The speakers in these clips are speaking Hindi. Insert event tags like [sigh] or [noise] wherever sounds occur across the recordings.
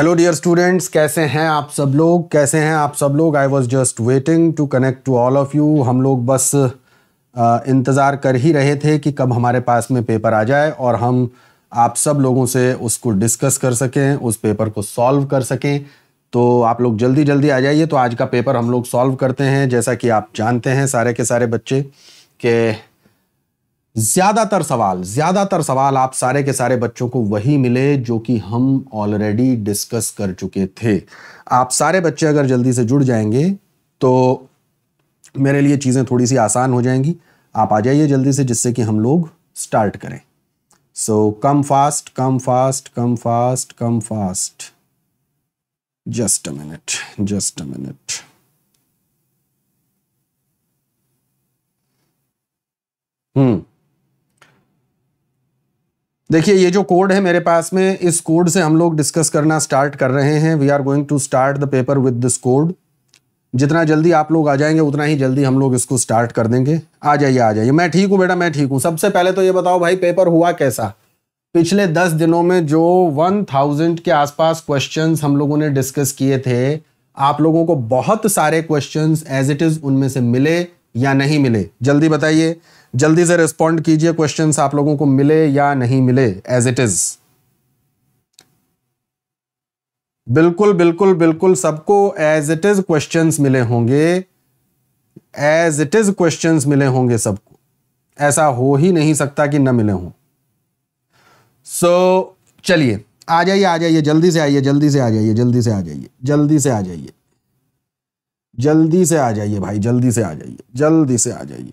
हेलो डियर स्टूडेंट्स कैसे हैं आप सब लोग कैसे हैं आप सब लोग I was just waiting to connect to all of you हम लोग बस इंतज़ार कर ही रहे थे कि कब हमारे पास में पेपर आ जाए और हम आप सब लोगों से उसको डिस्कस कर सकें उस पेपर को सॉल्व कर सकें तो आप लोग जल्दी जल्दी आ जाइए तो आज का पेपर हम लोग सॉल्व करते हैं जैसा कि आप जानते हैं सारे के सारे बच्चे के ज्यादातर सवाल ज्यादातर सवाल आप सारे के सारे बच्चों को वही मिले जो कि हम ऑलरेडी डिस्कस कर चुके थे आप सारे बच्चे अगर जल्दी से जुड़ जाएंगे तो मेरे लिए चीज़ें थोड़ी सी आसान हो जाएंगी आप आ जाइए जल्दी से जिससे कि हम लोग स्टार्ट करें so come fast come fast come fast come fast just a minute just a minute hmm देखिए ये जो कोड है मेरे पास में इस कोड से हम लोग डिस्कस करना स्टार्ट कर रहे हैं we are going to start the paper with this code जितना जल्दी आप लोग आ जाएंगे उतना ही जल्दी हम लोग इसको स्टार्ट कर देंगे आ जाइए आ जाइए मैं ठीक हूँ बेटा मैं ठीक हूँ सबसे पहले तो ये बताओ भाई पेपर हुआ कैसा पिछले दस दिनों में जो वन थाउजेंड के आसपास क्वेश्चन हम लोगों ने डिस्कस किए थे आप लोगों को बहुत सारे क्वेश्चन एज इट इज़ उनमें से मिले या नहीं मिले जल्दी बताइए जल्दी से रिस्पॉन्ड कीजिए क्वेश्चंस आप लोगों को मिले या नहीं मिले एज इट इज बिल्कुल बिल्कुल बिल्कुल सबको एज इट इज क्वेश्चंस मिले होंगे एज इट इज क्वेश्चंस मिले होंगे सबको ऐसा हो ही नहीं सकता कि न मिले हों सो so, चलिए आ जाइए आ जाइए जल्दी से आइए जल्दी से आ जाइए जल्दी से आ जाइए जल्दी से आ जाइए जल्दी से आ जाइए भाई जल्दी से आ जाइए जल्दी से आ जाइए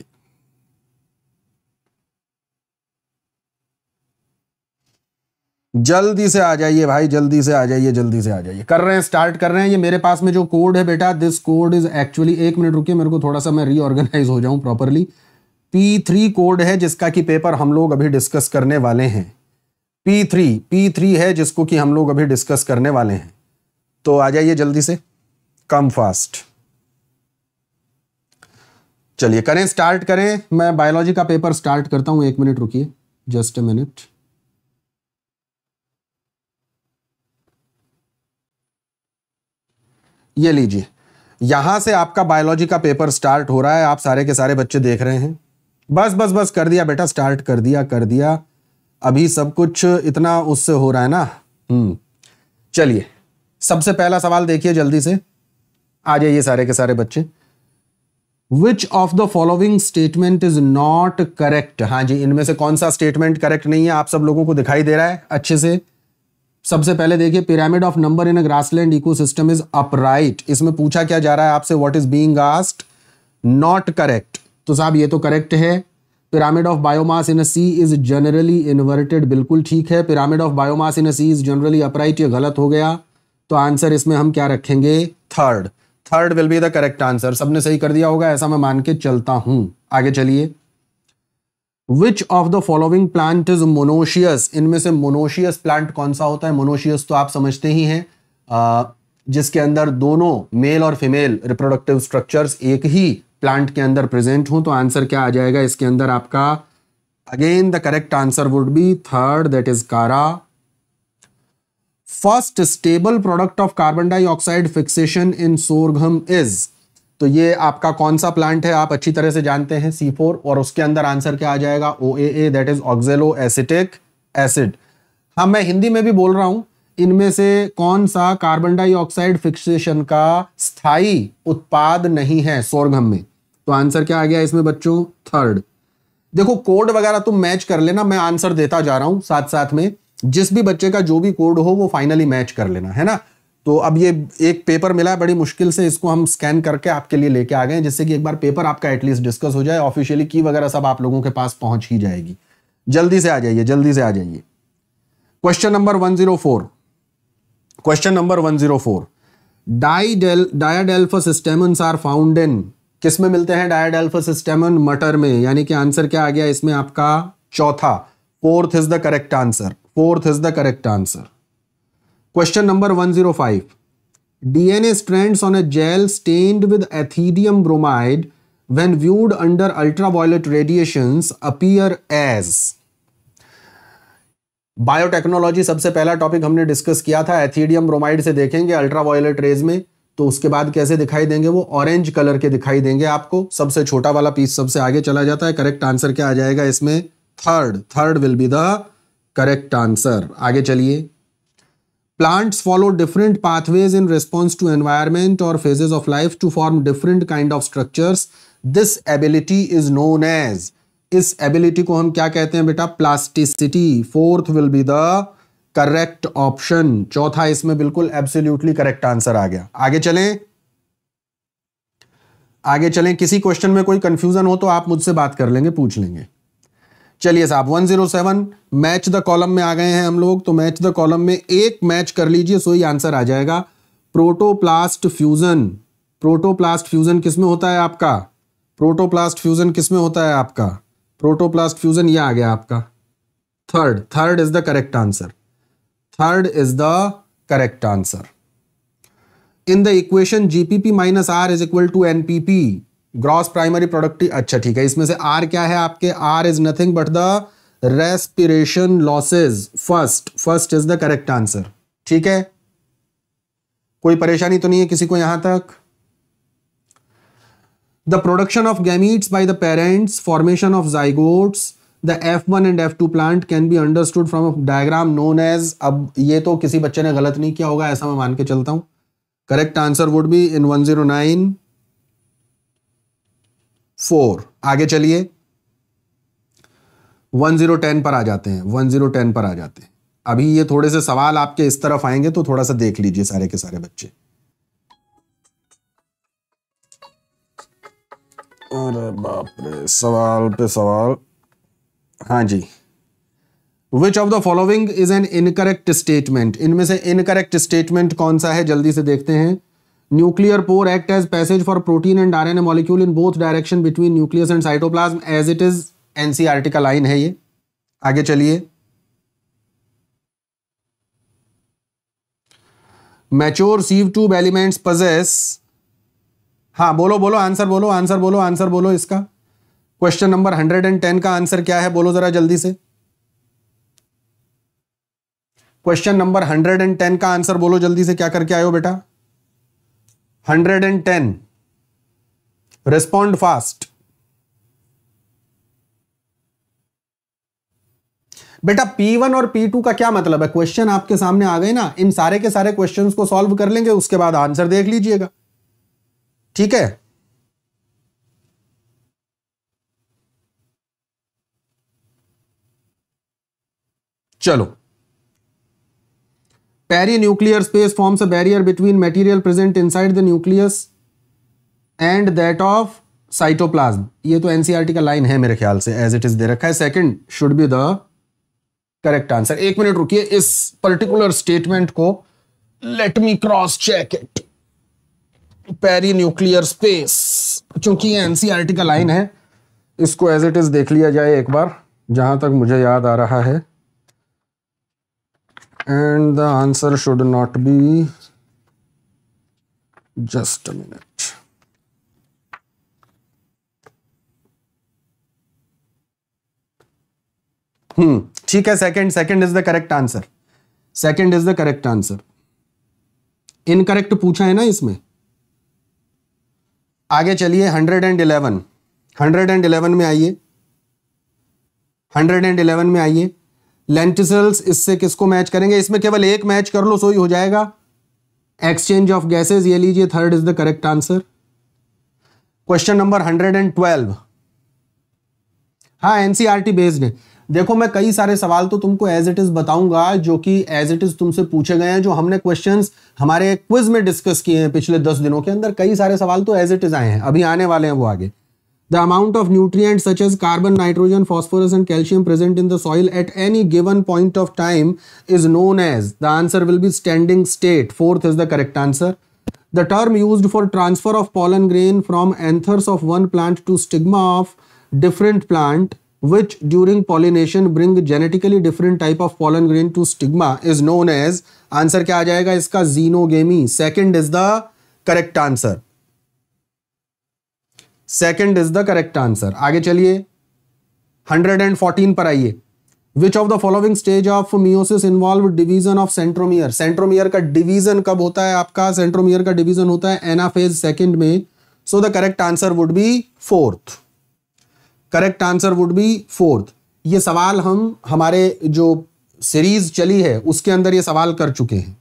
जल्दी से आ जाइए भाई जल्दी से आ जाइए जल्दी से आ जाइए कर रहे हैं स्टार्ट कर रहे हैं ये मेरे पास में जो कोड है बेटा दिस कोड इज एक्चुअली एक मिनट रुकिए मेरे को थोड़ा सा मैं रीऑर्गेनाइज हो जाऊं प्रॉपरली पी थ्री कोड है जिसका कि पेपर हम लोग अभी डिस्कस करने वाले हैं पी थ्री पी थ्री है जिसको कि हम लोग अभी डिस्कस करने वाले हैं तो आ जाइए जल्दी से कम फास्ट चलिए करें स्टार्ट करें मैं बायोलॉजी का पेपर स्टार्ट करता हूं एक मिनट रुकिए जस्ट ए मिनट ये लीजिए यहां से आपका बायोलॉजी का पेपर स्टार्ट हो रहा है आप सारे के सारे बच्चे देख रहे हैं बस बस बस कर दिया बेटा स्टार्ट कर दिया कर दिया अभी सब कुछ इतना उससे हो रहा है ना हम्म चलिए सबसे पहला सवाल देखिए जल्दी से आ जाइए सारे के सारे बच्चे which of the following statement is not correct हाँ जी इनमें से कौन सा स्टेटमेंट करेक्ट नहीं है आप सब लोगों को दिखाई दे रहा है अच्छे से सबसे पहले देखिए pyramid of number in a grassland ecosystem is upright इसमें पूछा क्या जा रहा है आपसे what is being asked not correct तो साहब ये तो करेक्ट है pyramid of biomass in a sea is generally inverted बिल्कुल ठीक है pyramid of biomass in a sea is generally upright ये गलत हो गया तो आंसर इसमें हम क्या रखेंगे third third will be the correct answer सबने सही कर दिया होगा ऐसा मैं मान के चलता हूं आगे चलिए which of the following plant is monoecious इनमें से मोनोशियस प्लांट कौन सा होता है मोनोशियस तो आप समझते ही हैं जिसके अंदर दोनों मेल और फीमेल रिप्रोडक्टिव स्ट्रक्चर्स एक ही प्लांट के अंदर प्रेजेंट हो तो आंसर क्या आ जाएगा इसके अंदर आपका again the correct answer would be third that is Chara first stable product of carbon dioxide fixation in sorghum is तो ये आपका कौन सा प्लांट है आप अच्छी तरह से जानते हैं सी फोर और उसके अंदर आंसर क्या आ जाएगा O A A that is oxaloacetic acid हाँ मैं हिंदी में भी बोल रहा हूं इनमें से कौन सा कार्बन डाइऑक्साइड फिक्सेशन का स्थायी उत्पाद नहीं है सोरघम में तो आंसर क्या आ गया इसमें बच्चों थर्ड देखो कोड वगैरह तुम मैच कर लेना मैं आंसर देता जा रहा हूं साथ साथ में जिस भी बच्चे का जो भी कोड हो वो फाइनली मैच कर लेना है ना तो अब ये एक पेपर मिला है बड़ी मुश्किल से इसको हम स्कैन करके आपके लिए लेके आ गए जिससे कि एक बार पेपर आपका एटलीस्ट डिस्कस हो जाए ऑफिशियली की वगैरह सब आप लोगों के पास पहुंच ही जाएगी जल्दी से आ जाइए जल्दी से आ जाइए क्वेश्चन नंबर 104 क्वेश्चन नंबर 104 डाईडेल diadelphous stamens are found in किस में मिलते हैं डायाडेल्फस स्टेमन मटर में यानी कि आंसर क्या आ गया इसमें आपका चौथा fourth is the correct answer fourth is the correct answer Question number 105. DNA strands on a gel stained with ethidium bromide when viewed under ultraviolet radiations appear as biotechnology सबसे पहला टॉपिक हमने डिस्कस किया था एथीडियम ब्रोमाइड से देखेंगे अल्ट्रावायलेट रेज में तो उसके बाद कैसे दिखाई देंगे वो ऑरेंज कलर के दिखाई देंगे आपको सबसे छोटा वाला पीस सबसे आगे चला जाता है करेक्ट आंसर क्या आ जाएगा इसमें third third will be the correct answer आगे चलिए plants follow different pathways in response to environment or phases of life to form different kind of structures this ability is known as इस एबिलिटी को हम क्या कहते हैं बेटा plasticity fourth will be the correct option चौथा इसमें बिल्कुल एब्सोल्युटली करेक्ट आंसर आ गया आगे चलें आगे चलें किसी क्वेश्चन में कोई कंफ्यूजन हो तो आप मुझसे बात कर लेंगे पूछ लेंगे चलिए साहब 107 मैच द कॉलम में आ गए हैं हम लोग तो मैच द कॉलम में एक मैच कर लीजिए सो ही आंसर आ जाएगा प्रोटोप्लास्ट फ्यूजन प्रोटोप्लास्ट फ्यूजन किस में होता है आपका प्रोटोप्लास्ट फ्यूजन किसमें होता है आपका प्रोटोप्लास्ट फ्यूजन यह आ गया आपका third third is the correct answer third is the correct answer in the equation GPP minus R is equal to NPP gross primary product अच्छा ठीक है इसमें से आर क्या है आपके R is nothing but the respiration losses first first is the correct answer ठीक है कोई परेशानी तो नहीं है किसी को यहां तक the production of gametes by the parents formation of zygotes the F one and F two plant can be understood from diagram known as अब ये तो किसी बच्चे ने गलत नहीं किया होगा ऐसा मैं मान के चलता हूं correct answer would be in one zero nine four आगे चलिए वन जीरो टेन पर आ जाते हैं वन जीरो टेन पर आ जाते हैं अभी ये थोड़े से सवाल आपके इस तरफ आएंगे तो थोड़ा सा देख लीजिए सारे के सारे बच्चे अरे बाप रे सवाल पे सवाल हाँ जी which of the following is an incorrect statement इनमें से इनकरेक्ट स्टेटमेंट कौन सा है जल्दी से देखते हैं nuclear pore act as passage for protein and R N A molecule in both direction between nucleus and cytoplasm as it is NCERT का लाइन है ये आगे चलिए mature sieve tube elements possess हाँ बोलो बोलो आंसर बोलो आंसर बोलो आंसर बोलो इसका question number hundred and ten का आंसर क्या है बोलो जरा जल्दी से question number hundred and ten का आंसर बोलो जल्दी से क्या करके आयो बेटा hundred and ten respond fast बेटा P1 और P2 का क्या मतलब है क्वेश्चन आपके सामने आ गए ना इन सारे के सारे क्वेश्चंस को सॉल्व कर लेंगे उसके बाद आंसर देख लीजिएगा ठीक है चलो peri Perinuclear space forms a barrier between material present inside the nucleus and that of cytoplasm ये तो एनसीईआरटी e का लाइन है मेरे ख्याल से एज इट इज दे रखा है second should be the correct answer एक मिनट रुकिए इस पर्टिकुलर स्टेटमेंट को let me cross check it perinuclear space चूंकि ये एनसीईआरटी e का लाइन है इसको एज इट इज देख लिया जाए एक बार जहां तक मुझे याद आ रहा है and the answer should not be just a minute hmm. ठीक है second second is the correct answer second is the correct answer incorrect पूछा है ना इसमें आगे चलिए hundred and eleven hundred and eleven में आइए हंड्रेड एंड इलेवन में आइए लेंटिसल्स इससे किसको मैच करेंगे इसमें केवल एक मैच कर लो सो ही हो जाएगा एक्सचेंज ऑफ गैसेस ये लीजिए third is the correct answer question number hundred and twelve हाँ एनसीईआरटी बेस्ड e है देखो मैं कई सारे सवाल तो तुमको एज इट इज बताऊंगा जो कि एज इट इज तुमसे पूछे गए हैं जो हमने क्वेश्चन हमारे क्विज में डिस्कस किए हैं पिछले दस दिनों के अंदर कई सारे सवाल तो एज इट इज आए हैं अभी आने वाले हैं वो आगे The amount of nutrients such as carbon, nitrogen, phosphorus and calcium present in the soil at any given point of time is known as, the answer will be standing state, fourth is the correct answer. The term used for transfer of pollen grain from anthers of one plant to stigma of different plant which during pollination bring genetically different type of pollen grain to stigma is known as, answer क्या आ जाएगा xenogamy, second is the correct answer. Second is the correct answer आगे चलिए 114 पर आइए which of the following stage of meiosis involve division of centromere centromere का डिवीजन कब होता है आपका सेंट्रोमियर का डिवीजन होता है एनाफेज सेकेंड में so the correct answer would be fourth correct answer would be fourth ये सवाल हम हमारे जो सीरीज चली है उसके अंदर ये सवाल कर चुके हैं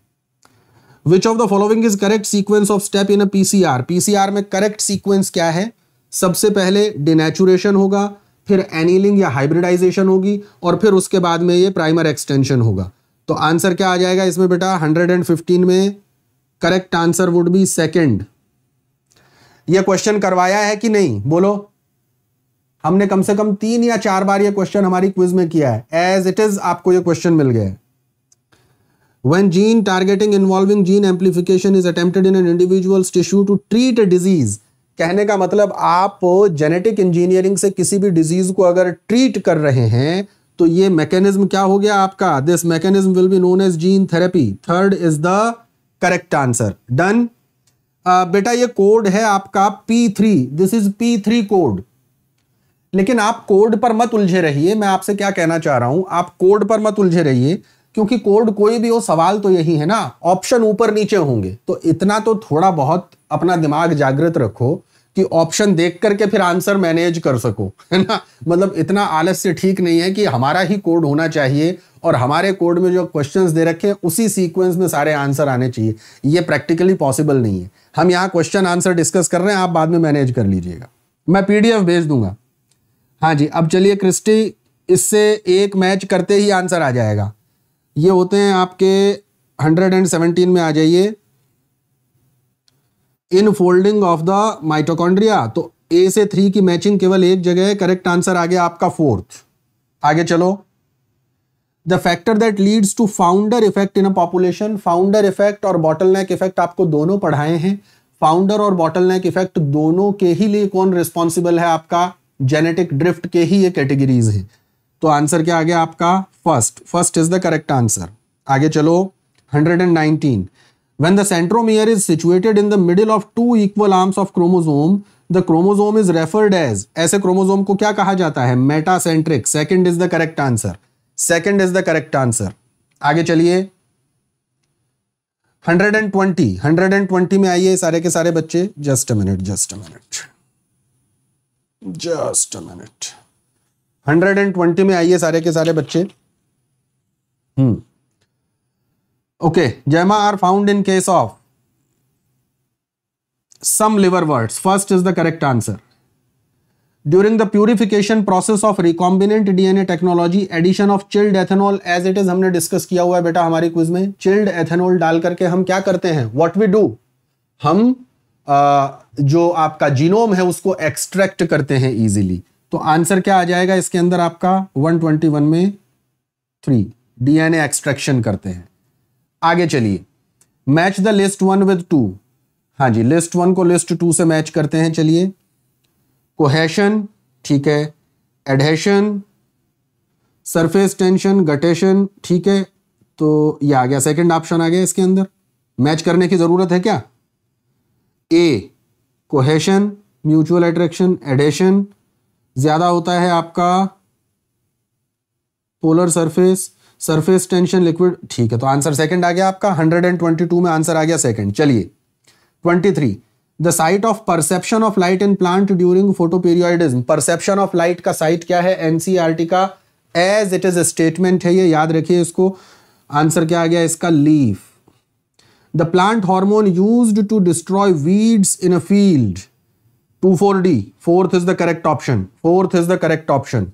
which of the following is correct sequence of step in PCR PCR में करेक्ट सीक्वेंस क्या है सबसे पहले डिनेचुरेशन होगा फिर एनीलिंग या हाइब्रिडाइजेशन होगी और फिर उसके बाद में ये प्राइमर एक्सटेंशन होगा तो आंसर क्या आ जाएगा इसमें बेटा 115 में correct answer would be second ये क्वेश्चन करवाया है कि नहीं बोलो हमने कम से कम तीन या चार बार ये क्वेश्चन हमारी क्विज में किया है एज इट इज आपको ये क्वेश्चन मिल गया when gene targeting involving gene amplification is attempted in an individual tissue to treat a disease कहने का मतलब आप जेनेटिक इंजीनियरिंग से किसी भी डिजीज को अगर ट्रीट कर रहे हैं तो ये मैकेनिज्म क्या हो गया आपका this mechanism will be known as gene therapy third is the correct answer done बेटा ये कोड है आपका P three this is P three code लेकिन आप कोड पर मत उलझे रहिए मैं आपसे क्या कहना चाह रहा हूं आप कोड पर मत उलझे रहिए क्योंकि कोड कोई भी हो सवाल तो यही है ना ऑप्शन ऊपर नीचे होंगे तो इतना तो थोड़ा बहुत अपना दिमाग जागृत रखो कि ऑप्शन देख करके फिर आंसर मैनेज कर सको है ना मतलब इतना आलस्य ठीक नहीं है कि हमारा ही कोड होना चाहिए और हमारे कोड में जो क्वेश्चंस दे रखे हैं उसी सीक्वेंस में सारे आंसर आने चाहिए ये प्रैक्टिकली पॉसिबल नहीं है हम यहाँ क्वेश्चन आंसर डिस्कस कर रहे हैं आप बाद में मैनेज कर लीजिएगा मैं पी भेज दूंगा हाँ जी अब चलिए क्रिस्टी इससे एक मैच करते ही आंसर आ जाएगा ये होते हैं आपके हंड्रेड में आ जाइए in folding of the mitochondria तो ए से थ्री की मैचिंग केवल एक जगह है करेक्ट आंसर आ गया आपका फोर्थ आगे चलो the factor that leads to founder effect in a population founder effect और नेक इफेक्ट आपको दोनों पढ़ाए हैं फाउंडर और बॉटलनेक इफेक्ट दोनों के ही लिए कौन रिस्पॉन्सिबल है आपका जेनेटिक ड्रिफ्ट के ही ये कैटेगरीज हैं तो आंसर क्या आ गया आपका first first is the correct answer आगे चलो 119 When the centromere is situated in the middle of two equal arms of chromosome, the chromosome is referred as ऐसे क्रोमोसोम को क्या कहा जाता है metacentric second is the correct answer second is the correct answer आगे चलिए 120 120 में आइए सारे के सारे बच्चे just a minute just a minute just a minute 120 में आइए सारे के सारे बच्चे hmm okay gemma are found in case of some liverworts first is the correct answer during the purification process of recombinant DNA technology addition of chilled ethanol as it is हमने डिस्कस किया हुआ है बेटा हमारी क्विज में चिल्ड एथेनॉल डाल करके हम क्या करते हैं वॉट वी डू हम आ, जो आपका जीनोम है उसको एक्सट्रैक्ट करते हैं इजिली तो आंसर क्या आ जाएगा इसके अंदर आपका 121 में थ्री डीएनए एक्सट्रैक्शन करते हैं आगे चलिए match the list one with two हाँ जी लिस्ट वन को लिस्ट टू से मैच करते हैं चलिए कोहेशन ठीक है एडहेशन सरफेस टेंशन गटेशन ठीक है तो ये आ गया सेकंड ऑप्शन आ गया इसके अंदर मैच करने की ज़रूरत है क्या A cohesion mutual attraction adhesion ज़्यादा होता है आपका polar surface surface tension liquid ठीक है तो आंसर सेकंड आ गया आपका 122 में आंसर आ गया सेकंड चलिए 23 the site of perception of light in plant during photo perception of light का साइट क्या है एनसीआरटी e का एज इट इज स्टेटमेंट है ये याद रखिए इसको आंसर क्या आ गया इसका leaf the plant hormone use to destroy weeds in a field two four D fourth is the correct option fourth is the correct option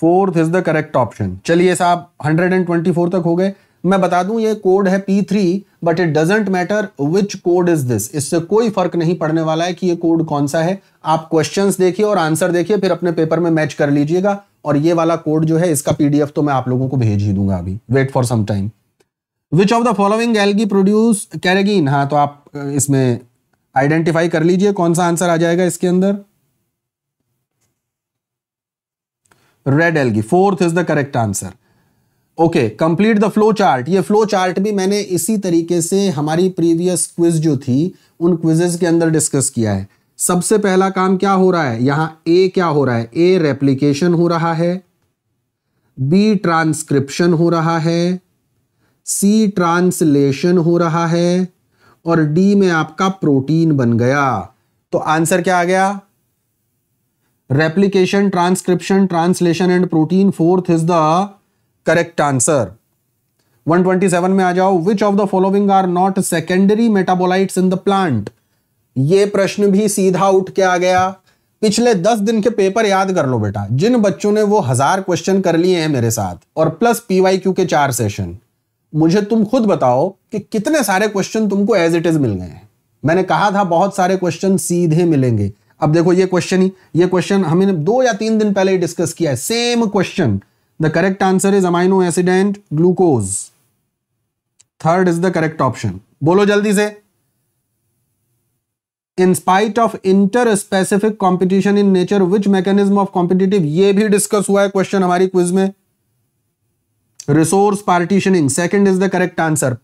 fourth is the correct option चलिए साहब 124 तक हो गए मैं बता दूं ये कोड है P3 but it doesn't matter which code is this इससे कोई फर्क नहीं पड़ने वाला है कि ये कोड कौन सा है आप क्वेश्चंस देखिए और आंसर देखिए फिर अपने पेपर में मैच कर लीजिएगा और ये वाला कोड जो है इसका पीडीएफ तो मैं आप लोगों को भेज ही दूंगा अभी wait for some time which of the following algae produce carrageen हाँ तो आप इसमें आइडेंटिफाई कर लीजिए कौन सा आंसर आ जाएगा इसके अंदर red algae fourth is the correct answer okay complete the flow chart ये फ्लो चार्ट भी मैंने इसी तरीके से हमारी प्रीवियस क्विज जो थी उन क्विजेज के अंदर डिस्कस किया है सबसे पहला काम क्या हो रहा है यहां ए क्या हो रहा है ए रेप्लीकेशन हो रहा है बी ट्रांसक्रिप्शन हो रहा है सी ट्रांसलेशन हो रहा है और डी में आपका प्रोटीन बन गया तो आंसर क्या आ गया replication transcription translation and protein fourth is the correct answer 127 में आ जाओ which of the following are not secondary metabolites in the plant ये प्रश्न भी सीधा उठ के आ गया पिछले दस दिन के पेपर याद कर लो बेटा जिन बच्चों ने वो हजार क्वेश्चन कर लिए हैं मेरे साथ और प्लस पीवाईक्यू के चार सेशन मुझे तुम खुद बताओ कि कितने सारे क्वेश्चन तुमको एज इट इज मिल गए हैं मैंने कहा था बहुत सारे क्वेश्चन सीधे मिलेंगे अब देखो ये क्वेश्चन ही ये क्वेश्चन हमने दो या तीन दिन पहले ही डिस्कस किया है same question the correct answer is amino acid and glucose third is the correct option बोलो जल्दी से in spite of interspecific competition in nature which mechanism of competitive ये भी डिस्कस हुआ है क्वेश्चन हमारी क्विज में resource partitioning second is the correct answer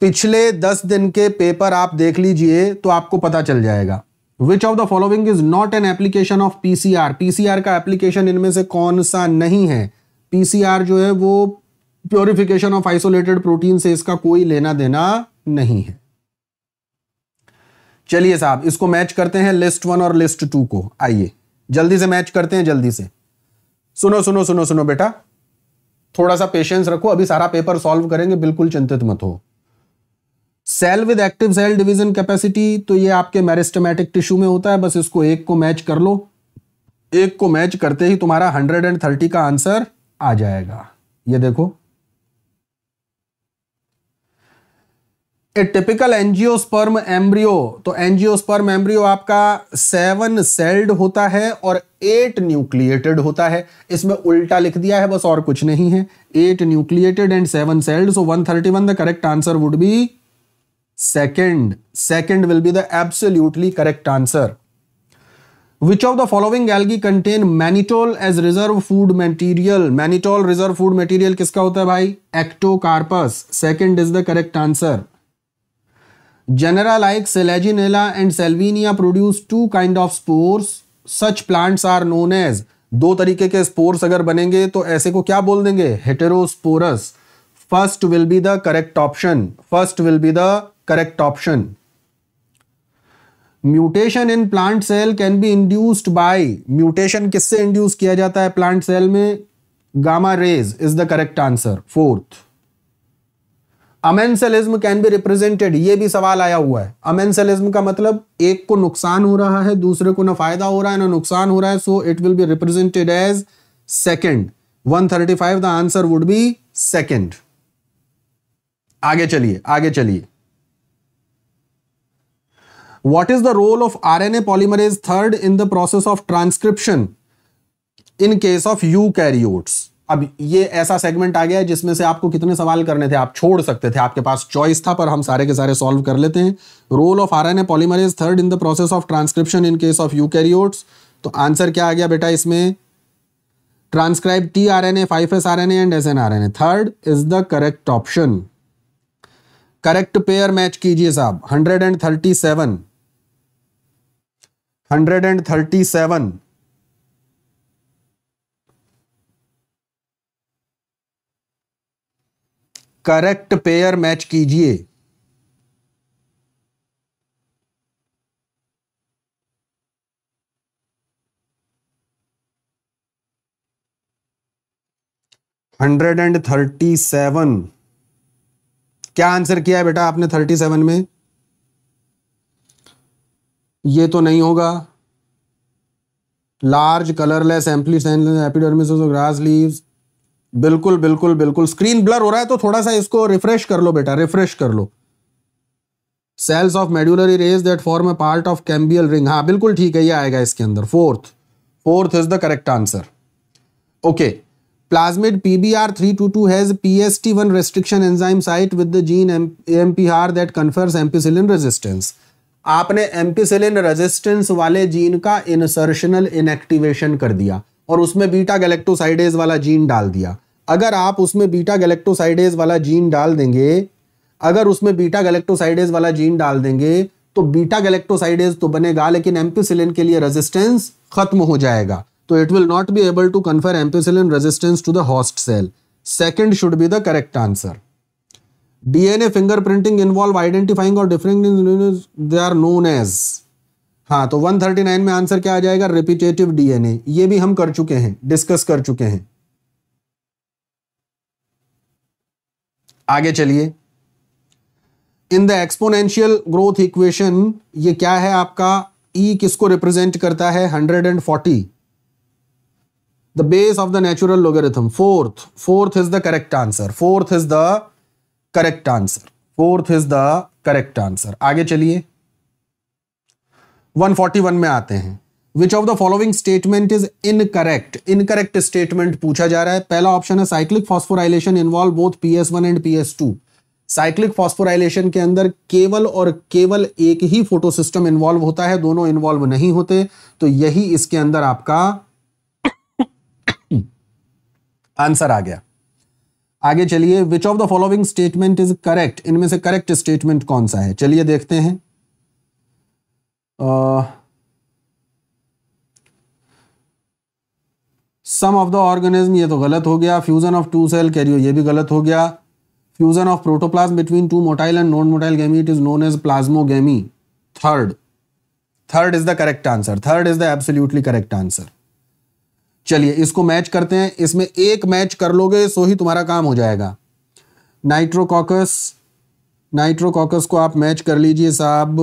पिछले दस दिन के पेपर आप देख लीजिए तो आपको पता चल जाएगा which of the following is not an application of PCR PCR का एप्लीकेशन इनमें से कौन सा नहीं है पीसीआर जो है वो प्योरिफिकेशन ऑफ आइसोलेटेड प्रोटीन से इसका कोई लेना देना नहीं है चलिए साहब इसको मैच करते हैं लिस्ट वन और लिस्ट टू को आइए जल्दी से मैच करते हैं जल्दी से सुनो सुनो सुनो सुनो बेटा थोड़ा सा पेशेंस रखो अभी सारा पेपर सॉल्व करेंगे बिल्कुल चिंतित मत हो cell with active cell division capacity तो ये आपके मेरिस्टमेटिक टिश्यू में होता है बस इसको एक को मैच कर लो एक को मैच करते ही तुम्हारा 130 का आंसर आ जाएगा ये देखो ए टिपिकल एंजियोस्पर्म एम्ब्रियो तो एंजियोस्पर्म एम्ब्रियो आपका सेवन सेल्ड होता है और एट न्यूक्लिएटेड होता है इसमें उल्टा लिख दिया है बस और कुछ नहीं है eight nucleated and seven celled so 131 the correct answer would be Second, second will be the absolutely correct answer. Which of the following algae contain mannitol as reserve food material? Mannitol reserve food material किसका होता है भाई Ectocarpus. Second is the correct answer. Genera like Selaginella and Salvinia produce two kind of spores. Such plants are known as दो तरीके के स्पोर्स अगर बनेंगे तो ऐसे को क्या बोल देंगे heterosporous first will be the correct option first will be the correct option. Mutation in plant cell can be induced by mutation किससे इंड्यूस किया जाता है प्लांट सेल में gamma rays is the correct answer fourth amensalism can be represented ये भी सवाल आया हुआ है अमेंसेलिज्म का मतलब एक को नुकसान हो रहा है दूसरे को ना फायदा हो रहा है ना नुकसान हो रहा है so it will be represented as second 135 the answer would be second आगे चलिए आगे चलिए what is the role of RNA polymerase third in the process of transcription in case of eukaryotes? अब ये ऐसा सेगमेंट आ गया है जिसमें से आपको कितने सवाल करने थे आप छोड़ सकते थे आपके पास चॉइस था पर हम सारे के सारे सॉल्व कर लेते हैं role of RNA polymerase third in the process of transcription in case of eukaryotes तो आंसर क्या आ गया बेटा इसमें transcribe T R N A five S R N and S N R N A third is the correct option correct pair match कीजिए साहब hundred and thirty seven hundred and thirty seven correct pair match कीजिए हंड्रेड एंड थर्टी सेवन क्या आंसर किया है बेटा आपने थर्टी सेवन में ये तो नहीं होगा large colourless empty epidermis grass leave बिल्कुल बिल्कुल बिल्कुल स्क्रीन ब्लर हो रहा है तो थोड़ा सा इसको रिफ्रेश कर लो बेटा रिफ्रेश कर लो cells of medullary rays that form a part of cambial ring हाँ बिल्कुल ठीक है ये आएगा इसके अंदर fourth fourth is the correct answer okay plasmid PBR three two two has P S T one restriction enzyme site with the gene M P R that confers ampicillin resistance आपने एम्पिसिलिन रेजिस्टेंस वाले जीन का इंसर्शनल इनएक्टिवेशन कर दिया और उसमें बीटा गैलेक्टोसाइडेज वाला जीन डाल दिया अगर आप उसमें बीटा गैलेक्टोसाइडेज वाला जीन डाल देंगे अगर उसमें बीटा गैलेक्टोसाइडेज वाला जीन डाल देंगे तो बीटा गैलेक्टोसाइडेज तो बनेगा लेकिन एम्पिसिलिन के लिए रेजिस्टेंस खत्म हो जाएगा तो it will not be able to confer ampicillin resistance to the host cell second should be the correct answer DNA fingerprinting involve identifying और differing they are known as हाँ तो 139 में आंसर क्या आ जाएगा रिपीटेटिव डीएनए ये भी हम कर चुके हैं डिस्कस कर चुके हैं आगे चलिए in the exponential growth equation ये क्या है आपका ई e किसको रिप्रेजेंट करता है 140 the base of the natural logarithm fourth fourth is the correct answer fourth is the correct answer fourth is the correct answer आगे चलिए 141 में आते हैं which of the following statement is incorrect incorrect statement पूछा जा रहा है पहला ऑप्शन है cyclic phosphorylation involve both P S one and P S two cyclic phosphorylation के अंदर केवल और केवल एक ही फोटोसिस्टम इन्वॉल्व होता है दोनों इन्वॉल्व नहीं होते तो यही इसके अंदर आपका आंसर आ गया आगे चलिए which of the following statement is correct इनमें से करेक्ट स्टेटमेंट कौन सा है चलिए देखते हैं सम ऑफ द ऑर्गेनिज्म ये तो गलत हो गया फ्यूजन ऑफ टू सेल कैरियो ये भी गलत हो गया fusion of protoplasm between two motile and non motile gametes it is known as plasmogamy third third is the correct answer third is the absolutely correct answer चलिए इसको मैच करते हैं इसमें एक मैच कर लोगे सो ही तुम्हारा काम हो जाएगा नाइट्रोकॉकस नाइट्रोकॉकस को आप मैच कर लीजिए साहब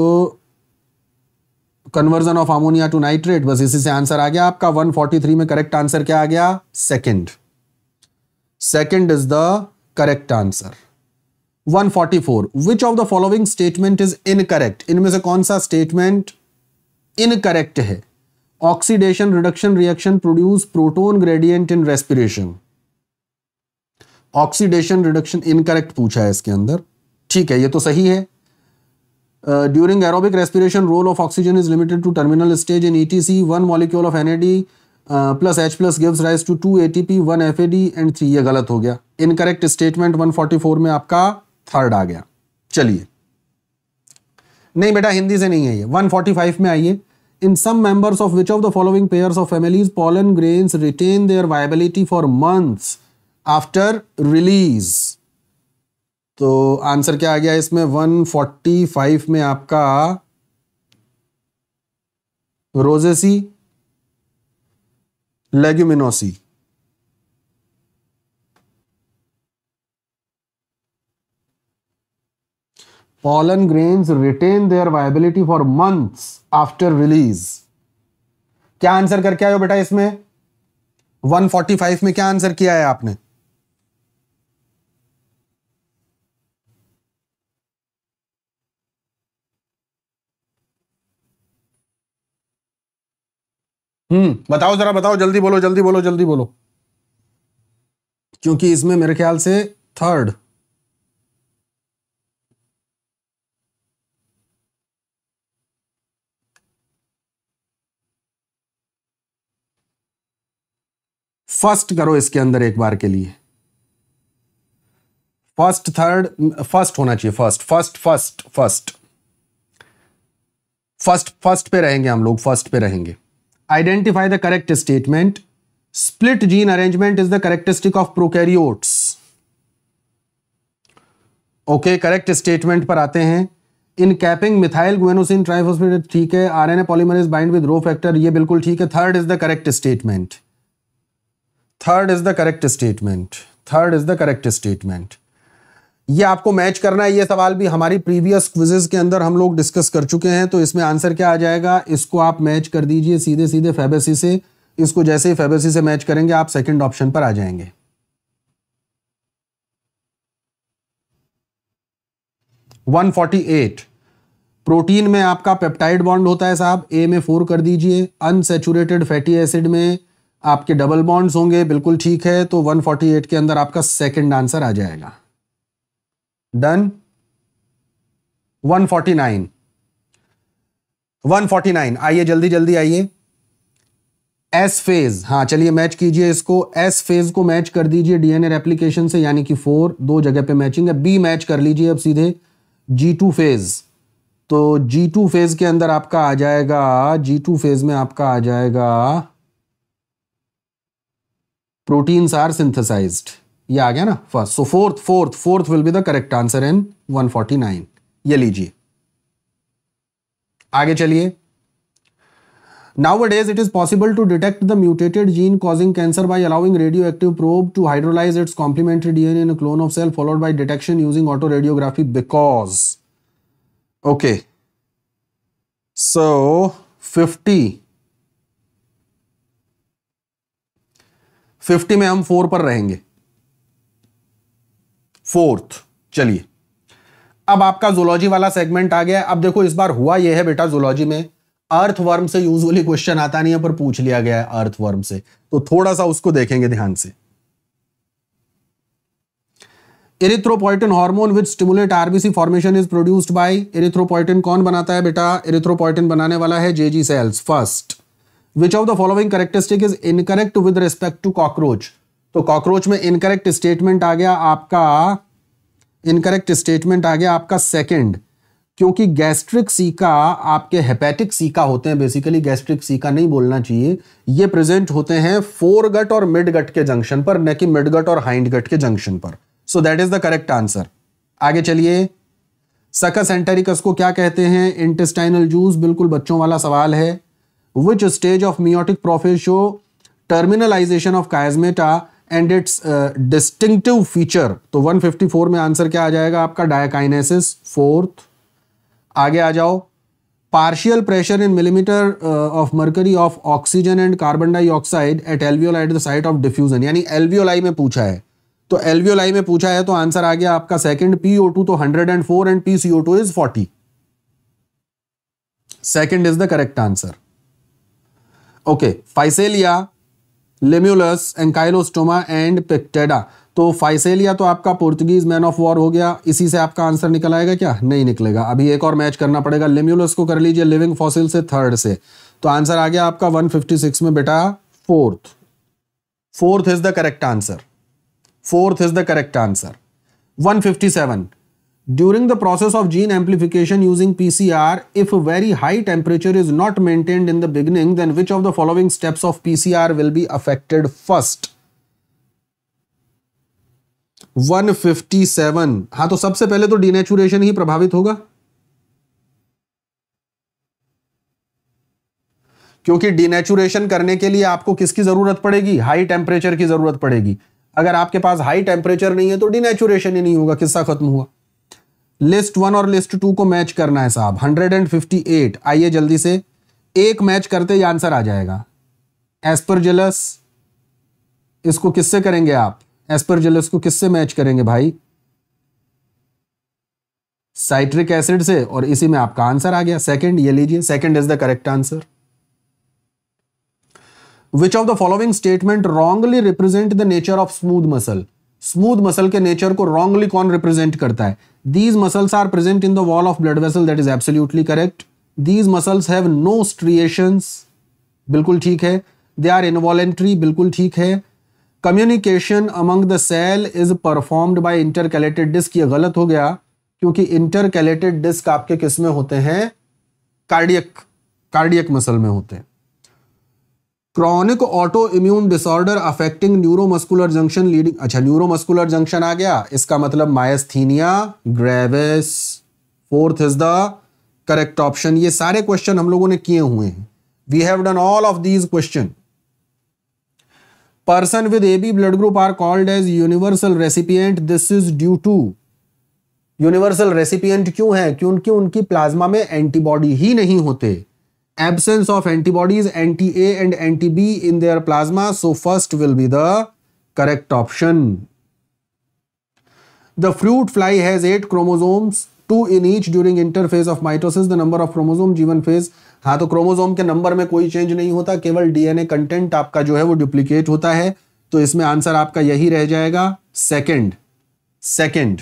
conversion of ammonia to nitrate बस इसी से आंसर आ गया आपका 143 में करेक्ट आंसर क्या आ गया second second is the correct answer 144 which of the following statement is incorrect इनमें से कौन सा स्टेटमेंट इनकरेक्ट है oxidation reduction reaction produce proton gradient in respiration oxidation reduction incorrect पूछा है इसके अंदर ठीक है ये तो सही है during aerobic respiration role of oxygen is limited to terminal stage in ETC one molecule of NAD plus H plus gives rise to two A P one F A D and three ये गलत हो गया incorrect statement one forty four में आपका थर्ड आ गया चलिए नहीं बेटा हिंदी से नहीं है ये फाइव में आइए in some members of which of the following pairs of families pollen grains retain their viability for months after release तो आंसर क्या आ गया इसमें 145 में आपका Rosaceae Leguminosae pollen grains retain their viability for months after release क्या आंसर करके आयो बेटा इसमें 145 में क्या आंसर किया है आपने हम्म बताओ जरा बताओ जल्दी बोलो जल्दी बोलो जल्दी बोलो क्योंकि इसमें मेरे ख्याल से थर्ड फर्स्ट करो इसके अंदर एक बार के लिए फर्स्ट थर्ड फर्स्ट होना चाहिए first first first first first first पे रहेंगे हम लोग फर्स्ट पे रहेंगे identify the correct statement split gene arrangement is the characteristic of prokaryotes okay correct statement पर आते हैं in capping methyl guanosine triphosphate ठीक है RNA polymerase bind with rho factor ये बिल्कुल ठीक है third is the correct statement third is the correct statement third is the correct statement ये आपको मैच करना है ये सवाल भी हमारी प्रीवियस क्विजेज के अंदर हम लोग डिस्कस कर चुके हैं तो इसमें आंसर क्या आ जाएगा इसको आप मैच कर दीजिए सीधे सीधे फेबेसी से इसको जैसे ही फेबेसी से मैच करेंगे आप सेकंड ऑप्शन पर आ जाएंगे वन फोर्टी एट प्रोटीन में आपका पेप्टाइड बॉन्ड होता है साहब ए में फोर कर दीजिए अनसेचुरेटेड फैटी एसिड में आपके डबल बॉन्ड्स होंगे बिल्कुल ठीक है तो 148 के अंदर आपका सेकंड आंसर आ जाएगा डन 149 149 आइए जल्दी जल्दी आइए एस फेज हाँ चलिए मैच कीजिए इसको एस फेज को मैच कर दीजिए डीएनए एप्लीकेशन से यानी कि फोर दो जगह पे मैचिंग है बी मैच कर लीजिए अब सीधे जी टू फेज तो जी टू फेज के अंदर आपका आ जाएगा जी टू फेज में आपका आ जाएगा proteins are synthesized ये आ गया ना first so fourth fourth fourth will be the correct answer in 149 ये लीजिए आगे चलिए Nowadays, it is possible to detect the mutated gene causing cancer by allowing radioactive probe to hydrolyze its complementary DNA in a clone of cell followed by detection using autoradiography because okay so fifty में हम फोर पर रहेंगे फोर्थ चलिए अब आपका जोलॉजी वाला सेगमेंट आ गया अब देखो इस बार हुआ यह है बेटा जोलॉजी में अर्थवर्म से यूजुअली क्वेश्चन आता नहीं है पर पूछ लिया गया है अर्थवर्म से तो थोड़ा सा उसको देखेंगे ध्यान से erythropoietin hormone which stimulate RBC formation is produced by erythropoietin कौन बनाता है बेटा इरिथ्रोपोइटिन बनाने वाला है JG cells first which of the following characteristic is incorrect with respect to cockroach तो कॉकरोच में इनकरेक्ट स्टेटमेंट आ गया आपका इनकरेक्ट स्टेटमेंट आ गया आपका सेकेंड क्योंकि गैस्ट्रिक सीका आपके हेपेटिक सीका होते हैं बेसिकली गैस्ट्रिक सीका नहीं बोलना चाहिए ये प्रेजेंट होते हैं फोर गट और मिड गट के जंक्शन पर न कि मिड गट और हाइंड गट के जंक्शन पर so that is the correct answer आगे चलिए सकस एंटेरिकस को क्या कहते हैं इंटेस्टाइनल जूस बिल्कुल बच्चों वाला सवाल है which stage of meiotic prophase show terminalization of chiasmata and its distinctive feature तो 154 में आंसर क्या आ जाएगा आपका डायकाइनेसिस फोर्थ आगे आ जाओ partial pressure in millimeter uh, of mercury of oxygen and carbon dioxide at alveoli at the site of diffusion यानी alveoli में पूछा है तो alveoli में पूछा है तो आंसर आ गया आपका सेकंड PO2 तो 104 and PCO2 is 40 second is the correct answer okay Physalia Limulus Ancylostoma and पेक्टेडा तो फाइसेलिया तो आपका पोर्तुगीज मैन ऑफ वॉर हो गया इसी से आपका आंसर निकल आएगा क्या नहीं निकलेगा अभी एक और मैच करना पड़ेगा लेम्यूलस को कर लीजिए लिविंग फॉसिल से थर्ड से तो आंसर आ गया आपका 156 में बेटा fourth fourth is the correct answer fourth is the correct answer 157 During the process of gene amplification using PCR, if a very high temperature is not maintained in the beginning, then which of the following steps of PCR will be affected first? 157 हाँ तो सबसे पहले तो डिनेचुरेशन ही प्रभावित होगा क्योंकि डिनेचुरेशन करने के लिए आपको किसकी जरूरत पड़ेगी हाई टेम्परेचर की जरूरत पड़ेगी अगर आपके पास हाई टेम्परेचर नहीं है तो डिनेचुरेशन ही नहीं होगा किस्सा खत्म हुआ लिस्ट वन और लिस्ट टू को मैच करना है साहब 158 आइए जल्दी से एक मैच करते ही आंसर आ जाएगा एस्पर जेलस इसको किससे करेंगे आप एस्पर जेलस को किससे मैच करेंगे भाई साइट्रिक एसिड से और इसी में आपका आंसर आ गया सेकंड ये लीजिए second is the correct answer which of the following statement wrongly represent the nature of smooth muscle smooth muscle के नेचर को रॉन्गली कौन रिप्रेजेंट करता है these muscles are present in the wall of blood vessel that is absolutely correct these muscles have no striations बिल्कुल ठीक है दे आर इनवॉलेंट्री बिल्कुल ठीक है communication among the cell is performed by intercalated disc ये गलत हो गया क्योंकि इंटरकैलेटेड डिस्क आपके किस में होते हैं कार्डियक कार्डियक मसल में होते हैं chronic autoimmune disorder affecting neuromuscular junction leading अच्छा न्यूरोमस्कुलर जंक्शन आ गया इसका मतलब myasthenia gravis fourth is the correct option ये सारे क्वेश्चन हम लोगों ने किए हुए हैं we have done all of these question with A B blood group are called as universal recipient this is due to universal recipient क्यों है क्योंकि उनकी प्लाज्मा में एंटीबॉडी ही नहीं होते absence of antibodies anti-A and anti-B in their plasma. So first will be the correct option. The fruit fly has eight chromosomes, two in each during interphase of mitosis. The number of chromosome G1 phase. हाँ तो क्रोमोसोम के नंबर में कोई चेंज नहीं होता केवल डीएनए कंटेंट आपका जो है वो डुप्लीकेट होता है तो इसमें आंसर आपका यही रह जाएगा सेकंड सेकंड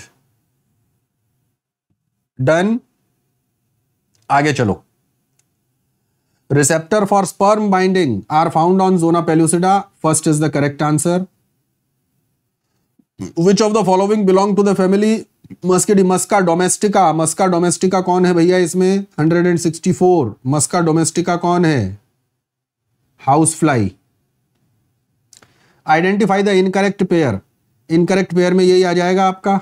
डन आगे चलो receptor for sperm binding are found on zona pellucida first is the correct answer which of the following belong to the family muscidae musca domestica musca domestica कौन है भैया इसमें 164 मस्का डोमेस्टिका कौन है house fly identify the incorrect pair incorrect pair में यही आ जाएगा आपका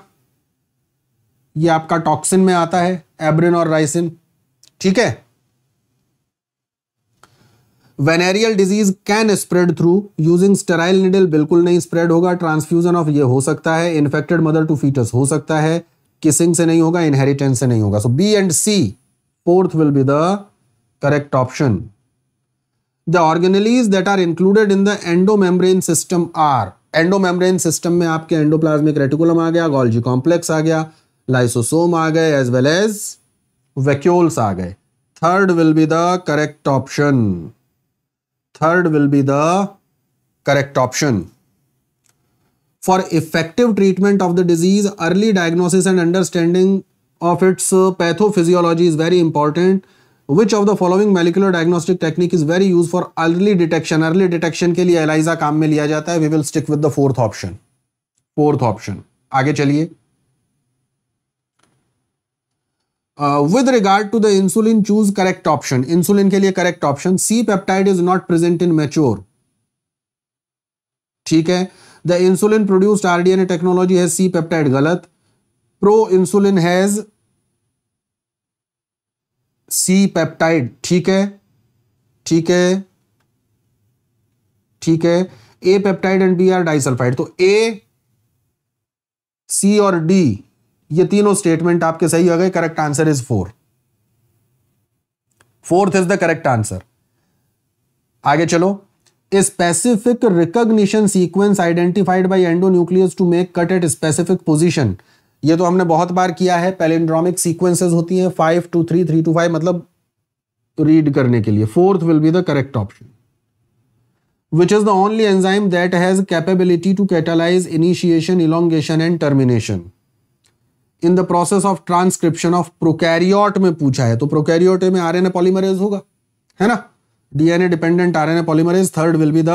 ये आपका टॉक्सिन में आता है एब्रिन और राइसिन ठीक है venereal disease can spread through using sterile needle बिल्कुल नहीं स्प्रेड होगा ट्रांसफ्यूजन ऑफ ये हो सकता है इन्फेक्टेड मदर टू फीटस हो सकता है किसिंग से नहीं होगा इनहेरिटेंस से नहीं होगा so B and C fourth will be the correct option the organelles that are included in the endomembrane system are endomembrane system में आपके एंडोप्लाज्मिक रेटिकुलम आ गया गोल्जी कॉम्प्लेक्स आ गया लाइसोसोम आ गए एज वेल एज वैक्यूल्स आ गए third will be the correct option third will be the correct option for effective treatment of the disease early diagnosis and understanding of its pathophysiology is very important which of the following molecular diagnostic technique is very use for early detection early detection के लिए एलाइजा काम में लिया जाता है we will stick with the fourth option fourth option आगे चलिए with regard to the insulin choose correct option insulin के लिए correct option C peptide is not present in mature ठीक है the insulin produced rDNA technology है सी पेप्टाइड गलत proinsulin has C peptide ठीक है ठीक है ठीक है A peptide and B are disulphide तो ए सी और डी ये तीनों स्टेटमेंट आपके सही हो गए correct answer is four fourth is the correct answer आगे चलो specific recognition sequence identified by nucleus to make cut at specific position ये तो हमने बहुत बार किया है पैलेंड्रोमिक सीक्वेंसेस होती हैं five to three three to five मतलब रीड करने के लिए fourth will be the correct option which is the only enzyme that has capability to catalyse initiation elongation and termination in the process of transcription of prokaryote में पूछा है तो प्रोकैरियोट में आरएनए पॉलीमरेज होगा है ना DNA dependent RNA polymerase third will be the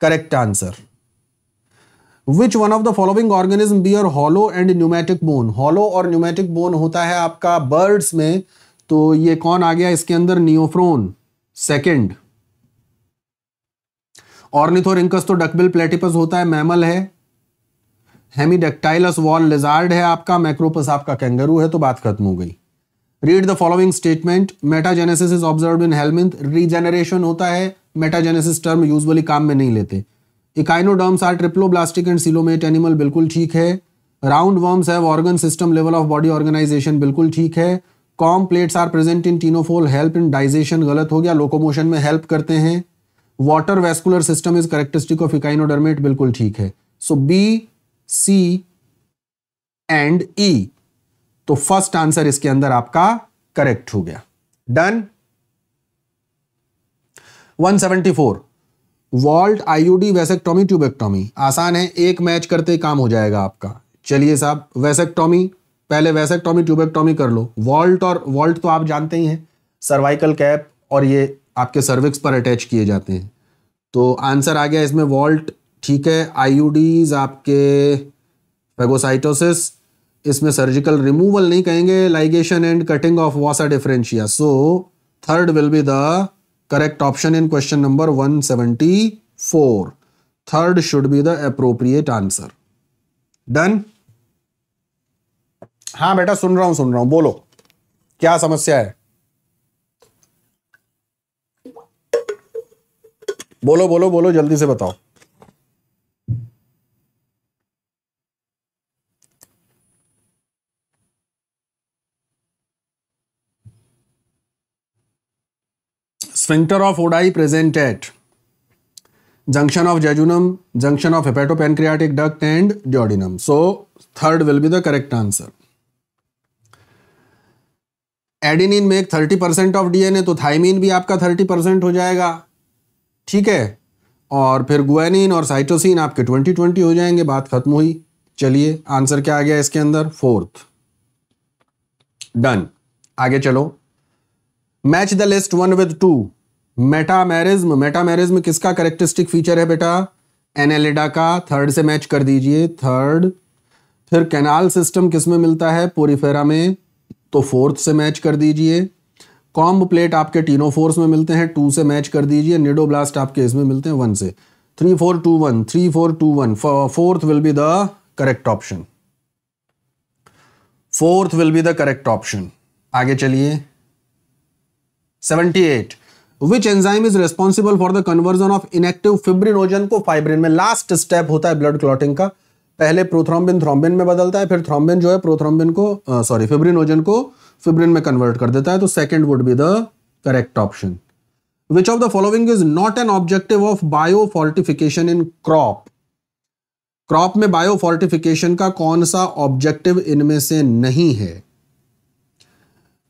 correct answer which one of the following organism bear hollow and pneumatic bone hollow और न्यूमेटिक बोन होता है आपका बर्ड्स में तो ये कौन आ गया इसके अंदर नियोफ्रोन सेकेंड ऑर्निथोरिंकस तो डकबिल प्लेटिपस होता है मैमल है हेमीडेक्टाइलस वॉल लिजार्ड है आपका मैक्रोपस आपका कैंगरू है तो बात खत्म हो गई read the following statement metagenesis is observe in helminth regeneration होता है मेटाजेनेसिस टर्म यूजली काम में नहीं लेते echinoderms are triploblastic and coelomate animal बिल्कुल ठीक है roundworms have organ system level of body organisation बिल्कुल ठीक है comb plates are present in ctenophore help in digestion गलत हो गया लोकोमोशन में हेल्प करते हैं water vascular system is characteristic of echinodermata बिल्कुल ठीक है सो बी सी एंड ई तो फर्स्ट आंसर इसके अंदर आपका करेक्ट हो गया done 174 vault IUD vasectomy tubectomy आसान है एक मैच करते काम हो जाएगा आपका चलिए साहब वैसेक्टोमी पहले वैसेक्टोमी ट्यूबेक्टोमी कर लो वॉल्ट और वॉल्ट तो आप जानते ही हैं सर्वाइकल कैप और ये आपके सर्विक्स पर अटैच किए जाते हैं तो आंसर आ गया इसमें वॉल्ट ठीक है आईयूडीज आपके फेगोसाइटोसिस इसमें सर्जिकल रिमूवल नहीं कहेंगे ligation and cutting of vasa deferentia so third will be the correct option in question number 174 third should be the appropriate answer done हाँ बेटा सुन रहा हूं सुन रहा हूं बोलो क्या समस्या है बोलो बोलो बोलो जल्दी से बताओ sphincter of Odai present at junction of jejunum, junction of hepatopancreatic duct and duodenum so third will be the correct answer adenine में एक थर्टी परसेंट ऑफ डीएनए तो थाइमिन भी आपका थर्टी परसेंट हो जाएगा ठीक है और फिर गुएनिन और साइटोसिन आपके ट्वेंटी ट्वेंटी हो जाएंगे बात खत्म हुई चलिए आंसर क्या आ गया इसके अंदर फोर्थ डन आगे चलो match the list one with two metamerism metamerism किसका करेक्टरिस्टिक फीचर है बेटा एनालिडा का थर्ड से मैच कर दीजिए थर्ड फिर कैनाल सिस्टम किस में मिलता है पोरीफेरा में तो फोर्थ से मैच कर दीजिए कॉम्ब प्लेट आपके टीनोफोर्स में मिलते हैं टू से मैच कर दीजिए निडोब्लास्ट आपके इसमें मिलते हैं वन से three four two one three four two one fourth will be the correct option fourth will be the correct option आगे चलिए seventy eight which enzyme is responsible for the conversion of inactive fibrinogen को फाइब्रिन में लास्ट स्टेप होता है ब्लड क्लॉटिंग का पहले प्रोथ्रोम्बिन थ्रोम्बिन में बदलता है फिर थ्रोम्बिन जो है प्रोथ्रोम्बिन को सॉरी फिब्रिनोजन को फिब्रिन में कन्वर्ट कर देता है तो second would be the correct option which of the following is not an objective of biofortification in crop crop में बायो का कौन सा ऑब्जेक्टिव इनमें से नहीं है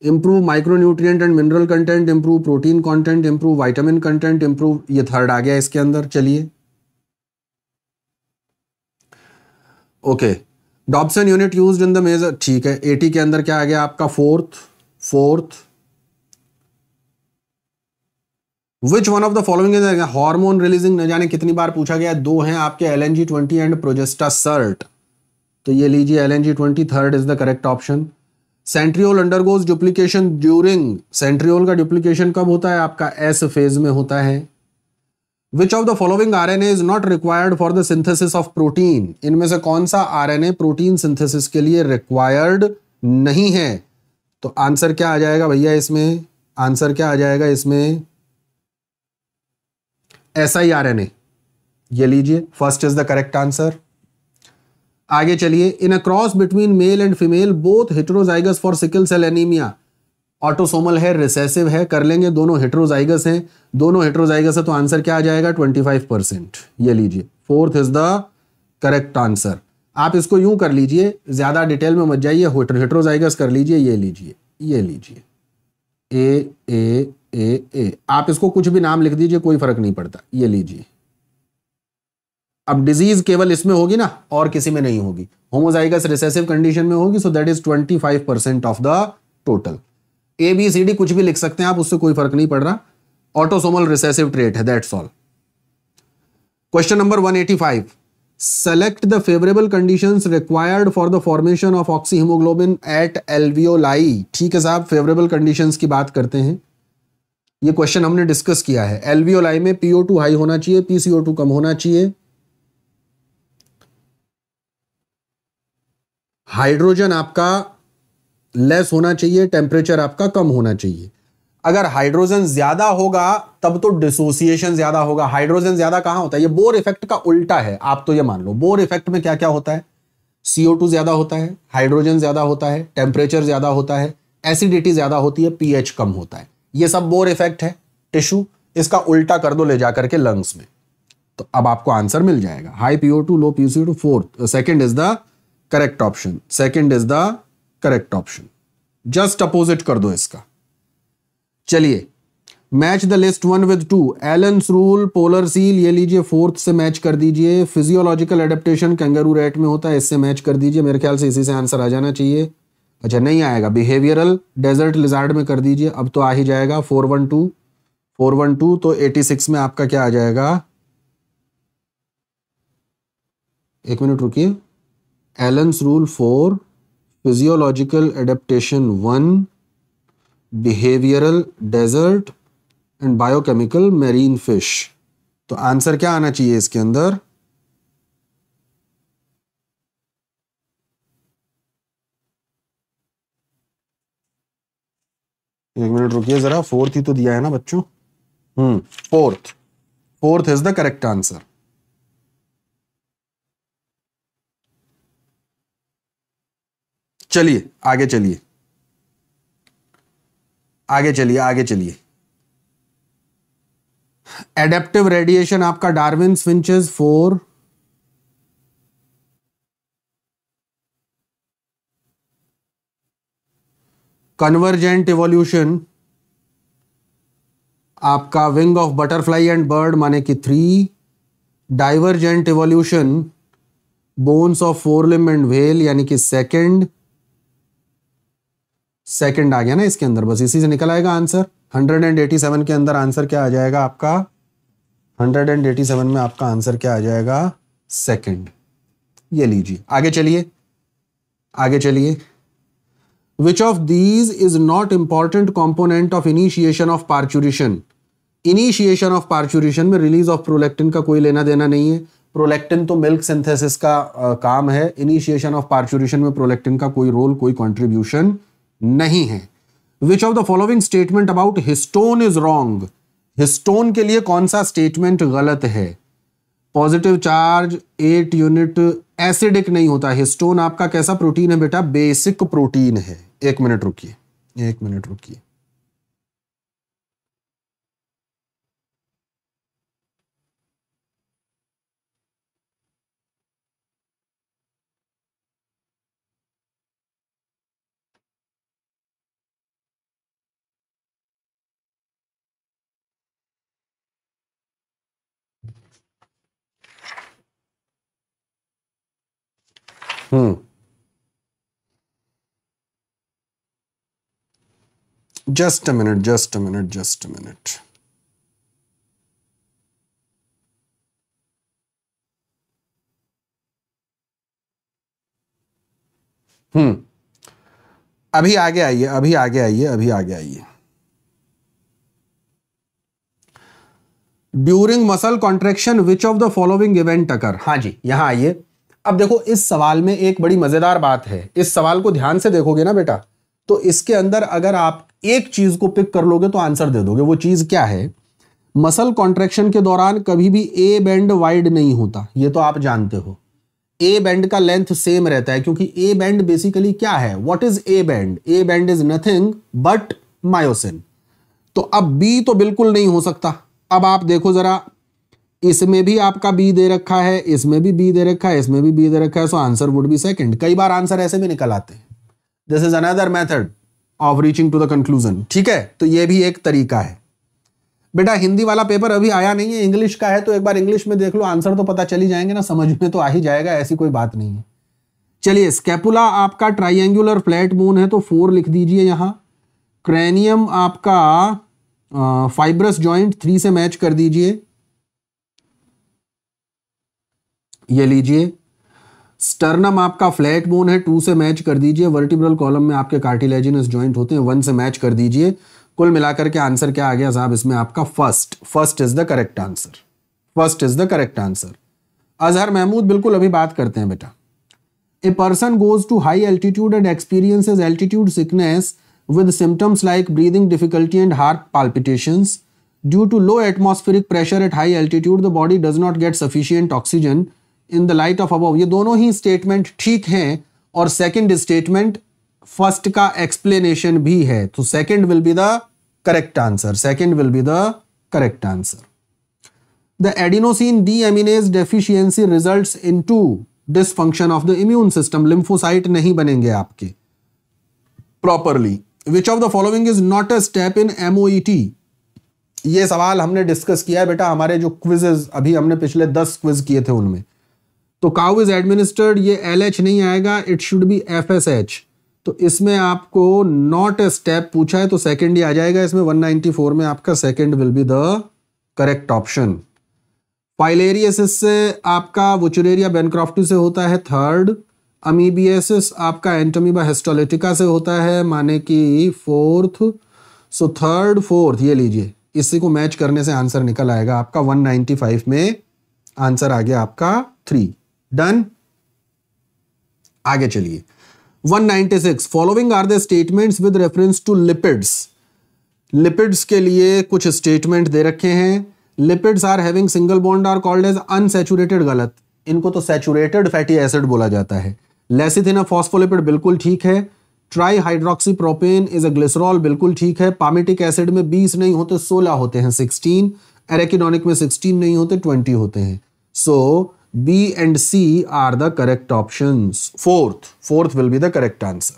micronutrient and mineral content improve protein content improve vitamin content improve ये थर्ड आ गया इसके अंदर चलिए okay Dobson unit use in the major ठीक है एटी के अंदर क्या आ गया आपका fourth fourth which one of the following hormone releasing न जाने कितनी बार पूछा गया दो हैं आपके L N G twenty and Progestasert तो ये लीजिए L N G twenty third is the correct option centriole undergoes duplication during centriole का डुप्लीकेशन कब होता है आपका एस फेज में होता है which of the following R N A is not required for the synthesis of protein इनमें से कौन सा R N A protein synthesis के लिए रिक्वायर्ड नहीं है तो आंसर क्या आ जाएगा भैया इसमें आंसर क्या आ जाएगा इसमें S I R N A ये लीजिए first is the correct answer आगे चलिए in a cross between male and female both heterozygous for sickle cell anaemia autosomal है रिसेसिव है कर लेंगे दोनों हिट्रोजाइगस हैं दोनों हिट्रोजाइगस है तो आंसर क्या आ जाएगा 25 परसेंट ये लीजिए fourth is the correct answer आप इसको यूं कर लीजिए ज़्यादा डिटेल में मत जाइए हिट्रोजाइगस कर लीजिए ये लीजिए ये लीजिए ए ए ए ए आप इसको कुछ भी नाम लिख दीजिए कोई फर्क नहीं पड़ता ये लीजिए अब डिजीज केवल इसमें होगी ना और किसी में नहीं होगी होमोजाइगस रिसेसिव कंडीशन में होगी so that is 25 percent of the total A B C D कुछ भी लिख सकते हैं आप उससे कोई फर्क नहीं पड़ रहा ऑटोसोमल रिसेसिव ट्रेट है that's all question number 185 select the favourable condition required for the formation of oxyhaemoglobin at alveoli ठीक है साहब फेवरेबल कंडीशन की बात करते हैं ये क्वेश्चन हमने डिस्कस किया है एलवीओलाई में पीओ टू हाई होना चाहिए पीसीओ टू कम होना चाहिए हाइड्रोजन आपका लेस होना चाहिए टेम्परेचर आपका कम होना चाहिए अगर हाइड्रोजन ज्यादा होगा तब तो डिसोसिएशन ज्यादा होगा हाइड्रोजन ज्यादा कहां होता है ये बोर इफेक्ट का उल्टा है आप तो ये मान लो बोर इफेक्ट में क्या क्या होता है टू ज्यादा होता है हाइड्रोजन ज्यादा होता है टेम्परेचर ज्यादा होता है एसिडिटी ज्यादा होती है पीएच कम होता है ये सब बोर इफेक्ट है टिश्यू इसका उल्टा कर दो ले जाकर के लंग्स में तो अब आपको आंसर मिल जाएगा high PO two low PO two fourth second is the correct option second is the correct option just opposite कर दो इसका चलिए match the list one with two Allen's rule polar seal ये लीजिए फोर्थ से मैच कर दीजिए फिजियोलॉजिकल एडेप्टेशन कैंगरू रेट में होता है इससे मैच कर दीजिए मेरे ख्याल से इसी से आंसर आ जाना चाहिए अच्छा नहीं आएगा बिहेवियरल डेजर्ट लिजार्ड में कर दीजिए अब तो आ ही जाएगा four one two four one two तो एटी सिक्स में आपका क्या आ जाएगा एक मिनट रुकिए Allen's rule four physiological adaptation one behavioural desert and biochemical marine fish तो आंसर क्या आना चाहिए इसके अंदर एक मिनट रुकिए जरा फोर्थ ही तो दिया है ना बच्चों hmm fourth fourth is the correct answer चलिए आगे चलिए आगे चलिए आगे चलिए एडेप्टिव रेडिएशन आपका Darwin finches four convergent evolution आपका wing of butterfly and bird माने कि three divergent evolution bones of forelimb and whale यानी कि सेकंड सेकंड आ गया ना इसके अंदर बस इसी से निकल आएगा आंसर 187 के अंदर आंसर क्या आ जाएगा आपका 187 में आपका आंसर क्या आ जाएगा सेकंड ये लीजिए आगे चलिए आगे चलिए which of these is not important component of initiation of parturition initiation of parturition में रिलीज ऑफ प्रोलेक्टिन का कोई लेना देना नहीं है प्रोलेक्टिन तो मिल्क सिंथेसिस का आ, काम है इनिशिएशन ऑफ पार्चुरेशन में प्रोलेक्टिन का कोई रोल कोई कॉन्ट्रीब्यूशन नहीं है which of the following statement about histone is wrong histone के लिए कौन सा स्टेटमेंट गलत है positive charge at unit acidic नहीं होता हिस्टोन आपका कैसा प्रोटीन है बेटा बेसिक प्रोटीन है एक मिनट रुकिए एक मिनट रुकिए Hmm. Just a minute, just a minute, just a minute. हम्म अभी आगे आइए अभी आगे आइए अभी आगे आइए during muscle contraction which of the following event occur हाँ जी यहां आइए अब देखो इस सवाल में एक बड़ी मज़ेदार बात है इस सवाल को ध्यान से देखोगे ना बेटा तो इसके अंदर अगर आप एक चीज़ को पिक कर लोगे तो आंसर दे दोगे वो चीज़ क्या है मसल कॉन्ट्रेक्शन के दौरान कभी भी ए बैंड वाइड नहीं होता ये तो आप जानते हो ए बैंड का लेंथ सेम रहता है क्योंकि ए बैंड बेसिकली क्या है what is A band A band is nothing but myosin तो अब बी तो बिल्कुल नहीं हो सकता अब आप देखो जरा इसमें भी आपका बी दे रखा है इसमें भी बी दे रखा है इसमें भी बी दे रखा है so answer would be second कई बार आंसर ऐसे भी निकल आते हैं this is another method of reaching to the conclusion ठीक है तो ये भी एक तरीका है बेटा हिंदी वाला पेपर अभी आया नहीं है इंग्लिश का है तो एक बार इंग्लिश में देख लो आंसर तो पता चली जाएंगे ना समझ में तो आ ही जाएगा ऐसी कोई बात नहीं है चलिए स्केपुला आपका ट्राइंगुलर फ्लैट बोन है तो फोर लिख दीजिए यहां क्रेनियम आपका फाइब्रस ज्वाइंट थ्री से मैच कर दीजिए ये लीजिए स्टर्नम आपका फ्लैट बोन है टू से मैच कर दीजिए वर्टिब्रल कॉलम में आपके कार्टिलेजिनस ज्वाइंट होते हैं वन से मैच कर दीजिए कुल मिलाकर के आंसर क्या आ गया साहब इसमें आपका first first is the correct answer first is the correct answer Azhar Mahmood बिल्कुल अभी बात करते हैं बेटा a person goes to high altitude and experience altitude sickness with symptoms like breathing difficulty and heart palpitation due to low atmosphere pressure at high altitude the body does not get sufficient oxygen in the light of above ये दोनों ही स्टेटमेंट ठीक हैं और सेकंड स्टेटमेंट फर्स्ट का एक्सप्लेनेशन भी है तो second will be the correct answer second will be the correct answer the adenosine deaminase deficiency result in to dysfunction of the immune system lymphocyte नहीं बनेंगे आपके properly which of the following is not a step in MOET ये सवाल हमने डिस्कस किया है बेटा हमारे जो क्विजेज अभी हमने पिछले दस क्विज किए थे उनमें तो काउ इज एडमिनिस्टर्ड ये एल एच नहीं आएगा it should be F S H तो इसमें आपको नॉट ए स्टेप पूछा है तो सेकेंड ही आ जाएगा इसमें 194 में आपका second will be the correct option filariasis से आपका वोचुरेरिया बेनक्रॉफ्टी से होता है थर्ड अमीबियसिस आपका एंटोमीबा हेस्टोलिटिका से होता है माने कि फोर्थ सो थर्ड फोर्थ ये लीजिए इसी को मैच करने से आंसर निकल आएगा आपका 195 में आंसर आ गया आपका थ्री डन आगे चलिए 196 following are the statements with reference to lipids lipids के लिए कुछ स्टेटमेंट दे रखे हैं lipids are having single bond are called as unsaturated गलत इनको तो सेचुरेटेड फैटी एसिड बोला जाता है लेसिथिना फॉस्फोलिपिड बिल्कुल ठीक है tri hydroxy propane is a glycerol बिल्कुल ठीक है पामिटिक एसिड में 20 नहीं होते 16 होते हैं 16 एरेकिडोनिक में 16 नहीं होते 20 होते हैं सो so, B and C are the correct options. Fourth, fourth will be the correct answer.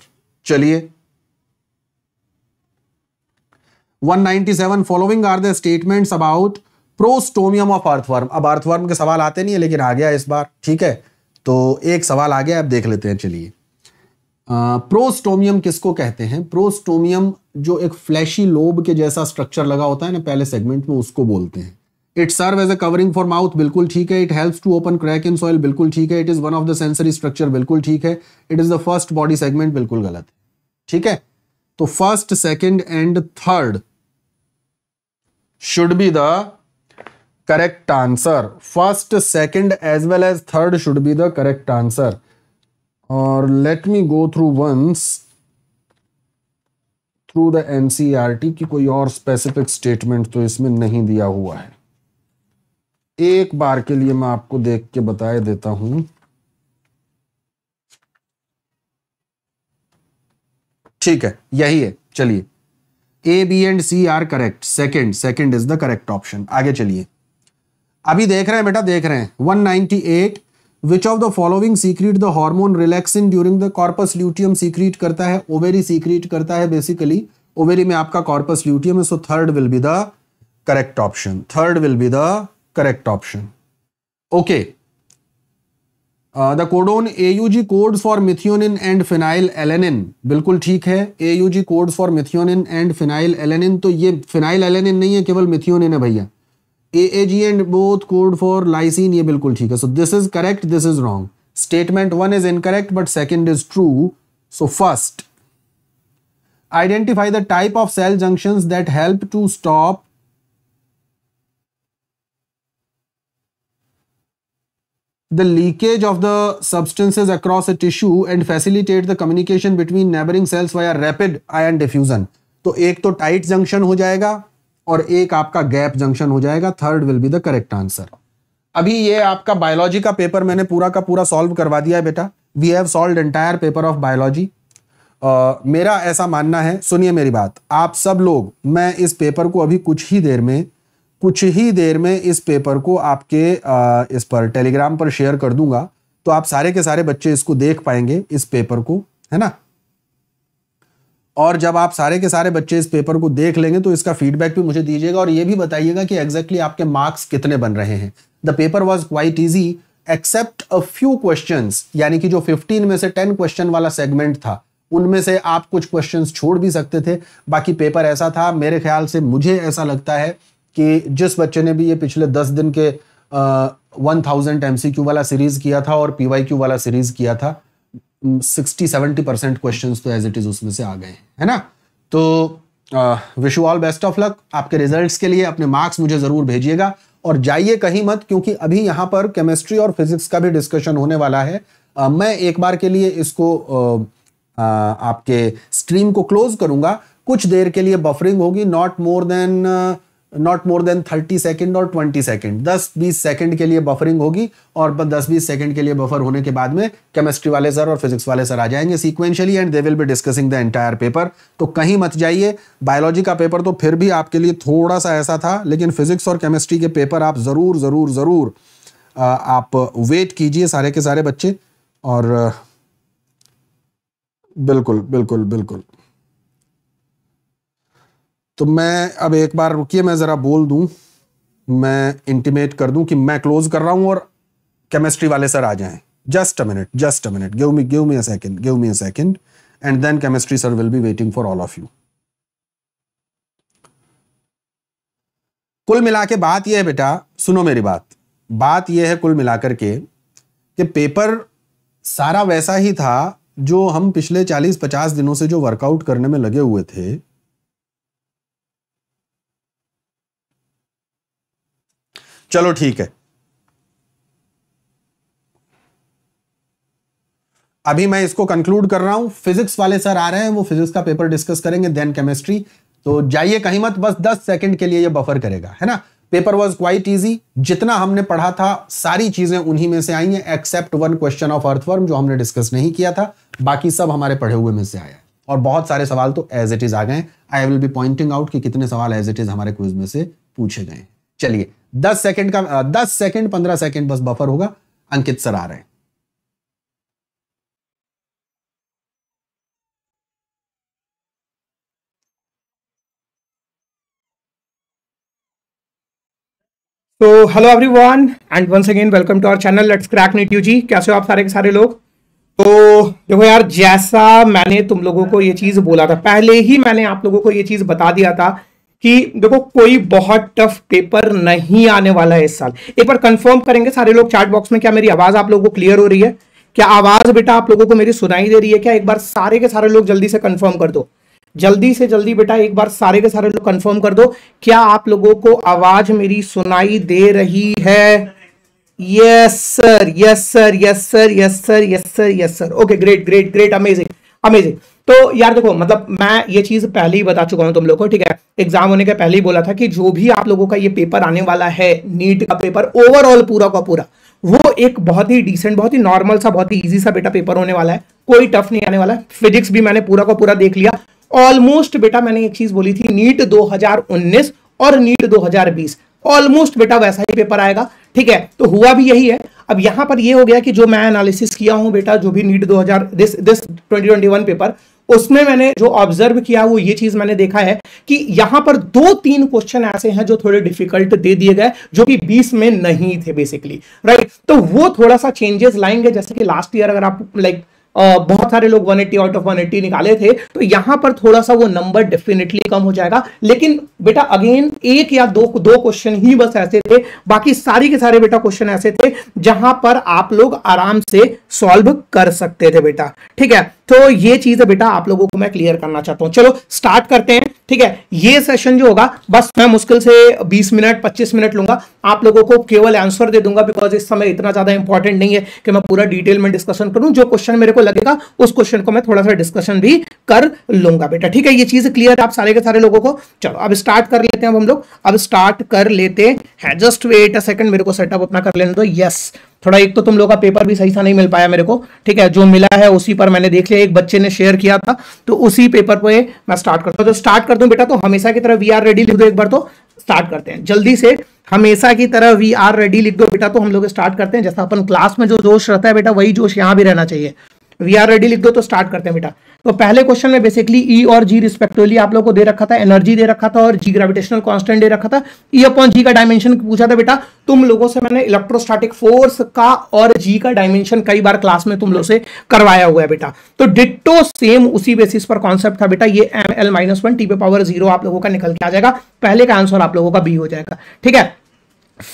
चलिए 197 following are the statements about prostomium of earthworm. अब earthworm के सवाल आते नहीं है लेकिन आ गया इस बार ठीक है तो एक सवाल आ गया अब देख लेते हैं चलिए प्रोस्टोमियम किसको कहते हैं प्रोस्टोमियम जो एक फ्लैशी लोब के जैसा स्ट्रक्चर लगा होता है ना पहले सेगमेंट में उसको बोलते हैं it serve as a covering for mouth बिल्कुल ठीक है it help to open crack in soil बिल्कुल ठीक है it is one of the sensory structure बिल्कुल ठीक है it is the first body segment बिल्कुल गलत है ठीक है तो first second and third should be the correct answer first second as well as third should be the correct answer और let me go through once through the NCERT की कोई और स्पेसिफिक स्टेटमेंट तो इसमें नहीं दिया हुआ है एक बार के लिए मैं आपको देख के बता देता हूं ठीक है यही है चलिए A B and C are correct second second is the correct option आगे चलिए अभी देख रहे हैं बेटा देख रहे हैं 198 which of the following secrete the hormone relaxin during the corpus luteum secrete करता है ओवेरी सीक्रेट करता है बेसिकली ओवेरी में आपका कॉर्पस ल्यूटियम है so third will be the correct option third will be the correct option. Okay. Uh, the codon AUG codes for methionine and phenylalanine बिल्कुल ठीक है AUG codes for methionine and phenylalanine तो ये phenylalanine नहीं है केवल methionine है भैया AAG and both code for lysine ये बिल्कुल ठीक है so this is correct this is wrong statement one is incorrect but second is true so first identify the type of cell junctions that help to stop the leakage of the substances across a tissue and facilitate the communication between neighboring cells via rapid ion diffusion तो एक तो tight junction हो जाएगा और एक आपका gap junction हो जाएगा third will be the correct answer अभी ये आपका biology का paper मैंने पूरा का पूरा solve करवा दिया है बेटा we have solved entire paper of biology Uh, मेरा ऐसा मानना है सुनिए मेरी बात आप सब लोग मैं इस पेपर को अभी कुछ ही देर में कुछ ही देर में इस पेपर को आपके आ, इस पर टेलीग्राम पर शेयर कर दूंगा तो आप सारे के सारे बच्चे इसको देख पाएंगे इस पेपर को है ना और जब आप सारे के सारे बच्चे इस पेपर को देख लेंगे तो इसका फीडबैक भी मुझे दीजिएगा और ये भी बताइएगा कि एग्जैक्टली exactly आपके मार्क्स कितने बन रहे हैं the paper was quite easy except a few question यानी कि जो 15 में से 10 क्वेश्चन वाला सेगमेंट था उनमें से आप कुछ क्वेश्चन छोड़ भी सकते थे बाकी पेपर ऐसा था मेरे ख्याल से मुझे ऐसा लगता है कि जिस बच्चे ने भी ये पिछले दस दिन के वन थाउजेंड एम वाला सीरीज़ किया था और पी वाई क्यू वाला सीरीज़ किया था सिक्सटी सेवेंटी परसेंट क्वेश्चन तो एज इट इज़ उसमें से आ गए है ना तो wish you all best of luck आपके रिजल्ट्स के लिए अपने मार्क्स मुझे ज़रूर भेजिएगा और जाइए कहीं मत क्योंकि अभी यहाँ पर केमिस्ट्री और फिजिक्स का भी डिस्कशन होने वाला है आ, मैं एक बार के लिए इसको आ, आ, आपके स्ट्रीम को क्लोज करूंगा कुछ देर के लिए बफरिंग होगी not more than not more than thirty second और ट्वेंटी सेकेंड दस बीस सेकेंड के लिए बफरिंग होगी और दस बीस सेकेंड के लिए बफर होने के बाद में केमिस्ट्री वाले सर और फिजिक्स वाले सर आ जाएंगे sequentially and they will be discussing the entire paper तो कहीं मत जाइए बायोलॉजी का पेपर तो फिर भी आपके लिए थोड़ा सा ऐसा था लेकिन फिजिक्स और केमिस्ट्री के पेपर आप ज़रूर ज़रूर ज़रूर आप वेट कीजिए सारे के सारे बच्चे और बिल्कुल बिल्कुल बिल्कुल तो मैं अब एक बार रुकिए मैं ज़रा बोल दूं मैं इंटीमेट कर दूं कि मैं क्लोज कर रहा हूं और केमिस्ट्री वाले सर आ जाएं just a minute just a minute give me give me a second give me a second and then chemistry sir will be waiting for all of you कुल मिला के बात यह है बेटा सुनो मेरी बात बात यह है कुल मिलाकर के कि पेपर सारा वैसा ही था जो हम पिछले 40-50 दिनों से जो वर्कआउट करने में लगे हुए थे चलो ठीक है अभी मैं इसको कंक्लूड कर रहा हूं फिजिक्स वाले सर आ रहे हैं वो फिजिक्स का पेपर डिस्कस करेंगे देन केमिस्ट्री तो जाइए कहीं मत बस 10 सेकंड के लिए ये बफर करेगा है ना पेपर वॉज क्वाइट ईजी जितना हमने पढ़ा था सारी चीजें उन्हीं में से आई हैं except one question of earthworm जो हमने डिस्कस नहीं किया था बाकी सब हमारे पढ़े हुए में से आया और बहुत सारे सवाल तो एज इट इज आ गए I will be pointing out कि कितने सवाल एज इट इज हमारे क्विज में से पूछे गए चलिए दस सेकंड का दस सेकंड पंद्रह सेकंड बस बफर होगा अंकित सर आ रहे हैं तो hello everyone and once again welcome to our channel let's crack NEET U G कैसे हो आप सारे के सारे लोग तो देखो यार जैसा मैंने तुम लोगों को ये चीज़ बोला था पहले ही मैंने आप लोगों को ये चीज़ बता दिया था कि देखो कोई बहुत टफ पेपर नहीं आने वाला है इस साल एक बार कंफर्म करेंगे सारे लोग चैट बॉक्स में क्या मेरी आवाज आप लोगों को क्लियर हो रही है क्या आवाज बेटा आप लोगों को मेरी सुनाई दे रही है क्या एक बार सारे के सारे लोग जल्दी से कंफर्म कर दो जल्दी से जल्दी बेटा एक बार सारे के सारे लोग कंफर्म कर दो क्या आप लोगों को आवाज मेरी सुनाई दे रही है yes sir yes sir yes sir yes sir yes sir yes sir okay great great great amazing amazing तो यार देखो मतलब मैं ये चीज़ पहले ही बता चुका हूँ तुम लोगों को ठीक है एग्जाम होने के पहले ही बोला था कि जो भी आप लोगों का ये पेपर आने वाला है नीट का पेपर ओवरऑल पूरा का पूरा वो एक बहुत ही डिसेंट बहुत ही नॉर्मल सा बहुत ही ईजी सा बेटा पेपर होने वाला है कोई टफ नहीं आने वाला है फिजिक्स भी मैंने पूरा का पूरा देख लिया ऑलमोस्ट बेटा मैंने एक चीज़ बोली थी नीट 2019 और नीट 2020 ऑलमोस्ट बेटा वैसा ही पेपर आएगा ठीक है तो हुआ भी यही है अब यहां पर ये हो गया कि जो मैं एनालिसिस किया हूं बेटा जो भी नीट 2000 दिस दिस 2021 पेपर उसमें मैंने जो ऑब्जर्व किया वो ये चीज मैंने देखा है कि यहां पर दो तीन क्वेश्चन ऐसे हैं जो थोड़े डिफिकल्ट दे दिए गए जो कि बीस में नहीं थे बेसिकली राइट तो वो थोड़ा सा चेंजेस लाएंगे जैसे कि लास्ट ईयर अगर आप लाइक Uh, बहुत सारे लोग 180 आउट ऑफ 180 निकाले थे तो यहां पर थोड़ा सा वो नंबर डेफिनेटली कम हो जाएगा लेकिन बेटा अगेन एक या दो दो क्वेश्चन ही बस ऐसे थे बाकी सारे के सारे बेटा क्वेश्चन ऐसे थे जहां पर आप लोग आराम से सॉल्व कर सकते थे बेटा ठीक है तो ये चीज है बेटा आप लोगों को मैं क्लियर करना चाहता हूं चलो स्टार्ट करते हैं ठीक है ये सेशन जो होगा बस मैं मुश्किल से 20 मिनट 25 मिनट लूंगा आप लोगों को केवल आंसर दे दूंगा बिकॉज इस समय इतना ज्यादा इंपॉर्टेंट नहीं है कि मैं पूरा डिटेल में डिस्कशन करूं जो क्वेश्चन मेरे को लगेगा उस क्वेश्चन को मैं थोड़ा सा डिस्कशन भी कर लूंगा बेटा ठीक है ये चीज क्लियर आप सारे के सारे लोगों को चलो अब स्टार्ट कर लेते हैं अब हम लोग अब स्टार्ट कर लेते हैं जस्ट वेट अ सेकंड मेरे को सेटअप अपना कर लेने दो यस थोड़ा एक तो तुम लोगों का पेपर भी सही सा नहीं मिल पाया मेरे को ठीक है जो मिला है उसी पर मैंने देख लिया एक बच्चे ने शेयर किया था तो उसी पेपर पे मैं स्टार्ट करता हूँ तो स्टार्ट कर दूँ बेटा तो हमेशा की तरह वी आर रेडी लिख दो एक बार तो स्टार्ट करते हैं जल्दी से हमेशा की तरह वी आर रेडी लिख दो बेटा तो हम लोग स्टार्ट करते हैं जैसा अपन क्लास में जो जोश रहता है बेटा वही जोश यहाँ भी रहना चाहिए वी आर रेडी लिख दो तो स्टार्ट करते हैं बेटा तो पहले क्वेश्चन में बेसिकली ई e और जी रिस्पेक्टिवली आप लोगों को दे रखा था एनर्जी दे रखा था और जी ग्रेविटेशनल कांस्टेंट दे रखा था ई अपॉन जी का डायमेंशन पूछा था बेटा तुम लोगों से मैंने इलेक्ट्रोस्टैटिक फोर्स का और जी का डायमेंशन कई बार क्लास में तुम लोग से करवाया हुआ है बेटा तो डिट्टो सेम उसी बेसिस पर कॉन्सेप्ट था बेटा ये M L minus one T पे पावर जीरो आप लोगों का निकल के आ जाएगा पहले का आंसर आप लोगों का बी हो जाएगा ठीक है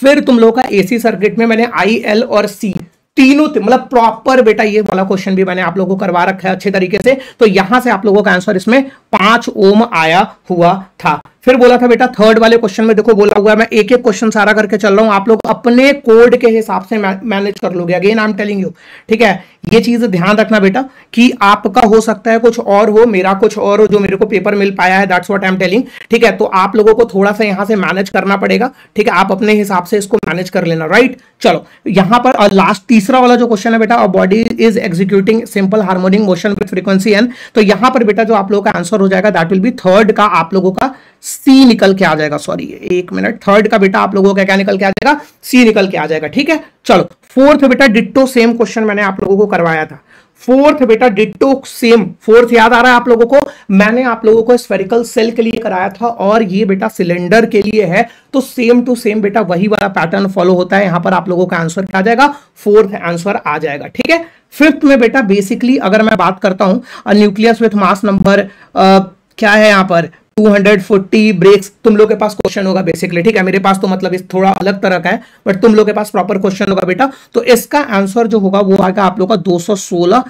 फिर तुम लोगों का एसी सर्किट में मैंने आई एल और सी तीनों तीन, मतलब प्रॉपर बेटा ये वाला क्वेश्चन भी मैंने आप लोगों को करवा रखा है अच्छे तरीके से तो यहां से आप लोगों का आंसर इसमें पांच ओम आया हुआ था फिर बोला था बेटा थर्ड वाले क्वेश्चन में देखो बोला हुआ है मैं एक एक क्वेश्चन सारा करके चल रहा हूं आप लोग अपने कोड के हिसाब से मैनेज कर लोगे again I am telling you ठीक है ये चीज ध्यान रखना बेटा कि आपका हो सकता है कुछ और हो मेरा कुछ और हो जो मेरे को पेपर मिल पाया है that's what I am telling ठीक है तो आप लोगों को थोड़ा सा यहाँ से मैनेज करना पड़ेगा ठीक है आप अपने हिसाब से इसको मैनेज कर लेना राइट चलो यहाँ पर लास्ट तीसरा वाला जो क्वेश्चन है बेटा a body is executing simple harmonic motion with frequency N तो यहाँ पर बेटा जो आप लोगों का आंसर हो जाएगा दैट विल बी थर्ड का आप लोगों का सी निकल के आ जाएगा सॉरी एक मिनट थर्ड का बेटा आप लोगों का क्या निकल के आ जाएगा सी निकल के आ जाएगा ठीक है चलो फोर्थ बेटा डिट्टो सेम क्वेश्चन मैंने आप लोगों को करवाया था फोर्थ बेटा डिट्टो सेम फोर्थ याद आ रहा है आप लोगों को मैंने आप लोगों को स्पेरिकल सेल के लिए कराया था और ये बेटा सिलेंडर के लिए है तो सेम टू सेम बेटा वही वाला पैटर्न फॉलो होता है यहां पर आप लोगों का आंसर क्या आ जाएगा फोर्थ आंसर आ जाएगा ठीक है फिफ्थ में बेटा बेसिकली अगर मैं बात करता हूं न्यूक्लियस विथ मास नंबर क्या है यहां पर 240 ब्रेक्स तुम लोग के पास क्वेश्चन होगा बेसिकली ठीक है मेरे पास तो मतलब इस थोड़ा अलग तरह का है बट तुम लोग के पास प्रॉपर क्वेश्चन होगा बेटा तो इसका आंसर जो होगा वो आएगा आप लोग का 216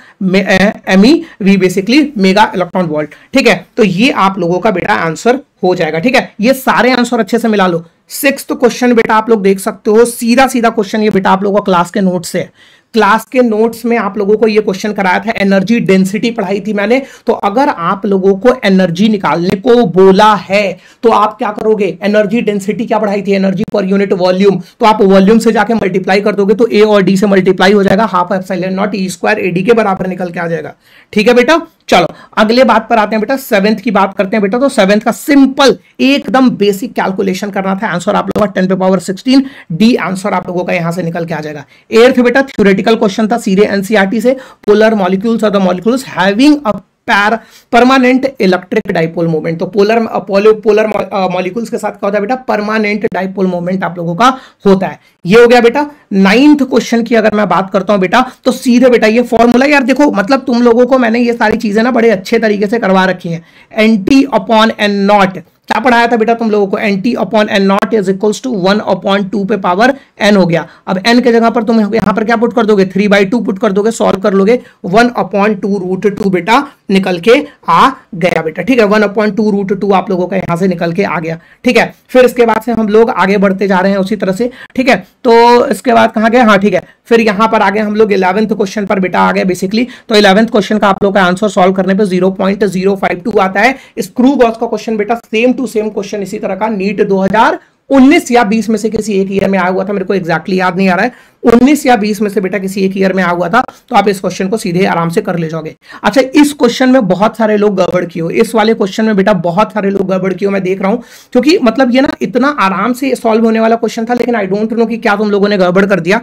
M E V basically mega electron volt ठीक है तो ये आप लोगों का बेटा आंसर हो जाएगा ठीक है ये सारे आंसर अच्छे से मिला लो सिक्स क्वेश्चन बेटा आप लोग देख सकते हो सीधा सीधा क्वेश्चन ये बेटा आप लोगों का क्लास के नोट से है क्लास के नोट्स में आप लोगों को ये क्वेश्चन कराया था एनर्जी डेंसिटी पढ़ाई थी मैंने तो अगर आप लोगों को एनर्जी निकालने को बोला है तो आप क्या करोगे एनर्जी डेंसिटी क्या पढ़ाई थी एनर्जी पर यूनिट वॉल्यूम तो आप वॉल्यूम से जाके मल्टीप्लाई कर दोगे तो ए और डी से मल्टीप्लाई हो जाएगा half F naught E square A D के बराबर निकल के आ जाएगा ठीक है बेटा चलो अगले बात पर आते हैं बेटा सेवेंथ की बात करते हैं बेटा तो सेवेंथ का सिंपल एकदम बेसिक कैलकुलेशन करना था आंसर आप लोगों का टेन पे पावर सिक्सटीन डी आंसर आप लोगों का यहां से निकल के आ जाएगा एर्थ बेटा थ्योरेटिक प्रैक्टिकल क्वेश्चन था सीधे एनसीआरटी e से पोलर मॉलिक्यूल्स और the molecules having a pair permanent electric dipole moment तो पोलर पोलो पोलर मॉलिक्यूल्स के साथ क्या होता है बेटा परमानेंट डाइपोल मोमेंट आप लोगों का होता है ये हो गया बेटा नाइन्थ क्वेश्चन की अगर मैं बात करता हूं बेटा तो सीधे बेटा ये फॉर्मूला यार देखो मतलब तुम लोगों को मैंने ये सारी चीजें ना बड़े अच्छे तरीके से करवा रखी है एन अपॉन एन नॉट क्या पढ़ाया था बेटा तुम लोगों को N T upon N naught is equals to one upon two पे पावर एन हो गया अब एन के जगह पर तुम यहां पर क्या पुट कर दोगे थ्री बाई टू पुट कर दोगे सॉल्व कर लोगे one upon two root two बेटा निकल के आ गया बेटा ठीक है one upon two root two आप लोगों का यहां से निकल के आ गया ठीक है फिर इसके बाद से हम लोग आगे बढ़ते जा रहे हैं उसी तरह से ठीक है तो इसके बाद कहा गया हाँ ठीक है फिर यहां पर आगे हम लोग इलेवंथ क्वेश्चन पर बेटा आ गए बेसिकली तो इलेवंथ क्वेश्चन का आप लोग का आंसर सॉल्व करने पर जीरो आता है स्क्रू बॉस का क्वेश्चन बेटा सेम टू सेम क्वेश्चन इसी तरह का नीट 2019 या 20 में से किसी एक ईयर में आया हुआ था मेरे को एक्जैक्टली exactly याद नहीं आ रहा है उन्नीस या बीस में से बेटा किसी एक ईयर में आ हुआ था तो आप इस क्वेश्चन को सीधे आराम से कर ले जाओगे अच्छा इस क्वेश्चन में बहुत सारे लोग गड़बड़ किए हो इस वाले क्वेश्चन में बेटा बहुत सारे लोग गड़बड़ किए हो मैं देख रहा हूं क्योंकि मतलब ये ना इतना आराम से सॉल्व होने वाला क्वेश्चन था लेकिन आई डोंट नो कि क्या तुम लोगों ने गड़बड़ कर दिया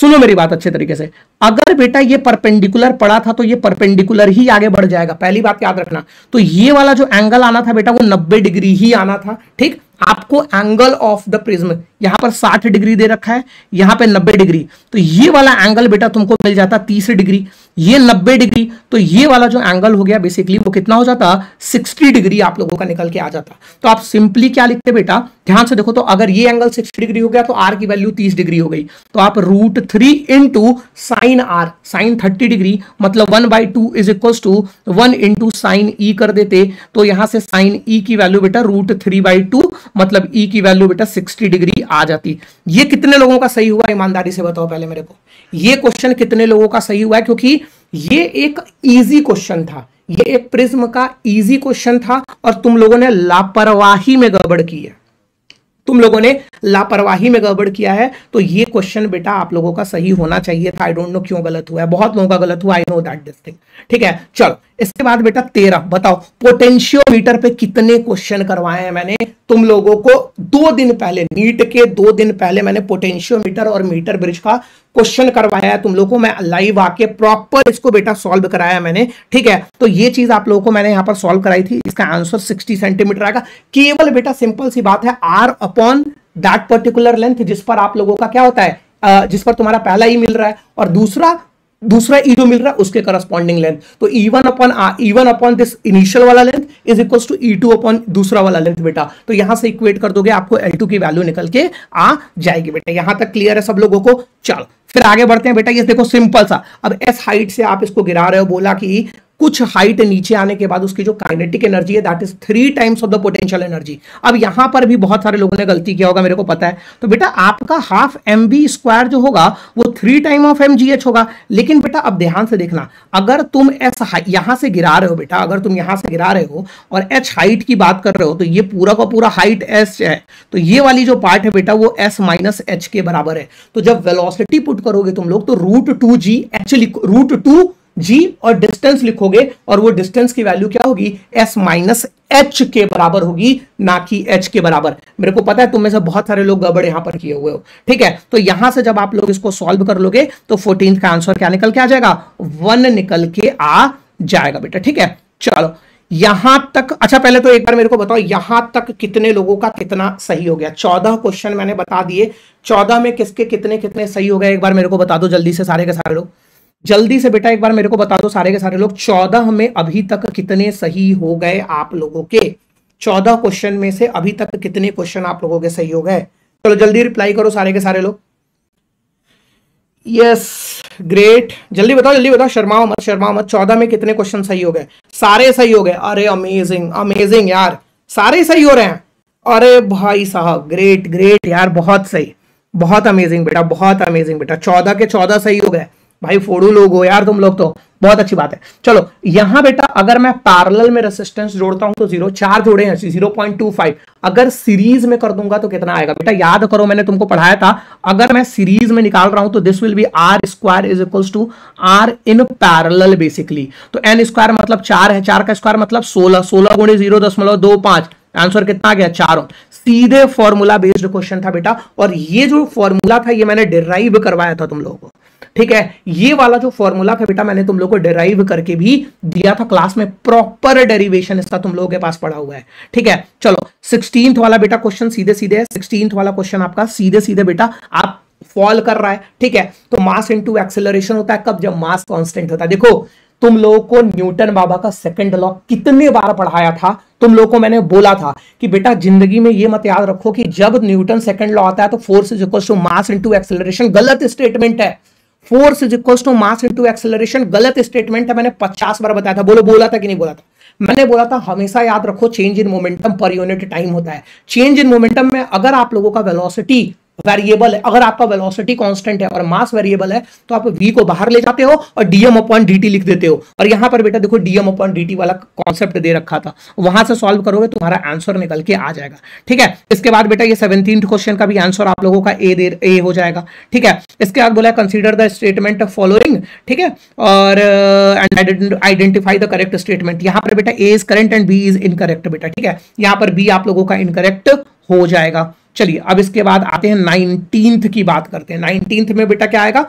सुनो मेरी बात अच्छे तरीके से अगर बेटा ये परपेंडिकुलर पड़ा था तो ये परपेंडिकुलर ही आगे बढ़ जाएगा पहली बात याद रखना तो ये वाला जो एंगल आना था बेटा वो 90 डिग्री ही आना था ठीक आपको एंगल ऑफ द प्रिज्म यहां पर 60 डिग्री दे रखा है यहां पे 90 डिग्री तो ये वाला एंगल बेटा तुमको मिल जाता तीस डिग्री ये 90 डिग्री तो ये वाला जो एंगल हो गया बेसिकली वो कितना हो जाता 60 डिग्री आप लोगों का निकल के आ जाता तो आप सिंपली क्या लिखते बेटा ध्यान से देखो तो अगर ये एंगल 60 डिग्री हो गया तो आर की वैल्यू 30 डिग्री हो गई तो आप root three into sine R sine thirty degree मतलब one by two is equals to one into sine E कर देते तो यहां से साइन ई e की वैल्यू बेटा रूट थ्री बाई टू मतलब ई e की वैल्यू बेटा सिक्सटी डिग्री आ जाती ये कितने लोगों का सही हुआ ईमानदारी से बताओ पहले मेरे को ये क्वेश्चन कितने लोगों का सही हुआ है क्योंकि ये एक इजी क्वेश्चन था ये एक प्रिज्म का इजी क्वेश्चन था और तुम लोगों ने लापरवाही में गड़बड़ की है तुम लोगों ने लापरवाही में गड़बड़ किया है तो ये क्वेश्चन बेटा आप लोगों का सही होना चाहिए था आई डोंट नो क्यों गलत हुआ है बहुत लोगों का गलत हुआ I know that this thing ठीक है चलो इसके बाद बेटा तेरह बताओ पोटेंशियोमीटर पे कितने क्वेश्चन करवाए हैं मैंने तुम लोगों को दो दिन पहले नीट के दो दिन पहले मैंने पोटेंशियोमीटर और मीटर ब्रिज का क्वेश्चन करवाया है तुम लोगों को मैं लाइव आके प्रॉपर इसको बेटा सॉल्व कराया मैंने ठीक है तो ये चीज आप लोगों को मैंने यहां पर सॉल्व कराई थी इसका आंसर सिक्सटी सेंटीमीटर आएगा केवल बेटा सिंपल सी बात है R upon that particular length जिस पर आप लोगों का क्या होता है जिस पर तुम्हारा पहला ही e मिल रहा है और दूसरा दूसरा ई e जो मिल रहा है उसके करस्पॉन्डिंग लेंथ तो E one upon E one upon this initial वाला length is equal to E two upon दूसरा वाला लेंथ बेटा तो यहां से इक्वेट कर दोगे आपको एल टू की वैल्यू निकल के आ जाएगी बेटा यहां तक क्लियर है सब लोगों को चल फिर आगे बढ़ते हैं बेटा ये देखो सिंपल सा अब एस हाइट से आप इसको गिरा रहे हो बोला कि कुछ हाइट नीचे आने के बाद उसकी जो काइनेटिक एनर्जी है that is three times of the potential energy अब यहां पर भी बहुत सारे लोगों ने गलती किया होगा मेरे को पता है तो बेटा आपका हाफ एम बी स्क्वायर जो होगा वो three time of M G H होगा लेकिन बेटा अब ध्यान से देखना अगर तुम एस यहां से गिरा रहे हो बेटा अगर तुम यहां से गिरा रहे हो और एच हाइट की बात कर रहे हो तो ये पूरा का पूरा हाइट एस है तो ये वाली जो पार्ट है बेटा वो एस माइनस एच के बराबर है तो जब वेलोसिटी पुट करोगे तुम लोग तो रूट टू जी एच लिखो रूट टू जी और डिस्टेंस लिखोगे और वो डिस्टेंस की वैल्यू क्या होगी एस माइनस एच के बराबर होगी ना कि एच के बराबर मेरे को पता है तुम में से बहुत सारे लोग गड़बड़ यहां पर किए हुए हो ठीक है तो यहां से जब आप लोग इसको सॉल्व कर लोगे तो फोर्टीन का आंसर क्या निकल के आ जाएगा वन निकल के आ जाएगा बेटा ठीक है चलो यहां तक अच्छा पहले तो एक बार मेरे को बताओ यहां तक कितने लोगों का कितना सही हो गया चौदह क्वेश्चन मैंने बता दिए चौदह में किसके कितने कितने सही हो गए एक बार मेरे को बता दो जल्दी से सारे के सारे लोग जल्दी से बेटा एक बार मेरे को बता दो सारे के सारे लोग चौदह में अभी तक कितने सही हो गए आप लोगों के चौदह क्वेश्चन में से अभी तक कितने क्वेश्चन आप लोगों के सही हो गए चलो जल्दी रिप्लाई करो सारे के सारे लोग यस ग्रेट जल्दी बताओ जल्दी बताओ शर्माओ मत शर्माओ मत चौदह में कितने क्वेश्चन सही हो गए सारे सही हो गए अरे अमेजिंग अमेजिंग यार सारे सही हो रहे हैं अरे भाई साहब ग्रेट ग्रेट यार बहुत सही बहुत अमेजिंग बेटा बहुत अमेजिंग बेटा चौदह के चौदह सही हो गए भाई फोड़ू लोग हो यार तुम लोग तो बहुत अच्छी बात है चलो यहां बेटा अगर मैं पैरेलल में रेसिस्टेंस जोड़ता हूं तो जीरो चार जोड़े हैं जीरो पॉइंट टू फाइव अगर सीरीज में कर दूंगा तो कितना आएगा बेटा याद करो मैंने तुमको पढ़ाया था अगर मैं सीरीज में निकाल रहा हूं तो this will be R square is equal to R in parallel basically तो एन स्क्वायर मतलब चार है चार का स्क्वायर मतलब सोलह सोलह गुणे जीरो दशमलव दो पांच आंसर कितना गया चारों सीधे फॉर्मूला बेस्ड क्वेश्चन था बेटा और ये जो फॉर्मूला था ये मैंने डिराइव करवाया था तुम लोगों को ठीक है ये वाला जो फॉर्मूला था बेटा मैंने तुम लोग को डेराइव करके भी दिया था क्लास में प्रॉपर डेरिवेशन इसका तुम लोगों के पास पड़ा हुआ है ठीक है चलो सिक्सटीन वाला बेटा क्वेश्चन सीधे सीधे है सिक्सटीन वाला क्वेश्चन आपका सीधे सीधे बेटा आप फॉल कर रहा है ठीक है तो मास इंटू एक्सेलरेशन होता है कब जब मास कॉन्स्टेंट होता है देखो तुम लोगों को न्यूटन बाबा का सेकंड लॉ कितने बार पढ़ाया था तुम लोगों को मैंने बोला था कि बेटा जिंदगी में ये मत याद रखो कि जब न्यूटन सेकंड लॉ आता है तो force is equal to mass into acceleration गलत स्टेटमेंट है force is equal to mass into acceleration गलत स्टेटमेंट है मैंने पचास बार बताया था बोलो बोला था कि नहीं बोला था मैंने बोला था हमेशा याद रखो चेंज इन मोमेंटम पर यूनिट टाइम होता है चेंज इन मोमेंटम में अगर आप लोगों का वेलोसिटी वेरिएबल है अगर आपका वेलोसिटी कांस्टेंट है और मास वेरिएबल है तो आप वी को बाहर ले जाते हो और डीएम अपॉन डीटी लिख देते हो और यहां पर बेटा देखो डीएम अपॉन डीटी वाला कॉन्सेप्ट दे रखा था वहां से सॉल्व करोगे तुम्हारा आंसर निकल के आ जाएगा ठीक है इसके बाद बेटा ये सेवनटीन क्वेश्चन का भी आंसर आप लोगों का ए दे ए हो जाएगा ठीक है इसके बाद बोला कंसिडर द स्टेटमेंट फॉलोइंग ठीक है और आइडेंटिफाई द करेक्ट स्टेटमेंट यहां पर बेटा A is correct and B is incorrect बेटा ठीक है यहां पर बी आप लोगों का इनकरेक्ट हो जाएगा चलिए अब इसके बाद आते हैं नाइनटीन्थ की बात करते हैं नाइनटीन्थ में बेटा क्या आएगा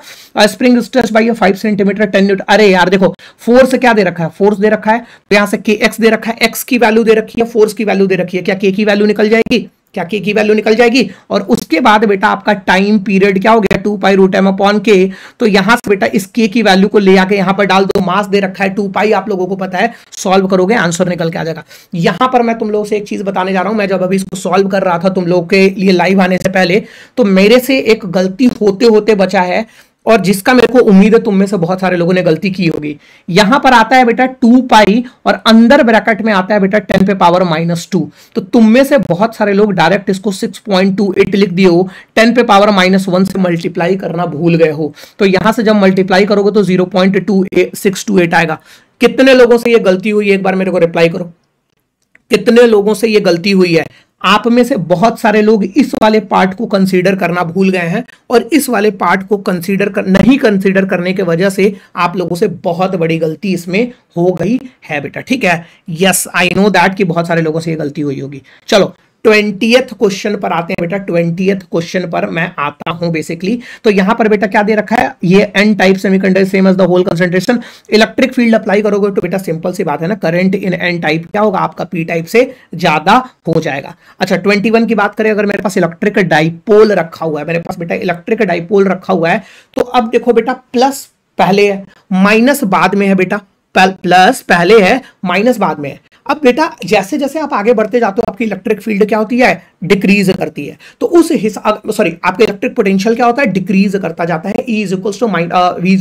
spring stress by five centimetre ten newton अरे यार देखो फोर्स क्या दे रखा है फोर्स दे रखा है तो यहां से के एक्स दे रखा है एक्स की वैल्यू दे रखी है फोर्स की वैल्यू दे रखी है क्या के की वैल्यू निकल जाएगी क्या के की वैल्यू निकल जाएगी और उसके बाद बेटा आपका टाइम पीरियड क्या हो गया two pi root M upon K तो यहां से बेटा इस के की वैल्यू को ले आके यहां पर डाल दो मास दे रखा है टू पाई आप लोगों को पता है सॉल्व करोगे आंसर निकल के आ जाएगा यहां पर मैं तुम लोगों से एक चीज बताने जा रहा हूं मैं जब अभी इसको सॉल्व कर रहा था तुम लोग के लिए लाइव आने से पहले तो मेरे से एक गलती होते होते बचा है और जिसका मेरे को उम्मीद है तुम में से बहुत सारे लोगों ने गलती की होगी यहां पर आता है बेटा टू पाई और अंदर ब्रैकेट में आता है बेटा टेन पे पावर माइनस टू तो तुम में से बहुत सारे लोग डायरेक्ट इसको सिक्स पॉइंट टू एट लिख दिए हो टेन पे पावर माइनस वन से मल्टीप्लाई करना भूल गए हो तो यहां से जब मल्टीप्लाई करोगे तो zero point two six two eight आएगा कितने लोगों से यह गलती हुई एक बार मेरे को रिप्लाई करो कितने लोगों से यह गलती हुई है आप में से बहुत सारे लोग इस वाले पार्ट को कंसीडर करना भूल गए हैं और इस वाले पार्ट को कंसीडर कर नहीं कंसीडर करने के वजह से आप लोगों से बहुत बड़ी गलती इसमें हो गई है बेटा ठीक है यस आई नो दैट कि बहुत सारे लोगों से ये गलती हुई होगी चलो ट्वेंटियथ क्वेश्चन पर आते हैं बेटा ट्वेंटियथ क्वेश्चन पर मैं आता हूं बेसिकली तो यहां पर बेटा क्या दे रखा है ये N type semiconductor same as the hole concentration electric field apply करोगे तो बेटा सिंपल सी बात है ना करंट इन एन टाइप क्या होगा आपका पी टाइप से ज्यादा हो जाएगा अच्छा ट्वेंटी की बात करें अगर मेरे पास इलेक्ट्रिक डाइपोल रखा हुआ है मेरे पास बेटा इलेक्ट्रिक डाइपोल रखा हुआ है तो अब देखो बेटा प्लस पहले है माइनस बाद में है बेटा प्लस पहले है माइनस बाद में है अब बेटा जैसे जैसे आप आगे बढ़ते जाते हो आपकी इलेक्ट्रिक फील्ड क्या होती है डिक्रीज करती है तो उस हिसाब सॉरी आपके इलेक्ट्रिक पोटेंशियल क्या होता है डिक्रीज करता जाता है E is equals to minus V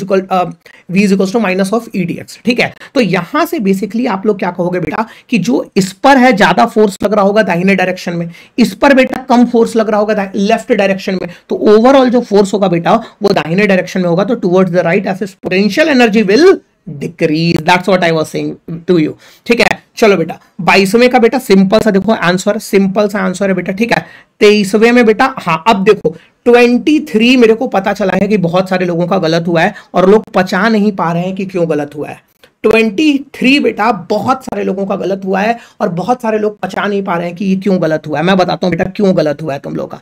is equals to minus of E D X ठीक है तो यहां से बेसिकली आप लोग क्या कहोगे बेटा कि जो इस पर है ज्यादा फोर्स लग रहा होगा दाहिने डायरेक्शन में इस पर बेटा कम फोर्स लग रहा होगा लेफ्ट डायरेक्शन में तो ओवरऑल जो फोर्स होगा बेटा वो दाहिने डायरेक्शन में होगा तो towards the right as potential energy will decrease that's what I was saying to you ठीक है चलो बेटा बाईसवें का बेटा सिंपल सा देखो आंसर सिंपल सा आंसर है बेटा ठीक है तेईसवें में बेटा हाँ अब देखो 23 मेरे को पता चला है कि बहुत सारे लोगों का गलत हुआ है और लोग पचा नहीं पा रहे हैं कि क्यों गलत हुआ है 23 बेटा बहुत सारे लोगों का गलत हुआ है और बहुत सारे लोग पचा नहीं पा रहे हैं कि ये क्यों गलत हुआ है मैं बताता हूँ बेटा क्यों गलत हुआ है तुम लोग का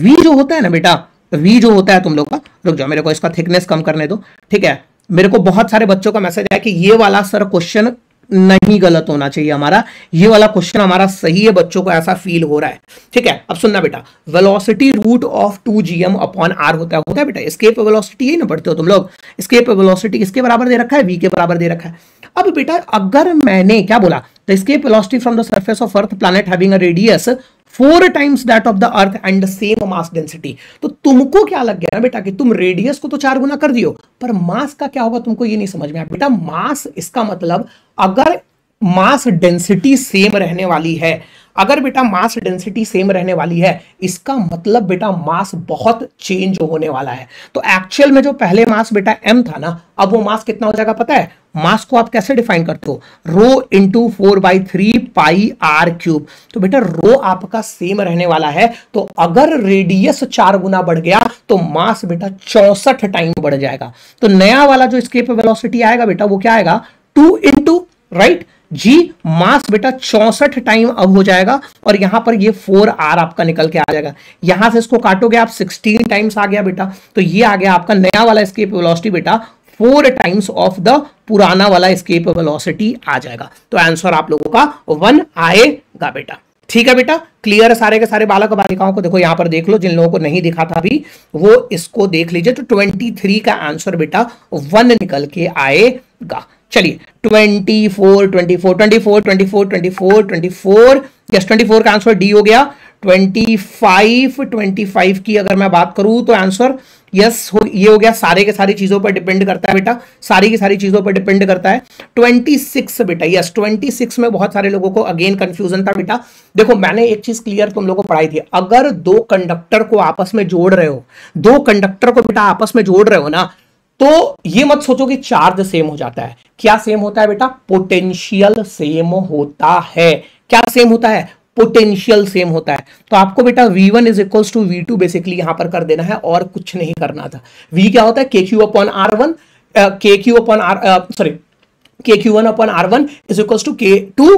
वी जो होता है ना बेटा वी जो होता है तुम लोग का रुक जाओ मेरे को इसका थिकनेस कम करने दो ठीक है मेरे को बहुत सारे बच्चों का मैसेज आया कि ये वाला सर क्वेश्चन नहीं गलत होना चाहिए हमारा ये वाला क्वेश्चन हमारा सही है बच्चों को ऐसा फील हो रहा है ठीक है अब सुनना बेटा velocity root of two G M upon R होता है होता है बेटा स्केप वेलोसिटी यही ना पढ़ते हो तुम लोग स्केप वेलोसिटी किसके बराबर दे रखा है वी के बराबर दे रखा है अब बेटा अगर मैंने क्या बोला the escape velocity from the surface of earth planet having a radius four times that of the earth and the same mass density तो तुमको क्या लग गया ना बेटा कि तुम रेडियस को तो चार गुना कर दियो पर मास का क्या होगा तुमको ये नहीं समझ में आया बेटा मास इसका मतलब अगर मास डेंसिटी सेम रहने वाली है अगर बेटा मास डेंसिटी सेम रहने वाली है इसका मतलब बेटा मास बहुत चेंज होने वाला है तो एक्चुअल में जो पहले मास बेटा एम था ना अब वो मास कितना हो जाएगा पता है मास को आप कैसे डिफाइन करते हो rho into four by three pi R cube तो बेटा रो आपका सेम रहने वाला है तो अगर रेडियस चार गुना बढ़ गया तो मास बेटा चौसठ टाइम बढ़ जाएगा तो नया वाला जो स्केप वेलोसिटी आएगा बेटा वो क्या आएगा two into right right? G mass बेटा चौसठ टाइम अब हो जाएगा और यहां पर ये फोर आर आपका निकल के आ जाएगा यहां से इसको काटोगे आप सिक्सटीन टाइम्स आ गया बेटा तो ये आ गया आपका नया वाला स्केप वेलोसिटी बेटा फोर टाइम्स ऑफ द पुराना वाला स्केप वेलोसिटी आ जाएगा तो आंसर आप लोगों का वन आएगा बेटा ठीक है बेटा क्लियर है सारे के सारे बालक बालिकाओं को देखो यहां पर देख लो जिन लोगों को नहीं दिखा था अभी वो इसको देख लीजिए तो 23 का आंसर बेटा वन निकल के आएगा चलिए twenty four twenty four twenty four twenty four twenty four twenty four yes twenty four का आंसर डी हो गया ट्वेंटी फाइव ट्वेंटी फाइव की अगर मैं बात करूं तो आंसर यस हो ये हो गया सारे के सारी चीज़ों पर डिपेंड करता है बेटा सारी की सारी चीज़ों पर डिपेंड करता है ट्वेंटी सिक्स बेटा यस ट्वेंटी सिक्स में बहुत सारे लोगों को अगेन कंफ्यूजन था बेटा देखो मैंने एक चीज़ क्लियर तुम लोगों को पढ़ाई थी अगर दो कंडक्टर को आपस में जोड़ रहे हो दो कंडक्टर को बेटा आपस में जोड़ रहे हो ना तो ये मत सोचो कि चार्ज सेम हो जाता है क्या सेम होता है बेटा पोटेंशियल सेम होता है क्या सेम होता है पोटेंशियल सेम होता है तो आपको बेटा V1 one is equal to V basically यहां पर कर देना है और कुछ नहीं करना था V क्या होता है K Q upon R one K Q upon R sorry K Q one upon R one is equal to K two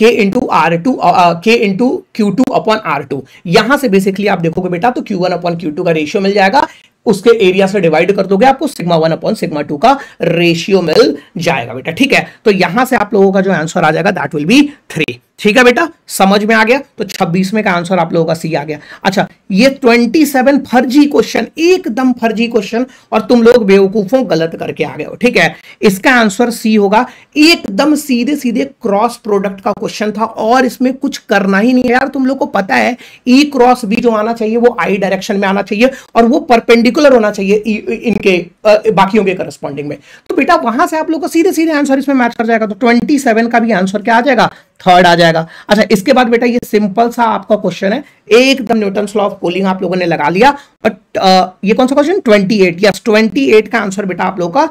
K into R two K into Q two upon R two यहां से बेसिकली आप देखोगे बेटा तो Q one upon Q two का रेशियो मिल जाएगा उसके एरिया से डिवाइड कर दोगे आपको sigma one upon sigma two का रेशियो मिल जाएगा बेटा ठीक है तो यहां से आप लोगों का जो आंसर आ जाएगा दैट विल बी थ्री ठीक है बेटा समझ में आ गया तो 26वें का आंसर आप लोगों का सी आ गया अच्छा ये 27 फर्जी क्वेश्चन एकदम फर्जी क्वेश्चन और तुम लोग बेवकूफों गलत करके आ गए हो ठीक है इसका आंसर सी होगा एकदम सीधे सीधे क्रॉस प्रोडक्ट का क्वेश्चन था और इसमें कुछ करना ही नहीं है यार तुम लोग को पता है ई क्रॉस बी जो आना चाहिए वो आई डायरेक्शन में आना चाहिए और वो परपेंडिकुलर होना चाहिए e, e, इनके बाकियों के करस्पॉन्डिंग में तो बेटा वहां से आप लोग का सीधे सीधे आंसर इसमें मैच कर जाएगा तो ट्वेंटी का भी आंसर क्या आ जाएगा थर्ड आ जाएगा अच्छा इसके बाद बेटा ये सिंपल सा आपका क्वेश्चन है एकदम न्यूटन लॉ ऑफ कूलिंग आप लोगों ने लगा लिया बट ये कौन सा क्वेश्चन 28 यस 28 का आंसर बेटा आप लोगों का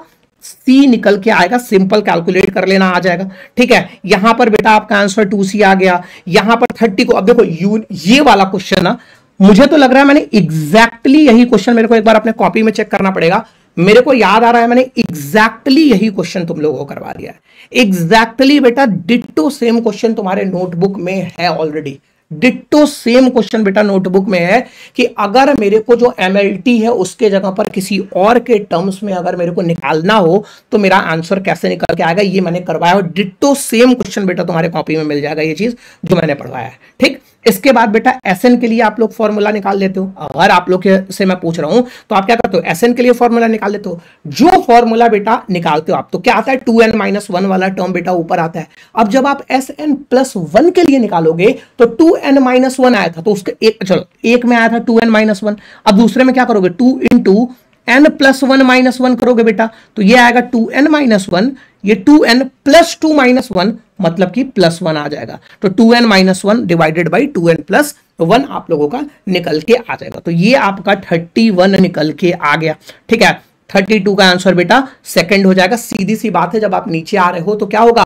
सी निकल के आएगा सिंपल कैलकुलेट कर लेना आ जाएगा ठीक है यहां पर बेटा आपका आंसर टू सी आ गया यहां पर थर्टी को अब देखो यू ये वाला क्वेश्चन ना मुझे तो लग रहा है मैंने एग्जैक्टली exactly यही क्वेश्चन मेरे को एक बार अपने कॉपी में चेक करना पड़ेगा मेरे को याद आ रहा है मैंने एग्जैक्टली exactly यही क्वेश्चन तुम लोगों को करवा दिया है एग्जैक्टली exactly बेटा डिट्टो सेम क्वेश्चन तुम्हारे नोटबुक में है ऑलरेडी डिट्टो सेम क्वेश्चन बेटा नोटबुक में है कि अगर मेरे को जो एम है उसके जगह पर किसी और के टर्म्स में अगर मेरे को निकालना हो तो मेरा आंसर कैसे निकल के आएगा ये मैंने करवाया और डिट्टो सेम क्वेश्चन बेटा तुम्हारे कॉपी में मिल जाएगा ये चीज़ जो मैंने पढ़वाया है ठीक इसके बाद बेटा एस के लिए आप लोग फॉर्मूला निकाल लेते हो अगर आप लोग से मैं पूछ रहा हूं तो आप क्या करते हो एस के लिए फॉर्मूला निकाल लेते हो जो फॉर्मूला बेटा निकालते हो आप तो क्या आता है टू एन माइनस वन वाला टर्म बेटा ऊपर आता है अब जब आप एस एन प्लस वन के लिए निकालोगे तो टू एन माइनस वन आया था तो उसके एक चलो एक में आया था टू एन माइनस वन अब दूसरे में क्या करोगे two in two N plus one minus one करोगे बेटा तो ये आएगा टू एन माइनस वन ये two N plus two minus one मतलब कि प्लस वन आ जाएगा तो two N minus one divided by two N plus one आप लोगों का निकल के आ जाएगा तो ये आपका थर्टी वन निकल के आ गया ठीक है थर्टी टू का आंसर बेटा सेकेंड हो जाएगा सीधी सी बात है जब आप नीचे आ रहे हो तो क्या होगा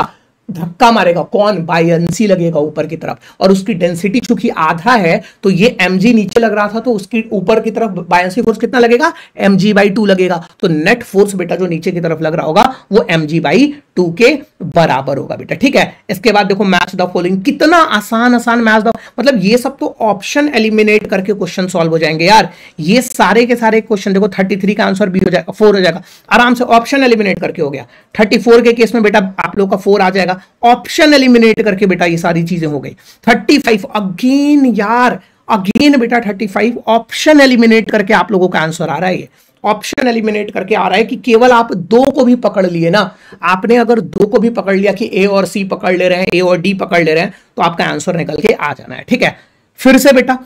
धक्का मारेगा कौन बायंसी लगेगा ऊपर की तरफ और उसकी डेंसिटी चूंकि आधा है तो ये एम नीचे लग रहा था तो उसकी ऊपर की तरफ बायंसी फोर्स कितना लगेगा एम जी बाई टू लगेगा तो नेट फोर्स बेटा जो नीचे की तरफ लग रहा होगा वो एम जी बाई टू के बराबर होगा बेटा ठीक है इसके बाद देखो मैच द फॉलोइंग कितना आसान आसान मैच द मतलब ये सब तो ऑप्शन एलिमिनेट करके क्वेश्चन सॉल्व हो जाएंगे यार ये सारे के सारे क्वेश्चन देखो थ्री का आंसर बी हो जाएगा फोर हो जाएगा आराम से ऑप्शन एलिमिनेट करके हो गया थर्टी के केस में बेटा आप लोग का फोर आ जाएगा जाएगा ऑप्शन एलिमिनेट करके बेटा ये सारी चीजें हो गई थर्टी फाइव अगेन यार अगेन बेटा थर्टी फाइव ऑप्शन एलिमिनेट करके आप लोगों का आंसर आ रहा है ये ऑप्शन एलिमिनेट करके आ रहा है कि केवल आप दो को भी पकड़ लिए ना आपने अगर दो को भी पकड़ लिया कि ए और सी पकड़ ले रहे हैं ए और डी पकड़ ले रहे हैं तो आपका आंसर निकल के आ जाना है ठीक है फिर से बेटा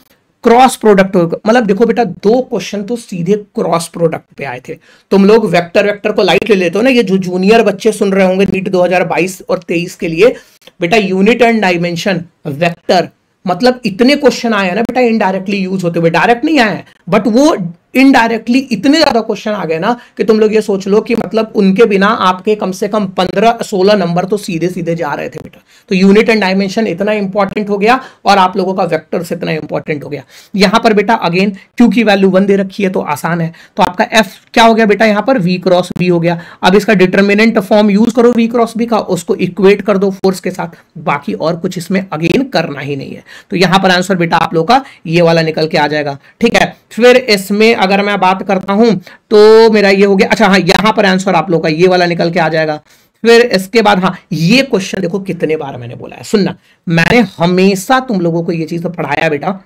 क्रॉस प्रोडक्ट होगा मतलब देखो बेटा दो क्वेश्चन तो सीधे क्रॉस प्रोडक्ट पे आए थे तुम लोग वेक्टर वेक्टर को लाइट ले लेते हो ना ये जो जूनियर बच्चे सुन रहे होंगे नीट 2022 और 23 के लिए बेटा यूनिट एंड डायमेंशन वेक्टर मतलब इतने क्वेश्चन आए हैं ना बेटा इनडायरेक्टली यूज होते हुए डायरेक्ट नहीं आए बट वो इनडायरेक्टली इतने ज्यादा क्वेश्चन आ गए ना कि तुम लोग ये सोच लो कि मतलब उनके बिना आपके कम से कम पंद्रह सोलह नंबर तो सीधे सीधे जा रहे थे बेटा तो यूनिट एंड डायमेंशन इतना इंपॉर्टेंट हो गया और आप लोगों का से इतना इंपॉर्टेंट हो गया यहां पर बेटा अगेन क्यू की वैल्यू वन दे रखी है तो आसान है तो आपका एफ क्या हो गया बेटा यहाँ पर वी क्रॉस बी हो गया अब इसका डिटर्मिनेंट फॉर्म यूज करो वी क्रॉस बी का उसको इक्वेट कर दो फोर्स के साथ बाकी और कुछ इसमें अगेन करना ही नहीं है तो यहां पर आंसर बेटा आप लोग का ये वाला निकल के आ जाएगा ठीक है फिर इसमें अगर मैं बात करता हूं तो मेरा ये हो गया अच्छा हाँ यहां पर आंसर आप लोग का ये वाला निकल के आ जाएगा फिर इसके बाद हाँ ये क्वेश्चन देखो कितने बार मैंने बोला है सुनना मैंने हमेशा तुम लोगों को ये चीज तो पढ़ाया बेटा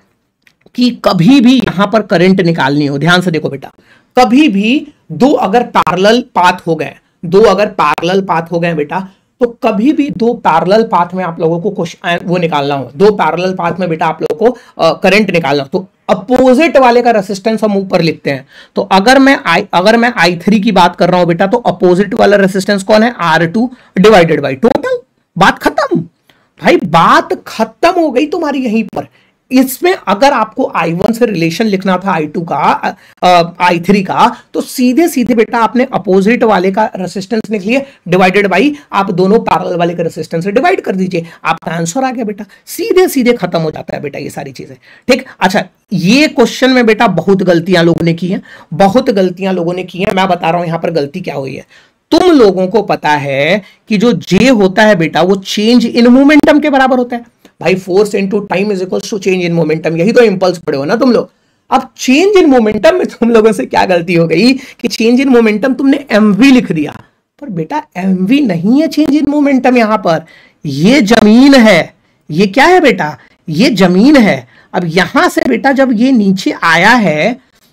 कि कभी भी यहां पर करंट निकालनी हो ध्यान से देखो बेटा कभी भी दो अगर पार्लल पाथ हो गए दो अगर पार्लल पाथ हो गए बेटा तो कभी भी दो पैरल पाथ में आप लोगों को वो निकालना हो दो पैरल पाथ में बेटा आप लोगों को करंट निकालना हो तो अपोजिट वाले का रेसिस्टेंस हम ऊपर लिखते हैं तो अगर मैं आई अगर मैं आई थ्री की बात कर रहा हूं बेटा तो अपोजिट वाला रेसिस्टेंस कौन है R two divided by total बात खत्म भाई बात खत्म हो गई तुम्हारी यहीं पर इसमें अगर आपको I1 से रिलेशन लिखना था I2 टू का आई I3 का तो सीधे सीधे बेटा आपने अपोजिट वाले का रेसिस्टेंस लिख लिया डिवाइडेड बाई आप दोनों पैरल वाले का रेसिस्टेंस डिवाइड कर दीजिए आपका आंसर आ गया बेटा सीधे सीधे खत्म हो जाता है बेटा ये सारी चीजें ठीक अच्छा ये क्वेश्चन में बेटा बहुत गलतियां लोगों ने की हैं बहुत गलतियां लोगों ने की हैं मैं बता रहा हूं यहां पर गलती क्या हुई है तुम लोगों को पता है कि जो जे होता है बेटा वो चेंज इन मोमेंटम के बराबर होता है भाई force into time is equal to change in momentum यही तो इम्पल्स पड़े हो ना तुम लोग अब चेंज इन मोमेंटम में तुम लोगों से क्या गलती हो गई कि चेंज इन मोमेंटम तुमने एम लिख दिया पर बेटा एम नहीं है चेंज इन मोमेंटम यहां पर ये जमीन है ये क्या है बेटा ये जमीन है अब यहां से बेटा जब ये नीचे आया है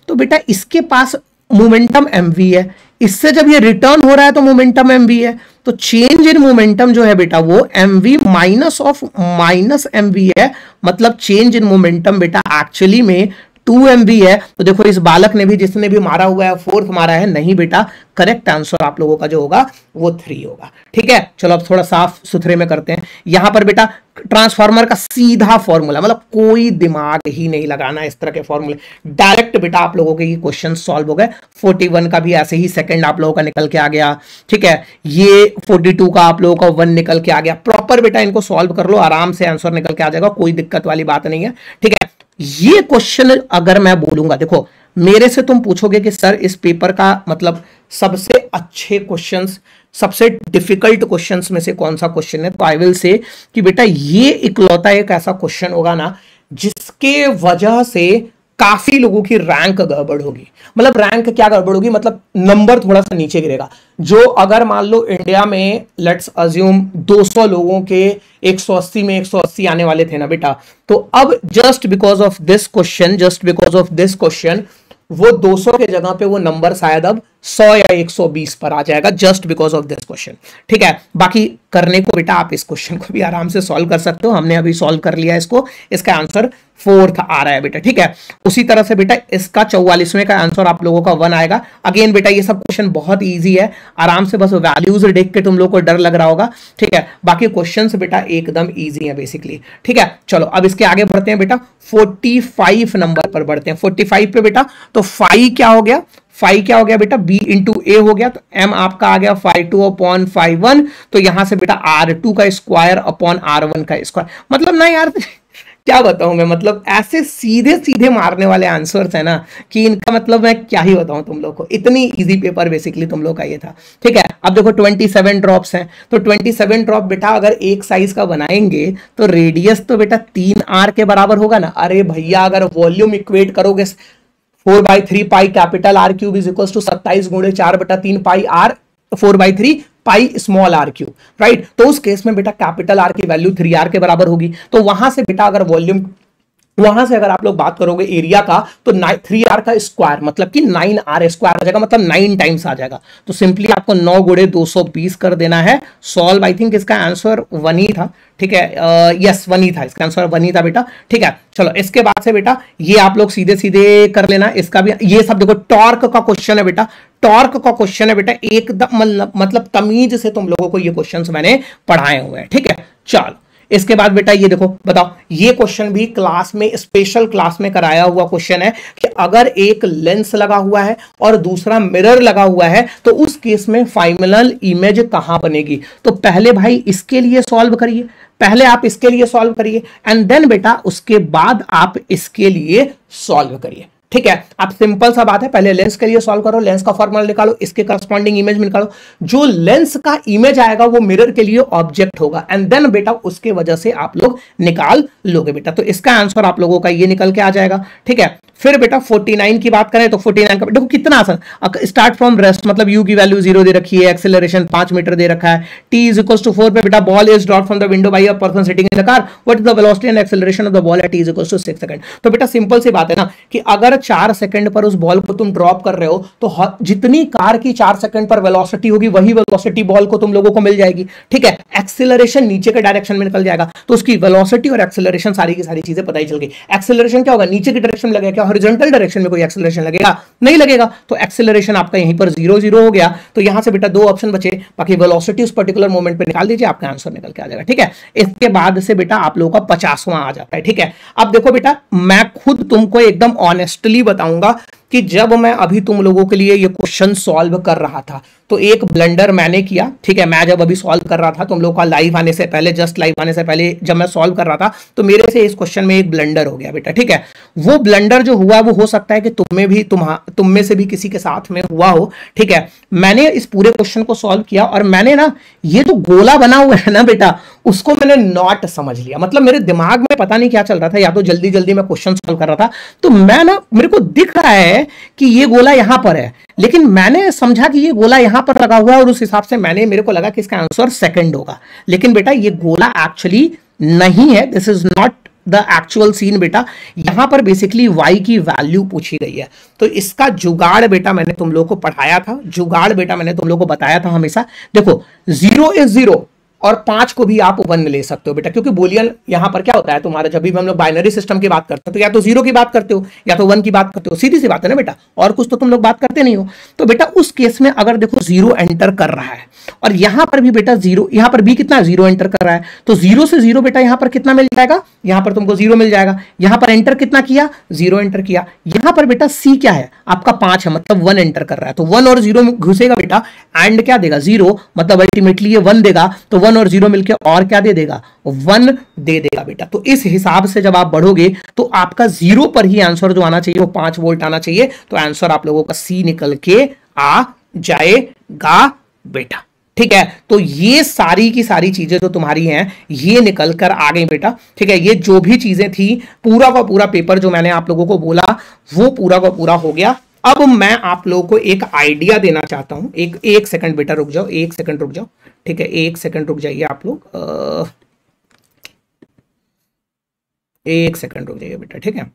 तो बेटा इसके पास मोमेंटम एम वी है इससे जब ये रिटर्न हो रहा है तो मोमेंटम एम वी है तो चेंज इन मोमेंटम जो है बेटा वो M V minus of minus M V है मतलब चेंज इन मोमेंटम बेटा एक्चुअली में टू एम बी है तो देखो इस बालक ने भी जिसने भी मारा हुआ है फोर्थ मारा है नहीं बेटा करेक्ट आंसर आप लोगों का जो होगा वो थ्री होगा ठीक है चलो अब थोड़ा साफ सुथरे में करते हैं यहां पर बेटा ट्रांसफार्मर का सीधा फॉर्मूला मतलब कोई दिमाग ही नहीं लगाना इस तरह के फॉर्मूले डायरेक्ट बेटा आप लोगों के ये क्वेश्चन सॉल्व हो गए 41 का भी ऐसे ही सेकंड आप लोगों का निकल के आ गया ठीक है ये 42 का आप लोगों का वन निकल के आ गया प्रॉपर बेटा इनको सॉल्व कर लो आराम से आंसर निकल के आ जाएगा कोई दिक्कत वाली बात नहीं है ठीक है ये क्वेश्चन अगर मैं बोलूंगा देखो मेरे से तुम पूछोगे कि सर इस पेपर का मतलब सबसे अच्छे क्वेश्चंस सबसे डिफिकल्ट क्वेश्चंस में से कौन सा क्वेश्चन है तो आई विल से कि बेटा ये इकलौता एक ऐसा क्वेश्चन होगा ना जिसके वजह से काफी लोगों की रैंक गड़बड़ होगी मतलब रैंक क्या गड़बड़ होगी मतलब नंबर थोड़ा सा नीचे गिरेगा जो अगर मान लो इंडिया में लेट्स अज्यूम 200 लोगों के 180 में 180 आने वाले थे ना बेटा तो अब just because of this question just because of this question वो 200 के जगह पे वो नंबर शायद अब सौ या एक सौ बीस पर आ जाएगा just because of this question ठीक है बाकी करने को बेटा आप इस क्वेश्चन को भी आराम से सॉल्व कर सकते हो हमने अभी सॉल्व कर लिया इसको इसका आंसर फोर्थ आ रहा है बेटा ठीक है उसी तरह से बेटा इसका चौवालीसवें का आंसर आप लोगों का वन आएगा अगेन बेटा ये सब क्वेश्चन बहुत ईजी है आराम से बस वैल्यूज देख के तुम लोग को डर लग रहा होगा ठीक है बाकी क्वेश्चन बेटा एकदम ईजी है बेसिकली ठीक है चलो अब इसके आगे बढ़ते हैं बेटा फोर्टी नंबर पर बढ़ते हैं फोर्टी पे बेटा तो फाइव क्या हो गया फाइव क्या हो गया बेटा बी इंटू ए हो गया तो एम आपका आ गया five two upon five one तो यहां से बेटा आर टू का स्क्वायर अपॉन आर वन का स्क्वायर मतलब ना यार [laughs] क्या बताऊं मैं मतलब ऐसे सीधे सीधे मारने वाले आंसर्स है ना कि इनका मतलब मैं क्या ही बताऊं तुम लोग को इतनी इजी पेपर बेसिकली तुम लोग का ये था ठीक है अब देखो 27 ड्रॉप्स हैं तो 27 ड्रॉप बेटा अगर एक साइज का बनाएंगे तो रेडियस तो बेटा तीन आर के बराबर होगा ना अरे भैया अगर वॉल्यूम इक्वेट करोगे four by three pi capital R cube is equal to सत्ताईस गुणे चार बटा तीन pi R four by three pi small R cube right तो उस केस में बेटा कैपिटल आर की वैल्यू थ्री आर के बराबर होगी तो वहां से बेटा अगर वॉल्यूम वहां से अगर आप लोग बात करोगे एरिया का तो थ्री आर का स्क्वायर मतलब कि नाइन आर स्क्वायर आ जाएगा मतलब नाइन टाइम्स आ जाएगा तो सिंपली आपको नौ गुड़े दो सौ बीस कर देना है सॉल्व आई थिंक इसका आंसर वन ही था ठीक है यस वन ही था इसका आंसर वन ही था बेटा ठीक है चलो इसके बाद से बेटा ये आप लोग सीधे सीधे कर लेना इसका भी ये सब देखो टॉर्क का क्वेश्चन है बेटा टॉर्क का क्वेश्चन है बेटा एकदम मतलब, मतलब तमीज से तुम लोगों को ये क्वेश्चन मैंने पढ़ाए हुए हैं ठीक है चलो इसके बाद बेटा ये देखो बताओ ये क्वेश्चन भी क्लास में स्पेशल क्लास में कराया हुआ क्वेश्चन है कि अगर एक लेंस लगा हुआ है और दूसरा मिरर लगा हुआ है तो उस केस में फाइनल इमेज कहां बनेगी तो पहले भाई इसके लिए सॉल्व करिए पहले आप इसके लिए सॉल्व करिए एंड देन बेटा उसके बाद आप इसके लिए सॉल्व करिए ठीक है आप सिंपल सा बात है पहले लेंस के लिए सॉल्व करो लेंस का फॉर्मूला निकालो इसके करस्पॉन्डिंग इमेज निकालो जो लेंस का इमेज आएगा वो मिरर के लिए ऑब्जेक्ट होगा एंड देन बेटा उसके वजह से आप लोग निकाल लोगे बेटा तो इसका आंसर आप लोगों का ये निकल के आ जाएगा ठीक है फिर बेटा 49 की बात करें तो 49 का देखो कितना आसान स्टार्ट फ्रॉम रेस्ट मतलब यू की वैल्यू जीरो दे रखी है एक्सेलरेशन पांच मीटर दे रखा है T is equal to four पे बेटा ball is dropped from the window by a person sitting in the car what is the velocity and acceleration of the ball at T is equal to six second तो बेटा सिंपल सी बात है ना कि अगर चार सेकंड पर उस बॉल को तुम ड्रॉप कर रहे हो तो जितनी कार की चार सेकंड पर वेलोसिटी होगी वही वेलोसिटी बॉल को तुम लोगों को मिल जाएगी ठीक है एक्सिलरेशन नीचे के डायरेक्शन में निकल जाएगा तो उसकी वेलोसिटी और एक्सिलरेशन सारी की सारी चीजें पता ही चल गई एक्सिलरेशन क्या होगा नीचे की डायरेक्शन में लगेगा क्या हॉरिजॉन्टल डायरेक्शन में कोई एक्सिलरेशन लगेगा नहीं लगेगा तो एक्सिलरेशन आपका यहीं पर जीरो जीरो हो गया तो यहां से बेटा दो ऑप्शन बचे बाकी वेलोसिटी उस पर्टिकुलर मोमेंट पर निकाल दीजिए आपका आंसर निकल के आ जाएगा ठीक है इसके बाद से बेटा आप लोगों का पचासवां आ जाता है ठीक है अब देखो बेटा मैं खुद तुमको एकदम ऑनेस्टली टोटली बताऊंगा कि जब मैं अभी तुम लोगों के लिए ये क्वेश्चन सॉल्व कर रहा था तो एक ब्लंडर मैंने किया ठीक है मैं जब अभी सॉल्व कर रहा था तुम लोगों का लाइव आने से पहले जस्ट लाइव आने से पहले जब मैं सॉल्व कर रहा था तो मेरे से इस क्वेश्चन में एक ब्लंडर हो गया बेटा ठीक है वो ब्लंडर जो हुआ वो हो सकता है कि तुम्हें भी तुम्हा तुम में से भी किसी के साथ में हुआ हो ठीक है मैंने इस पूरे क्वेश्चन को सॉल्व किया और मैंने ना ये जो गोला बना हुआ है ना बेटा उसको मैंने नॉट समझ लिया मतलब मेरे दिमाग में पता नहीं क्या चल रहा था या तो जल्दी जल्दी मैं क्वेश्चन सॉल्व कर रहा था तो मैं ना मेरे को दिख रहा है हैं कि ये गोला यहां पर है लेकिन मैंने समझा कि ये गोला यहां पर लगा हुआ है और उस हिसाब से मैंने मेरे को लगा कि इसका आंसर सेकंड होगा लेकिन बेटा ये गोला एक्चुअली नहीं है this is not the actual scene बेटा यहां पर बेसिकली वाई की वैल्यू पूछी गई है तो इसका जुगाड़ बेटा मैंने तुम लोग को पढ़ाया था जुगाड़ बेटा मैंने तुम लोग को बताया था हमेशा देखो जीरो इज जीरो और पांच को भी आप वन में ले सकते हो बेटा क्योंकि बोलियन यहां पर क्या होता है तुम्हारा जब भी हम लोग बाइनरी सिस्टम की बात करते हो तो या तो जीरो की बात करते हो या तो वन की बात करते हो सीधी सी बात है ना बेटा और कुछ तो तुम लोग बात करते नहीं हो तो बेटा उस केस में अगर देखो जीरो एंटर कर रहा है और यहां पर भी बेटा जीरो यहां पर भी कितना जीरो एंटर कर रहा है तो जीरो से जीरो बेटा यहां पर कितना मिल जाएगा यहां पर तुमको जीरो मिल जाएगा यहां पर एंटर कितना किया जीरो एंटर किया यहां पर बेटा सी क्या है आपका पांच है मतलब वन एंटर कर रहा है तो वन और जीरो घुसेगा बेटा एंड क्या देगा जीरो मतलब अल्टीमेटली ये वन देगा तो वन वन और जीरो मिलकर और क्या दे देगा वन दे देगा बेटा तो इस हिसाब से जब आप बढ़ोगे तो आपका जीरो पर ही आंसर जो आना चाहिए वो पांच वोल्ट आना चाहिए तो आंसर आप लोगों का सी निकल के आ जाएगा बेटा ठीक है तो ये सारी की सारी चीजें जो तुम्हारी हैं ये निकल कर आ गई बेटा ठीक है ये जो भी चीजें थी पूरा का पूरा पेपर जो मैंने आप लोगों को बोला वो पूरा का पूरा हो गया अब मैं आप लोगों को एक आइडिया देना चाहता हूं एक एक सेकंड बेटा रुक जाओ एक सेकंड रुक जाओ ठीक है एक सेकंड रुक जाइए आप लोग एक सेकंड रुक जाइए बेटा ठीक है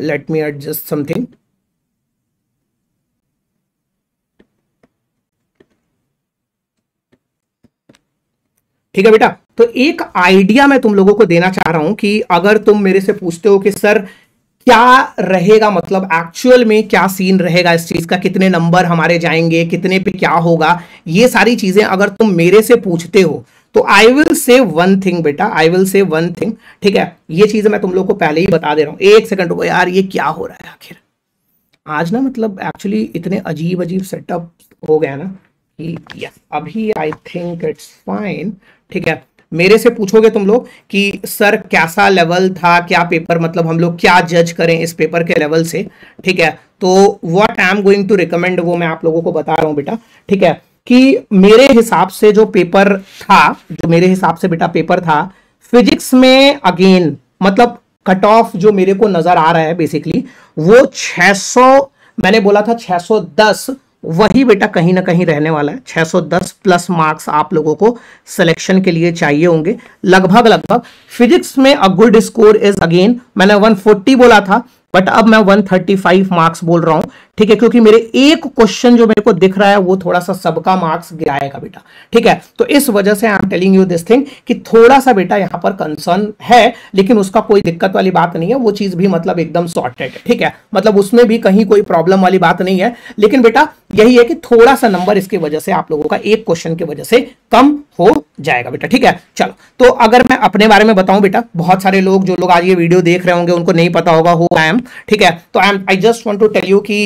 लेट मी एडजस्ट समथिंग ठीक है बेटा तो एक आइडिया मैं तुम लोगों को देना चाह रहा हूं कि अगर तुम मेरे से पूछते हो कि सर क्या रहेगा मतलब एक्चुअल में क्या सीन रहेगा इस चीज़ का कितने नंबर हमारे जाएंगे कितने पे क्या होगा ये सारी चीज़ें अगर तुम मेरे से पूछते हो तो I will say one thing बेटा I will say one thing ठीक है ये चीज़ मैं तुम लोग को पहले ही बता दे रहा हूँ एक सेकंड रुको यार ये क्या हो रहा है आखिर आज ना मतलब एक्चुअली इतने अजीब अजीब सेटअप हो गया ना कि अभी आई थिंक इट्स फाइन ठीक है मेरे से पूछोगे तुम लोग कि सर कैसा लेवल था क्या पेपर मतलब हम लोग क्या जज करें इस पेपर के लेवल से ठीक है तो what I am going to recommend वो मैं आप लोगों को बता रहा हूं बेटा ठीक है कि मेरे हिसाब से जो पेपर था जो मेरे हिसाब से बेटा पेपर था फिजिक्स में अगेन मतलब कट ऑफ जो मेरे को नजर आ रहा है बेसिकली वो 600 मैंने बोला था 610 वही बेटा कहीं ना कहीं रहने वाला है 610 प्लस मार्क्स आप लोगों को सिलेक्शन के लिए चाहिए होंगे लगभग लगभग फिजिक्स में a good score is again मैंने 140 बोला था बट अब मैं 135 मार्क्स बोल रहा हूं ठीक है क्योंकि मेरे एक क्वेश्चन जो मेरे को दिख रहा है वो थोड़ा सा सबका मार्क्स गिराएगा बेटा ठीक है तो इस वजह से I am telling you this thing कि थोड़ा सा बेटा यहाँ पर कंसर्न है लेकिन उसका कोई दिक्कत वाली बात नहीं है वो चीज भी मतलब एकदम सॉर्टेड है ठीक है मतलब उसमें भी कहीं कोई प्रॉब्लम वाली बात नहीं है लेकिन बेटा यही है कि थोड़ा सा नंबर इसकी वजह से आप लोगों का एक क्वेश्चन की वजह से कम हो जाएगा बेटा ठीक है चलो तो अगर मैं अपने बारे में बताऊं बेटा बहुत सारे लोग जो लोग आज ये वीडियो देख रहे होंगे उनको नहीं पता होगा हो आई एम ठीक है तो I am I just want to tell you की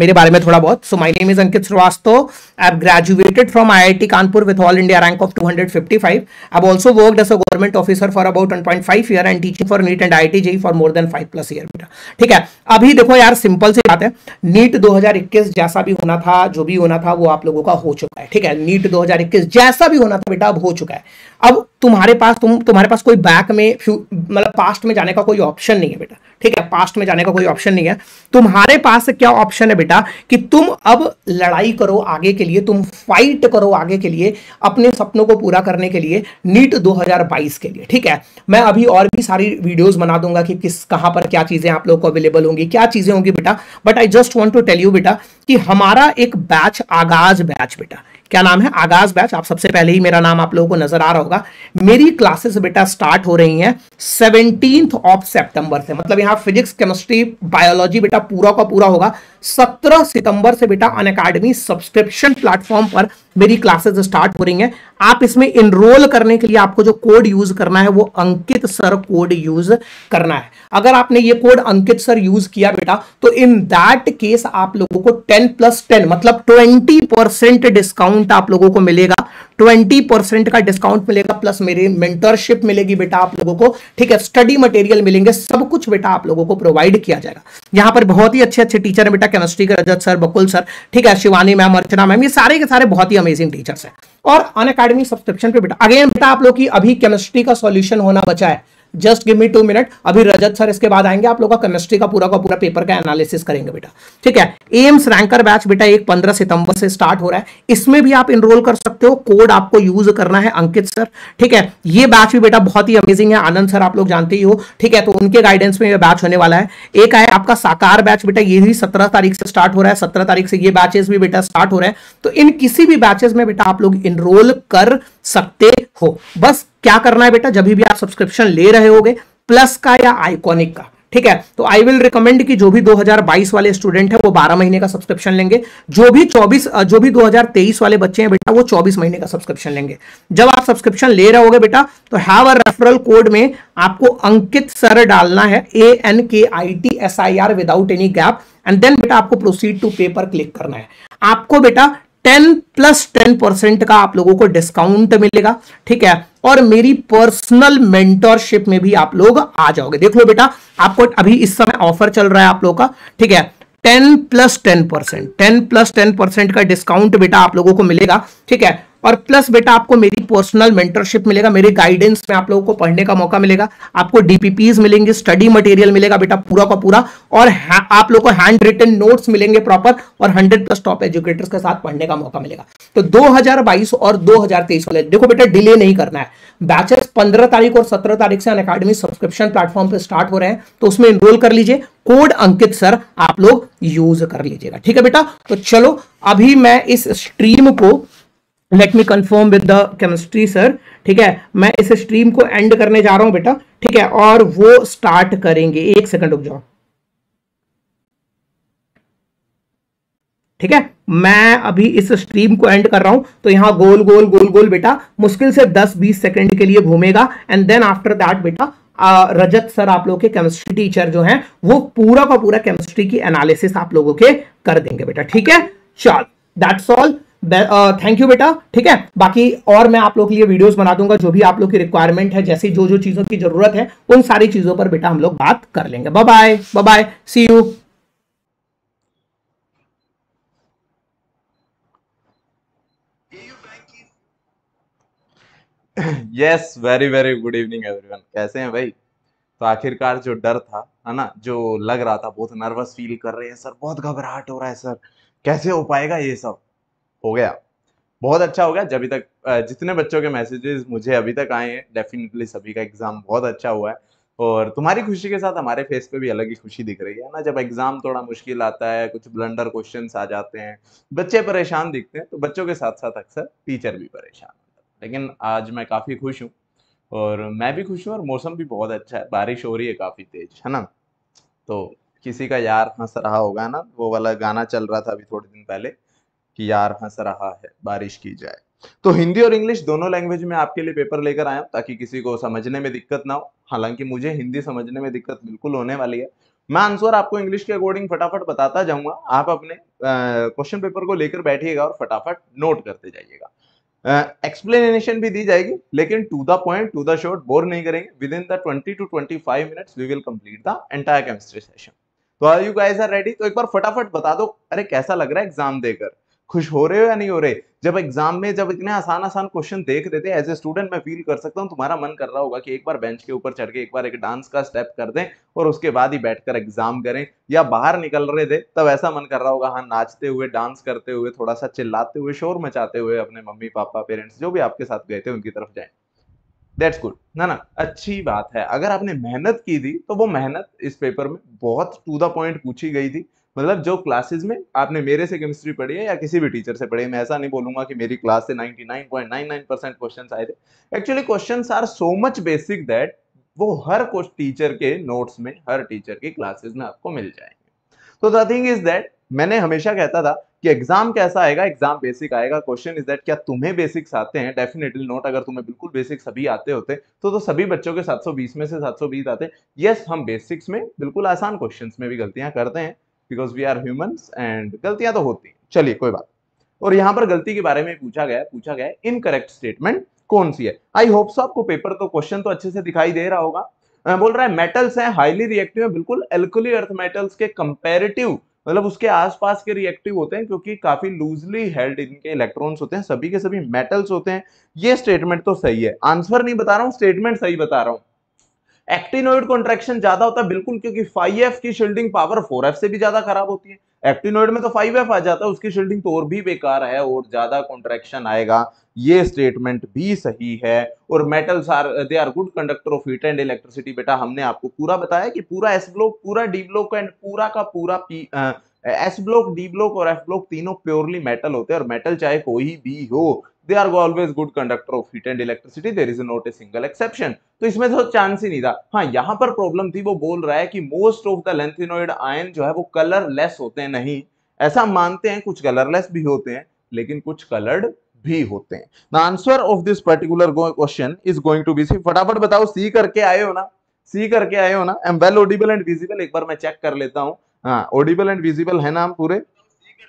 मेरे बारे में थोड़ा बहुत so my name is Ankit Shrivastava I have graduated from I I T Kanpur with all India rank of two hundred fifty five I also work as a government officer for about one point five year and teaching for NEET and I T JEE for more than five plus year बेटा ठीक है अभी देखो यार सिंपल सी बात है नीट दो हजार इक्कीस जैसा भी होना था जो भी होना था वो आप लोगों का हो चुका है ठीक है नीट दो हजार इक्कीस जैसा भी होना था बेटा अब हो चुका है अब तुम्हारे पास तुम तुम्हारे पास कोई बैक में मतलब पास्ट में जाने का कोई ऑप्शन नहीं है बेटा ठीक है पास्ट में जाने का कोई ऑप्शन नहीं है तुम्हारे पास क्या ऑप्शन है बेटा कि तुम अब लड़ाई करो आगे के लिए तुम फाइट करो आगे के लिए अपने सपनों को पूरा करने के लिए नीट 2022 के लिए ठीक है मैं अभी और भी सारी वीडियोस बना दूंगा कि किस कहां पर क्या चीजें आप लोग को अवेलेबल होंगी क्या चीजें होंगी बेटा but I just want to tell you बेटा कि हमारा एक बैच आगाज बैच बेटा क्या नाम है आगाज बैच आप सबसे पहले ही मेरा नाम आप लोगों को नजर आ रहा होगा मेरी क्लासेस बेटा स्टार्ट हो रही हैं सेवनटीन ऑफ सेप्टेम्बर से मतलब यहाँ फिजिक्स केमिस्ट्री बायोलॉजी बेटा पूरा का पूरा होगा सत्रह सितंबर से बेटा अन अकेडमी सब्सक्रिप्शन प्लेटफॉर्म पर मेरी क्लासेस स्टार्ट हो रही हैं आप इसमें इनरोल करने के लिए आपको जो कोड यूज करना है वो अंकित सर कोड यूज करना है अगर आपने ये कोड अंकित सर यूज किया बेटा तो इन दैट केस आप लोगों को 10 प्लस 10 मतलब 20 परसेंट डिस्काउंट आप लोगों को मिलेगा ट्वेंटी परसेंट का डिस्काउंट मिलेगा प्लस मेरी मेंटरशिप मिलेगी बेटा आप लोगों को ठीक है स्टडी मटेरियल मिलेंगे सब कुछ बेटा आप लोगों को प्रोवाइड किया जाएगा यहां पर बहुत ही अच्छे अच्छे टीचर हैं बेटा केमिस्ट्री के रजत सर बकुल सर ठीक है शिवानी मैम अर्चना मैम ये सारे के सारे बहुत ही अमेजिंग टीचर्स हैं और अन अकेडमी सब्सक्रिप्शन पे बेटा अगेन बेटा आप लोग की अभी केमिस्ट्री का सोल्यूशन होना बचा है just give me two minute अभी रजत सर इसके बाद आएंगे आप लोगों का केमिस्ट्री का पूरा का पूरा पेपर का एनालिसिस करेंगे बेटा ठीक है एम्स रैंकर बैच बेटा एक पंद्रह सितंबर से स्टार्ट हो रहा है इसमें भी आप इनरोल कर सकते हो कोड आपको यूज करना है अंकित सर ठीक है ये बैच भी बेटा बहुत ही अमेजिंग है आनंद सर आप लोग जानते ही हो ठीक है तो उनके गाइडेंस में यह बैच होने वाला है एक है आपका साकार बैच बेटा ये भी सत्रह तारीख से स्टार्ट हो रहा है सत्रह तारीख से ये बैचेस भी बेटा स्टार्ट हो रहे हैं तो इन किसी भी बैचेस में बेटा आप लोग इनरोल कर सकते हो बस क्या करना है बेटा जब भी आप सब्सक्रिप्शन ले रहे होगे प्लस का या आइकॉनिक का ठीक है तो आई विल रिकमेंड कि जो भी 2022 वाले स्टूडेंट है वो 12 महीने का सब्सक्रिप्शन लेंगे जो भी 24 जो भी 2023 वाले बच्चे हैं बेटा वो 24 महीने का सब्सक्रिप्शन लेंगे जब आप सब्सक्रिप्शन ले रहे होगे बेटा तो हैव अ रेफरल कोड में आपको अंकित सर डालना है A N K I T S I R without any gap and then बेटा आपको प्रोसीड टू पे पर क्लिक करना है आपको बेटा टेन प्लस टेन परसेंट का आप लोगों को डिस्काउंट मिलेगा ठीक है और मेरी पर्सनल मेंटोरशिप में भी आप लोग आ जाओगे देख लो बेटा आपको अभी इस समय ऑफर चल रहा है आप लोगों का ठीक है ten plus ten percent ten plus ten percent का डिस्काउंट बेटा आप लोगों को मिलेगा ठीक है और प्लस बेटा आपको मेरी पर्सनल मेंटरशिप मिलेगा मेरे गाइडेंस में आप लोगों को पढ़ने का मौका मिलेगा आपको डीपीपीज मिलेंगे स्टडी मटेरियल मिलेगा बेटा पूरा का पूरा और आप लोग को हैंड रिटन नोट्स मिलेंगे प्रॉपर और हंड्रेड प्लस टॉप एजुकेटर्स के साथ पढ़ने का मौका मिलेगा तो 2022 और 2023 वाले देखो बेटा डिले नहीं करना है बैचेस पंद्रह तारीख और सत्रह तारीख से अन अकेडमी सब्सक्रिप्शन प्लेटफॉर्म पर स्टार्ट हो रहे हैं तो उसमें इनरोल कर लीजिए कोड अंकित सर आप लोग यूज कर लीजिएगा ठीक है बेटा तो चलो अभी मैं इस स्ट्रीम को let me confirm with the chemistry sir ठीक है मैं इस स्ट्रीम को एंड करने जा रहा हूं बेटा ठीक है और वो स्टार्ट करेंगे एक सेकंड रुक जाओ ठीक है मैं अभी इस स्ट्रीम को एंड कर रहा हूं तो यहां गोल गोल गोल गोल बेटा मुश्किल से 10-20 सेकंड के लिए घूमेगा एंड देन आफ्टर दैट बेटा रजत सर आप लोग के केमिस्ट्री टीचर जो हैं वो पूरा का पूरा केमिस्ट्री की एनालिसिस आप लोगों के कर देंगे बेटा ठीक है चल that's all thank you uh, बेटा ठीक है बाकी और मैं आप लोग के लिए वीडियोस बना दूंगा जो भी आप लोग की रिक्वायरमेंट है जैसे जो जो चीजों की जरूरत है उन सारी चीजों पर बेटा हम लोग बात कर लेंगे bye bye see you yes very very good evening everyone कैसे हैं भाई तो आखिरकार जो डर था है ना जो लग रहा था बहुत नर्वस फील कर रहे हैं सर बहुत घबराहट हो रहा है सर कैसे हो पाएगा ये सब हो गया बहुत अच्छा हो गया जब तक जितने बच्चों के मैसेजेस मुझे अभी तक आए हैं डेफिनेटली सभी का एग्ज़ाम बहुत अच्छा हुआ है और तुम्हारी खुशी के साथ हमारे फेस पे भी अलग ही खुशी दिख रही है ना जब एग्ज़ाम थोड़ा मुश्किल आता है कुछ ब्लंडर क्वेश्चन आ जाते हैं बच्चे परेशान दिखते हैं तो बच्चों के साथ साथ अक्सर टीचर भी परेशान होता है लेकिन आज मैं काफ़ी खुश हूँ और मैं भी खुश हूँ और मौसम भी बहुत अच्छा है बारिश हो रही है काफ़ी तेज है ना तो किसी का यार हंस रहा होगा ना वो वाला गाना चल रहा था अभी थोड़े दिन पहले कि यार हंस रहा है बारिश की जाए तो हिंदी और इंग्लिश दोनों लैंग्वेज में आपके लिए पेपर लेकर आया ताकि किसी को समझने में दिक्कत ना हो हालांकि मुझे हिंदी समझने में दिक्कत बिल्कुल होने वाली है मैं आंसर आपको इंग्लिश के अकॉर्डिंग फटाफट बताता जाऊंगा आप अपने क्वेश्चन पेपर को लेकर बैठिएगा और फटाफट नोट करते जाइएगा एक्सप्लेनेशन uh, भी दी जाएगी लेकिन to the point to the short bore नहीं करेंगे within the twenty to five minute we will complete the entire chemistry session तो are you guys are ready तो एक बार फटाफट बता दो अरे कैसा लग रहा है एग्जाम देकर खुश हो रहे हो या नहीं हो रहे जब एग्जाम में जब इतने आसान आसान क्वेश्चन देख रहे थे एज ए स्टूडेंट मैं फील कर सकता हूँ तुम्हारा मन कर रहा होगा कि एक बार बेंच के ऊपर चढ़ के एक बार एक डांस का स्टेप कर दें और उसके बाद ही बैठकर एग्जाम करें या बाहर निकल रहे थे तब ऐसा मन कर रहा होगा हाँ नाचते हुए डांस करते हुए थोड़ा सा चिल्लाते हुए शोर मचाते हुए अपने मम्मी पापा पेरेंट्स जो भी आपके साथ गए थे उनकी तरफ जाए दैट्स गुड ना ना अच्छी बात है अगर आपने मेहनत की थी तो वो मेहनत इस पेपर में बहुत टू द पॉइंट पूछी गई थी मतलब जो क्लासेस में आपने मेरे से केमिस्ट्री पढ़ी है या किसी भी टीचर से पढ़ी है मैं ऐसा नहीं बोलूंगा कि मेरी क्लास से 99.99 परसेंट क्वेश्चन आए थे actually question are so much basic that वो हर टीचर के नोट्स में हर टीचर की क्लासेस में आपको मिल जाएंगे तो द थिंग इज दैट मैंने हमेशा कहता था कि एग्जाम कैसा आएगा एग्जाम बेसिक आएगा क्वेश्चन इज दैट क्या तुम्हें बेसिक्स आते हैं डेफिनेटली नोट अगर तुम्हें बिल्कुल बेसिक सभी आते होते तो तो सभी बच्चों के 720 में से 720 आते यस yes, हम बेसिक्स में बिल्कुल आसान क्वेश्चंस में भी गलतियां करते हैं because we are humans and गलतियां तो होती हैं चलिए कोई बात और यहाँ पर गलती के बारे में पूछा गया पूछा गया इनकरेक्ट स्टेटमेंट कौन सी है आई होप सो आपको पेपर तो क्वेश्चन तो अच्छे से दिखाई दे रहा होगा मैं बोल रहा है मेटल्स हैं हाईली रिएक्टिव है बिल्कुल एल्कोली अर्थ मेटल्स के कंपेरेटिव मतलब उसके आसपास के रिएक्टिव होते हैं क्योंकि काफी लूजली हेल्ड इनके इलेक्ट्रॉन्स होते हैं सभी के सभी मेटल्स होते हैं ये स्टेटमेंट तो सही है आंसर नहीं बता रहा हूँ स्टेटमेंट सही बता रहा हूँ एक्टिनोइड कॉन्ट्रेक्शन ज्यादा होता है बिल्कुल क्योंकि फाइव एफ की शील्डिंग पावर फोर एफ से भी ज्यादा खराब होती है एक्टिनोइड में तो फाइव एफ आ जाता है उसकी शील्डिंग तो और भी बेकार है और ज्यादा कॉन्ट्रेक्शन आएगा ये स्टेटमेंट भी सही है और metals are they are good conductor of heat and electricity बेटा हमने आपको पूरा बताया कि पूरा एस ब्लॉक पूरा डी ब्लॉक एंड पूरा का पूरा P S block D block और एफ ब्लॉक तीनों प्योरली मेटल होते हैं और मेटल चाहे कोई भी हो they are always good conductor of heat and electricity there is not a single exception तो इसमें तो चांस ही नहीं था हाँ यहाँ पर प्रॉब्लम थी वो बोल रहा है कि most of the lanthanoid ion जो है वो कलर होते हैं नहीं ऐसा मानते हैं कुछ कलरलेस भी होते हैं लेकिन कुछ कलर्ड भी होते हैं the answer of this particular question is going to be C फटाफट बताओ सी करके आए हो ना सी करके आए हो ना um well audible and visible एक बार मैं चेक कर लेता हूँ ऑडिबल एंड विजिबल है ना हम पूरे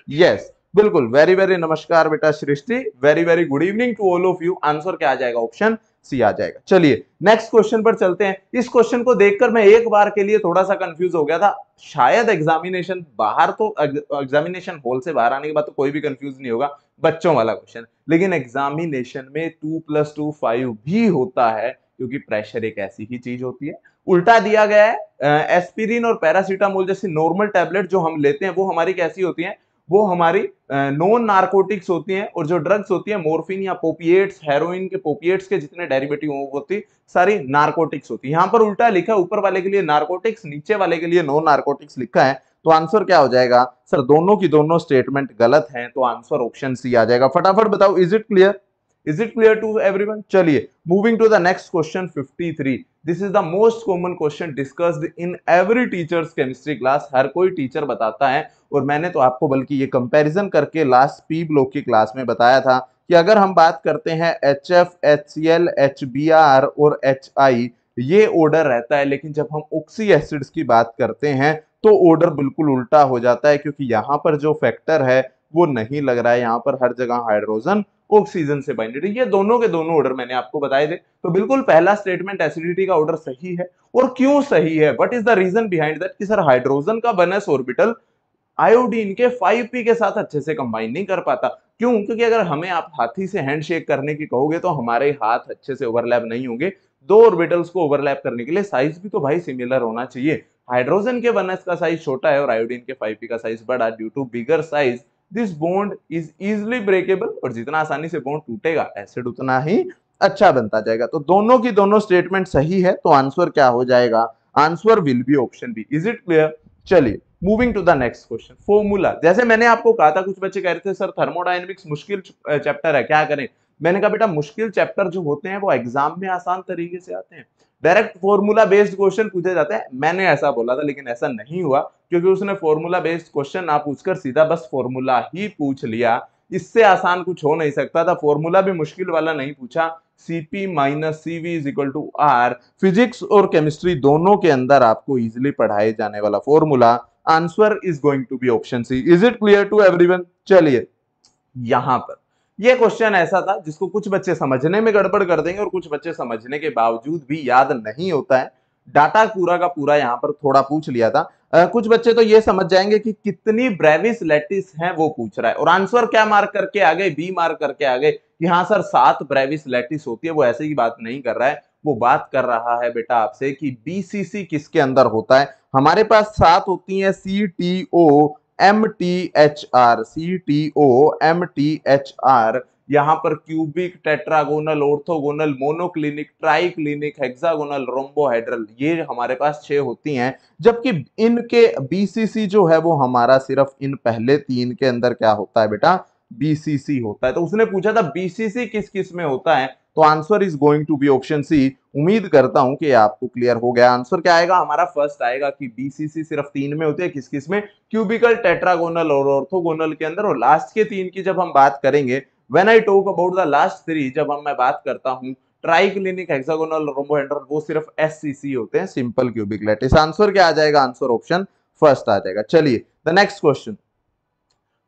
यस yes. बिल्कुल वेरी वेरी नमस्कार बेटा Srishti very very good evening to all of you answer क्या आ जाएगा ऑप्शन सी आ जाएगा चलिए नेक्स्ट क्वेश्चन पर चलते हैं इस क्वेश्चन को देखकर मैं एक बार के लिए थोड़ा सा कंफ्यूज हो गया था शायद एग्जामिनेशन बाहर तो एग्जामिनेशन हॉल से बाहर आने के बाद तो कोई भी कंफ्यूज नहीं होगा बच्चों वाला क्वेश्चन लेकिन एग्जामिनेशन में टू प्लस टू फाइव भी होता है क्योंकि प्रेशर एक ऐसी ही चीज होती है उल्टा दिया गया है एस्पिरिन और पैरासीटामोल जैसी नॉर्मल टैबलेट जो हम लेते हैं वो हमारी कैसी होती है वो हमारी नॉन नार्कोटिक्स होती हैं और जो ड्रग्स होती हैं मोरफिन या पोपिएट्स हेरोइन के पोपिएट्स के जितने डेरिवेटिव होती सारी नार्कोटिक्स होती है यहाँ पर उल्टा लिखा है ऊपर वाले के लिए नार्कोटिक्स नीचे वाले के लिए नॉन नार्कोटिक्स लिखा है तो आंसर क्या हो जाएगा सर दोनों की दोनों स्टेटमेंट गलत है तो आंसर ऑप्शन सी आ जाएगा फटाफट बताओ is it clear is it clear to everyone चलिए moving to the next question 53 this is the most common question discussed in every teachers chemistry class हर कोई टीचर बताता है और मैंने तो आपको बल्कि ये कंपेरिजन करके लास्ट पी ब्लॉक की क्लास में बताया था कि अगर हम बात करते हैं H F H C L H B R और एच आई ये ऑर्डर रहता है लेकिन जब हम ऑक्सी एसिड्स की बात करते हैं तो ऑर्डर बिल्कुल उल्टा हो जाता है क्योंकि यहाँ पर जो फैक्टर है वो नहीं लग रहा है यहाँ पर हर जगह हाइड्रोजन ऑक्सीजन से बाइंडेड ये दोनों के दोनों ऑर्डर मैंने आपको बताए थे तो बिल्कुल पहला स्टेटमेंट एसिडिटी का ऑर्डर सही है और क्यों सही है what is the reason behind that कि सर हाइड्रोजन का बनस ऑर्बिटल आयोडीन के 5p के साथ अच्छे से कंबाइन नहीं कर पाता क्यों क्योंकि अगर हमें आप हाथी से हैंडशेक करने की कहोगे तो हमारे हाथ अच्छे से ओवरलैप नहीं होंगे दो ऑर्बिटल्स को ओवरलैप करने के लिए साइज भी तो भाई सिमिलर होना चाहिए हाइड्रोजन के बनस का साइज छोटा है और आयोडीन के 5p का साइज बड़ा due to bigger size this bond is easily breakable और जितना आसानी से बॉन्ड टूटेगा एसिड उतना ही अच्छा बनता जाएगा तो दोनों की दोनों स्टेटमेंट सही है तो आंसर क्या हो जाएगा answer will be option B is it clear चलिए moving to the next question formula जैसे मैंने आपको कहा था कुछ बच्चे कह रहे थे सर थर्मोडाइनमिक्स मुश्किल चैप्टर है क्या करें मैंने कहा बेटा मुश्किल चैप्टर जो होते हैं वो एग्जाम में आसान तरीके से आते हैं डायरेक्ट फॉर्मूला बेस्ड क्वेश्चन पूछे जाते हैं मैंने ऐसा बोला था लेकिन ऐसा नहीं हुआ क्योंकि उसने फॉर्मूला बेस्ड क्वेश्चन ना पूछकर सीधा बस फॉर्मूला ही पूछ लिया इससे आसान कुछ हो नहीं सकता था फॉर्मूला भी मुश्किल वाला नहीं पूछा CP minus C V is equal to R physics और केमिस्ट्री दोनों के अंदर आपको इजिली पढ़ाए जाने वाला formula answer is going to be option C is it clear to every चलिए यहां पर ये क्वेश्चन ऐसा था जिसको कुछ बच्चे समझने में गड़बड़ कर देंगे और कुछ बच्चे समझने के बावजूद भी याद नहीं होता है डाटा पूरा का पूरा यहाँ पर थोड़ा पूछ लिया था आ, कुछ बच्चे तो ये समझ जाएंगे कि कितनी ब्रेविस लेटिस हैं वो पूछ रहा है और आंसर क्या मार्क करके आ गए बी मार्क करके आ गए कि हाँ सर सात ब्रेविस लेटिस होती है वो ऐसे की बात नहीं कर रहा है वो बात कर रहा है बेटा आपसे कि बीसीसी किसके अंदर होता है हमारे पास सात होती है C T O M T H R C T O M T H R यहाँ पर cubic tetragonal orthogonal monoclinic triclinic hexagonal rhombohedral ये हमारे पास छह होती हैं जबकि इनके बीसीसी जो है वो हमारा सिर्फ इन पहले तीन के अंदर क्या होता है बेटा बीसीसी होता है तो उसने पूछा था बीसीसी किस किस में होता है तो answer is going to be option C उम्मीद करता हूं कि आपको क्लियर हो गया आंसर क्या आएगा हमारा फर्स्ट आएगा कि बीसीसी सिर्फ तीन में होती है किस किस में क्यूबिकल टेट्रागोनल और ऑर्थोगोनल के अंदर और लास्ट के तीन की जब हम बात करेंगे when I talk about the last three जब हम मैं बात करता हूँ ट्राइक्लिनिक हेक्सागोनल रोमोहेड्रल वो सिर्फ एस होते हैं simple cubic lattice answer क्या आ जाएगा आंसर ऑप्शन फर्स्ट आ जाएगा चलिए द नेक्स्ट क्वेश्चन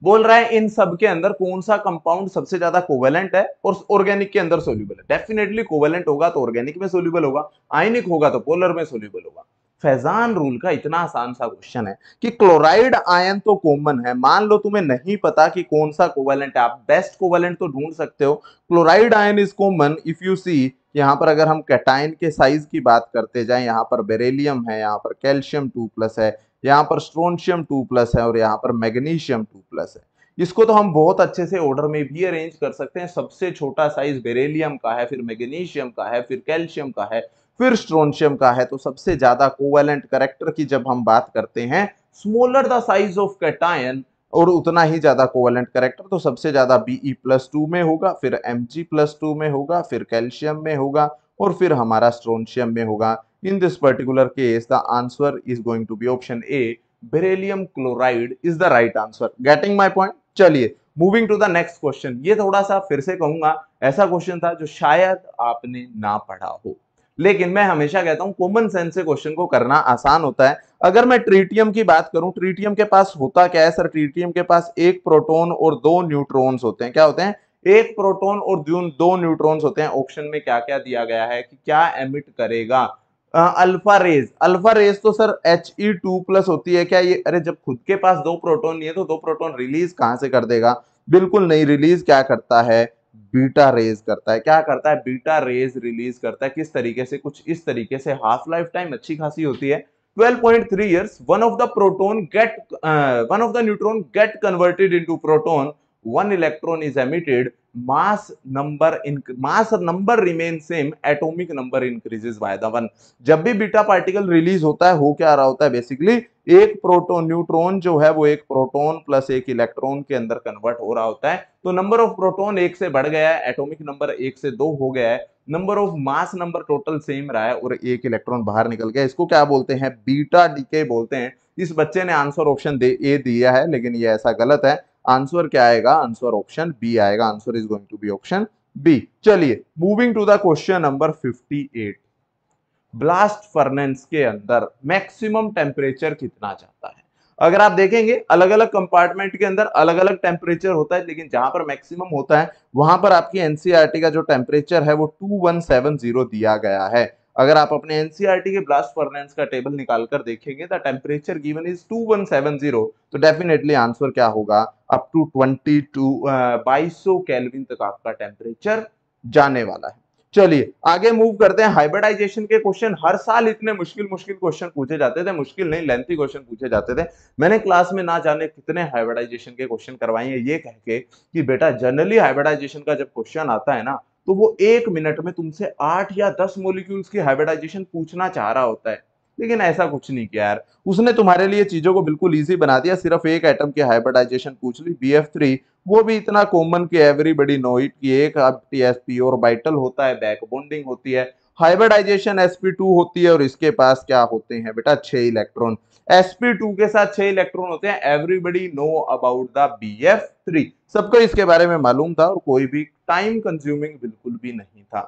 बोल रहा है इन सब के अंदर कौन सा कंपाउंड सबसे ज्यादा कोवेलेंट है और ऑर्गेनिक के अंदर सोल्यूबल है डेफिनेटली कोवेलेंट होगा तो ऑर्गेनिक में सोल्यूबल होगा आयनिक होगा तो पोलर में सोल्यूबल होगा फैजान रूल का इतना आसान सा क्वेश्चन है कि क्लोराइड आयन तो कॉमन है मान लो तुम्हें नहीं पता कि कौन सा कोवेलेंट है आप बेस्ट कोवेलेंट तो ढूंढ सकते हो chloride ion is common if you see यहाँ पर अगर हम कैटाइन के साइज की बात करते जाए यहाँ पर बेरेलियम है यहाँ पर कैल्शियम टू प्लस है यहाँ पर स्ट्रोनशियम टू प्लस है और यहाँ पर मैग्नीशियम टू प्लस है इसको तो हम बहुत अच्छे से ऑर्डर में भी अरेंज कर सकते हैं सबसे छोटा साइज बेरेलियम का है फिर मैग्नीशियम का है फिर कैल्शियम का है फिर स्ट्रोनशियम का है तो सबसे ज्यादा कोवेलेंट करेक्टर की जब हम बात करते हैं smaller the size of cation और उतना ही ज्यादा कोवेलेंट करेक्टर तो सबसे ज्यादा बीई प्लस टू में होगा फिर एम जी प्लस टू में होगा फिर कैल्शियम में होगा और फिर हमारा स्ट्रोनशियम में होगा In this particular case, the answer is going to be option A. Beryllium chloride is the right answer. Getting my point? chaliye moving to the next question ye thoda sa fir se kahunga aisa question tha jo shayad aapne na padha ho लेकिन मैं हमेशा कहता हूं कॉमन सेंस से क्वेश्चन को करना आसान होता है अगर मैं ट्रीटियम की बात करूं ट्रीटियम के पास होता क्या है सर ट्रीटियम के पास एक प्रोटॉन और दो न्यूट्रॉन्स होते हैं क्या होते हैं एक प्रोटॉन और दो न्यूट्रॉन्स होते हैं ऑप्शन में क्या क्या दिया गया है कि क्या एमिट करेगा अल्फा रेज अल्फा रेज तो sir H E two plus होती है क्या ये अरे जब खुद के पास दो प्रोटोन नहीं है तो दो प्रोटोन रिलीज कहां से कर देगा बिल्कुल नहीं रिलीज क्या करता है बीटा रेज करता है क्या करता है बीटा रेज रिलीज करता है किस तरीके से कुछ इस तरीके से हाफ लाइफ टाइम अच्छी खासी होती है 12.3 three one one of the proton get one of the neutron get converted into proton one electron is emitted mass number in mass number remain same atomic number increases by the one जब भी बीटा पार्टिकल रिलीज होता है हो क्या रहा होता है बेसिकली एक प्रोटोन न्यूट्रॉन जो है वो एक प्रोटोन प्लस एक इलेक्ट्रॉन के अंदर कन्वर्ट हो रहा होता है तो नंबर ऑफ प्रोटोन एक से बढ़ गया है एटोमिक नंबर एक से दो हो गया है number of mass number total same रहा है और एक इलेक्ट्रॉन बाहर निकल गया इसको क्या बोलते हैं बीटा डीके बोलते हैं इस बच्चे ने आंसर ऑप्शन ए दिया है लेकिन ये ऐसा गलत है आंसर क्या आएगा आंसर ऑप्शन बी आएगा answer is going to be option B चलिए moving to the question number 58 blast furnace के अंदर मैक्सिमम टेम्परेचर कितना जाता है अगर आप देखेंगे अलग अलग कंपार्टमेंट के अंदर अलग अलग टेम्परेचर होता है लेकिन जहां पर मैक्सिमम होता है वहां पर आपकी एनसीआरटी e का जो टेम्परेचर है वो 2170 दिया गया है अगर आप अपने एनसीईआरटी e के ब्लास्ट फर्नेंस का टेबल निकाल कर देखेंगे द टेम्परेचर गिवन इज 2170 तो डेफिनेटली आंसर क्या होगा अप टू 22 बाईस सौ तक आपका टेम्परेचर जाने वाला है चलिए आगे मूव करते हैं हाइब्रिडाइजेशन के क्वेश्चन हर साल इतने मुश्किल मुश्किल क्वेश्चन पूछे जाते थे मुश्किल नहीं लेंथी क्वेश्चन पूछे जाते थे मैंने क्लास में ना जाने कितने हाइब्रिडाइजेशन के क्वेश्चन करवाए हैं ये कह के कि बेटा जनरली हाइब्रिडाइजेशन का जब क्वेश्चन आता है ना तो वो एक मिनट में तुमसे आठ या दस मोलिक्यूल्स की हाइब्रिडाइजेशन पूछना चाह रहा होता है लेकिन ऐसा कुछ नहीं किया यार उसने तुम्हारे लिए चीजों को बिल्कुल इजी बना दिया सिर्फ एक एटम की हाइब्रिडाइजेशन पूछ ली बी एफ थ्री वो भी इतना कॉमन की एवरीबडी नो इट की एक और बाइटल होता है बैक बॉन्डिंग होती है हाइब्रिडाइजेशन टू होती है और इसके पास क्या होते हैं बेटा छह इलेक्ट्रॉन sp2 के साथ छह इलेक्ट्रॉन होते हैं everybody know about the bf3 सबको इसके बारे में मालूम था और कोई भी टाइम कंज्यूमिंग बिल्कुल भी नहीं था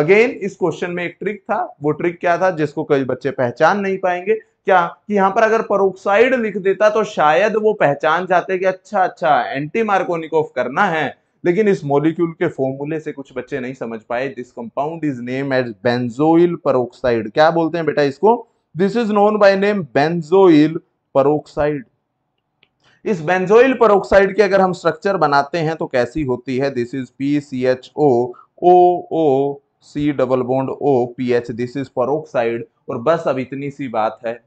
अगेन इस क्वेश्चन में एक ट्रिक था वो ट्रिक क्या था जिसको कई बच्चे पहचान नहीं पाएंगे क्या कि यहाँ पर अगर परोक्साइड लिख देता तो शायद वो पहचान जाते कि अच्छा अच्छा एंटी मार्कोनिक ऑफ करना है लेकिन इस मॉलिक्यूल के फॉर्मूले से कुछ बच्चे नहीं समझ पाए this compound is name as benzoyl peroxide क्या बोलते हैं बेटा इसको this is known by name benzoyl peroxide इस बेंजोइल परोक्साइड की अगर हम स्ट्रक्चर बनाते हैं तो कैसी होती है this is P C H O O O C double bond O P H this is peroxide और बस अब इतनी सी बात है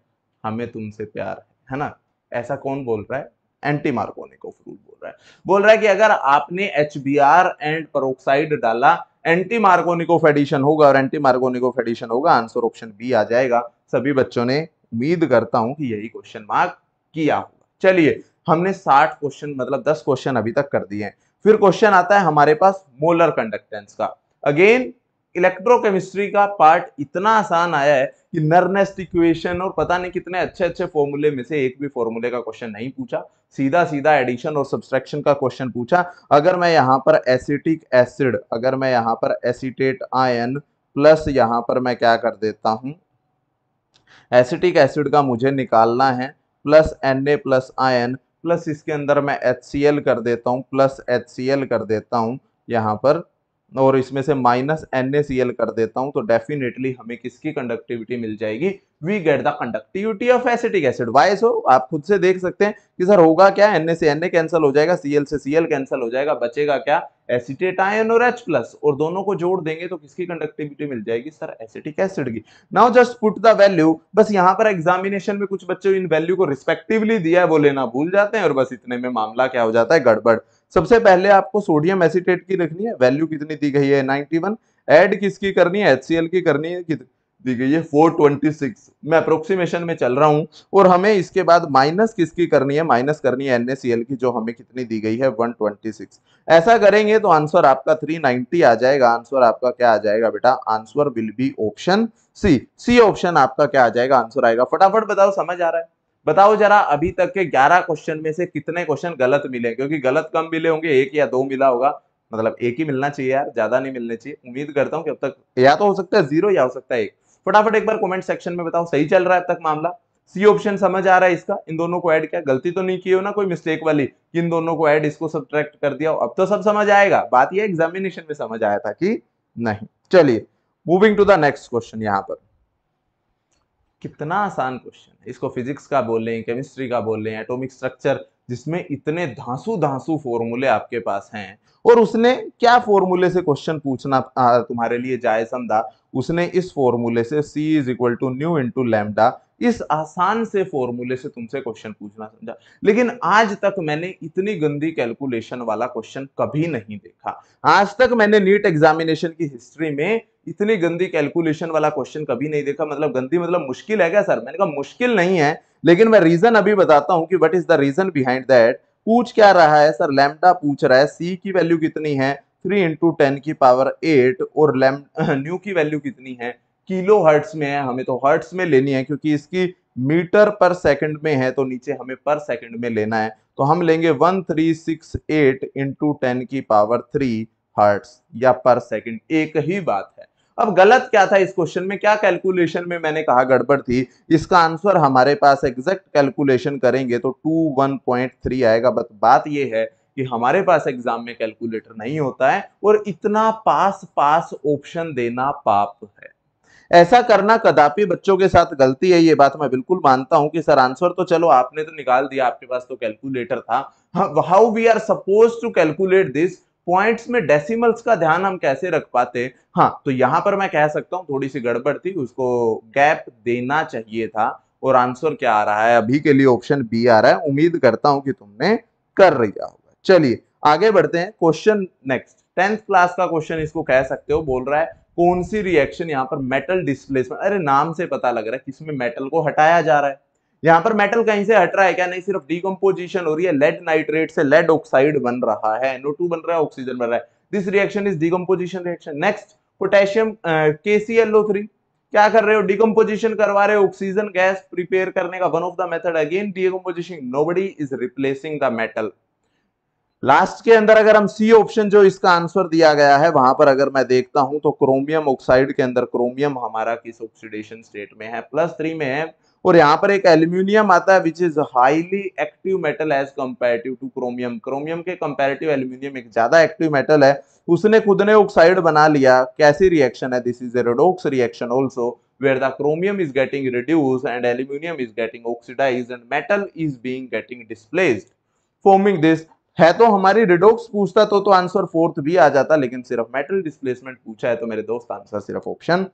हमें तुमसे प्यार है है ना ऐसा कौन बोल रहा है एंटी मार्कोनिको फ्रूट बोल रहा है बोल रहा है कि अगर आपने H B R and peroxide डाला एंटी मार्गोनिको ऑफ एडिशन होगा और एंटी मार्गोनिको ऑफ एडिशन होगा आंसर ऑप्शन बी आ जाएगा सभी बच्चों ने उम्मीद करता हूं कि यही क्वेश्चन मार्क किया होगा चलिए हमने 60 क्वेश्चन मतलब 10 क्वेश्चन अभी तक कर दिए हैं फिर क्वेश्चन आता है हमारे पास मोलर कंडक्टेंस का अगेन इलेक्ट्रोकेमिस्ट्री का पार्ट इतना आसान आया है कि नर्नेस्ट इक्वेशन और पता नहीं कितने अच्छे अच्छे फॉर्मूले में से एक भी फॉर्मूले का क्वेश्चन नहीं पूछा सीधा सीधा एडिशन और सब्सट्रैक्शन का क्वेश्चन पूछा अगर मैं यहाँ पर एसिटिक एसिड अगर मैं यहाँ पर एसिटेट आयन प्लस यहाँ पर मैं क्या कर देता हूँ एसिटिक एसिड का मुझे निकालना है plus N A plus ion plus इसके अंदर मैं एच सी एल कर देता हूँ प्लस एच सी एल कर देता हूँ यहाँ पर और इसमें से माइनस एन कर देता हूं तो डेफिनेटली हमें किसकी कंडक्टिविटी मिल जाएगी we get the conductivity of acetic acid why so आप खुद से देख सकते हैं कि सर होगा क्या एन से एन कैंसिल हो जाएगा सीएल से सीएल कैंसिल हो जाएगा बचेगा क्या एसिटेट आयन और एच प्लस और दोनों को जोड़ देंगे तो किसकी कंडक्टिविटी मिल जाएगी सर एसिटिक एसिड की now just put the value बस यहाँ पर एग्जामिनेशन में कुछ बच्चों इन वैल्यू को रिस्पेक्टिवली दिया है वो लेना भूल जाते हैं और बस इतने में मामला क्या हो जाता है गड़बड़ सबसे पहले आपको सोडियम एसिटेट की रखनी है वैल्यू कितनी दी गई है 91 ऐड किसकी करनी है HCl की करनी है कितनी दी गई है 426 मैं अप्रोक्सीमेशन में चल रहा हूँ और हमें इसके बाद माइनस किसकी करनी है माइनस करनी है NaCl की जो हमें कितनी दी गई है 126 ऐसा करेंगे तो आंसर आपका 390 आ जाएगा आंसर आपका क्या आ जाएगा बेटा answer will be option C C option आपका क्या आ जाएगा आंसर आएगा फटाफट बताओ समझ आ रहा है बताओ जरा अभी तक के 11 क्वेश्चन में से कितने क्वेश्चन गलत मिले क्योंकि गलत कम मिले होंगे एक या दो मिला होगा मतलब एक ही मिलना चाहिए यार ज्यादा नहीं मिलने चाहिए उम्मीद करता हूँ कि अब तक या तो हो सकता है जीरो या हो सकता है एक फटाफट एक बार कमेंट सेक्शन में बताओ सही चल रहा है अब तक मामला सी ऑप्शन समझ आ रहा है इसका इन दोनों को ऐड किया गलती तो नहीं की हो ना कोई मिस्टेक वाली कि इन दोनों को ऐड इसको सब्ट्रैक्ट कर दिया अब तो सब समझ आएगा बात यह एग्जामिनेशन में समझ आया था कि नहीं चलिए moving to the next question यहाँ पर कितना आसान क्वेश्चन है इसको फिजिक्स का बोल लें केमिस्ट्री का बोल लें एटोमिक स्ट्रक्चर जिसमें इतने धांसू धांसू फॉर्मूले आपके पास हैं और उसने क्या फॉर्मूले से क्वेश्चन पूछना तुम्हारे लिए जायज समझा उसने इस फॉर्मूले से C is equal to nu into lambda इस आसान से फॉर्मूले से तुमसे क्वेश्चन पूछना समझा लेकिन आज तक मैंने इतनी गंदी कैलकुलेशन वाला क्वेश्चन कभी नहीं देखा आज तक मैंने नीट एग्जामिनेशन की हिस्ट्री में इतनी गंदी कैलकुलेशन वाला क्वेश्चन कभी नहीं देखा मतलब गंदी मतलब मुश्किल है क्या सर मैंने कहा मुश्किल नहीं है लेकिन मैं रीजन अभी बताता हूं कि what is the reason behind that पूछ क्या रहा है सर लैमडा पूछ रहा है सी की वैल्यू कितनी है थ्री इंटू टेन की पावर एट और लैम न्यू [laughs] की वैल्यू कितनी है किलो हर्ट्स में है हमें तो हर्ट्स में लेनी है क्योंकि इसकी मीटर पर सेकंड में है तो नीचे हमें पर सेकंड में लेना है तो हम लेंगे one three six eight into ten की पावर थ्री हर्ट्स या पर सेकंड एक ही बात है अब गलत क्या था इस क्वेश्चन में क्या कैलकुलेशन में मैंने कहा गड़बड़ थी इसका आंसर हमारे पास एग्जैक्ट कैलकुलेशन करेंगे तो टू वन पॉइंट थ्री आएगा बट बात यह है कि हमारे पास एग्जाम में कैलकुलेटर नहीं होता है और इतना पास पास ऑप्शन देना पाप है ऐसा करना कदापि बच्चों के साथ गलती है ये बात मैं बिल्कुल मानता हूं कि सर आंसर तो चलो आपने तो निकाल दिया आपके पास तो कैलकुलेटर था how we are suppose to calculate this points में डेसिमल्स का ध्यान हम कैसे रख पाते हाँ तो यहाँ पर मैं कह सकता हूँ थोड़ी सी गड़बड़ थी उसको गैप देना चाहिए था और आंसर क्या आ रहा है अभी के लिए ऑप्शन बी आ रहा है उम्मीद करता हूं कि तुमने कर लिया होगा चलिए आगे बढ़ते हैं क्वेश्चन नेक्स्ट टेंथ क्लास का क्वेश्चन इसको कह सकते हो बोल रहा है कौन सी रिएक्शन यहाँ पर मेटल डिस्प्लेसमेंट अरे नाम से पता लग रहा है किसमें मेटल को हटाया जा रहा है यहाँ पर मेटल कहीं से हट रहा है क्या नहीं सिर्फ डीकम्पोजिशन हो रही है लेड नाइट्रेट से लेड ऑक्साइड बन रहा है NO2 बन रहा है ऑक्सीजन बन रहा है this reaction is decomposition reaction next potassium के क्या कर रहे हो डिकम्पोजिशन करवा रहे हो ऑक्सीजन गैस प्रिपेयर करने का one of the method again decomposition nobody is replacing the metal last के अंदर अगर हम सी ऑप्शन जो इसका आंसर दिया गया है वहां पर अगर मैं देखता हूं तो क्रोमियम ऑक्साइड के अंदर क्रोमियम हमारा किस ऑक्सीडेशन स्टेट में है प्लस थ्री में है और यहाँ पर एक एल्यूमिनियम आता है which is highly active metal as comparative to chromium chromium के कम्पेरेटिव एल्यूमिनियम एक ज्यादा एक्टिव मेटल है उसने खुद ने ऑक्साइड बना लिया कैसी रिएक्शन है this is a redox reaction also where the chromium is getting reduce and aluminium is getting oxidise and metal is being getting displaced forming this है तो हमारी रिडोक्स पूछता तो तो आंसर फोर्थ भी आ जाता लेकिन सिर्फ मेटल डिस्प्लेसमेंट पूछा है तो मेरे दोस्त आंसर सिर्फ ऑप्शन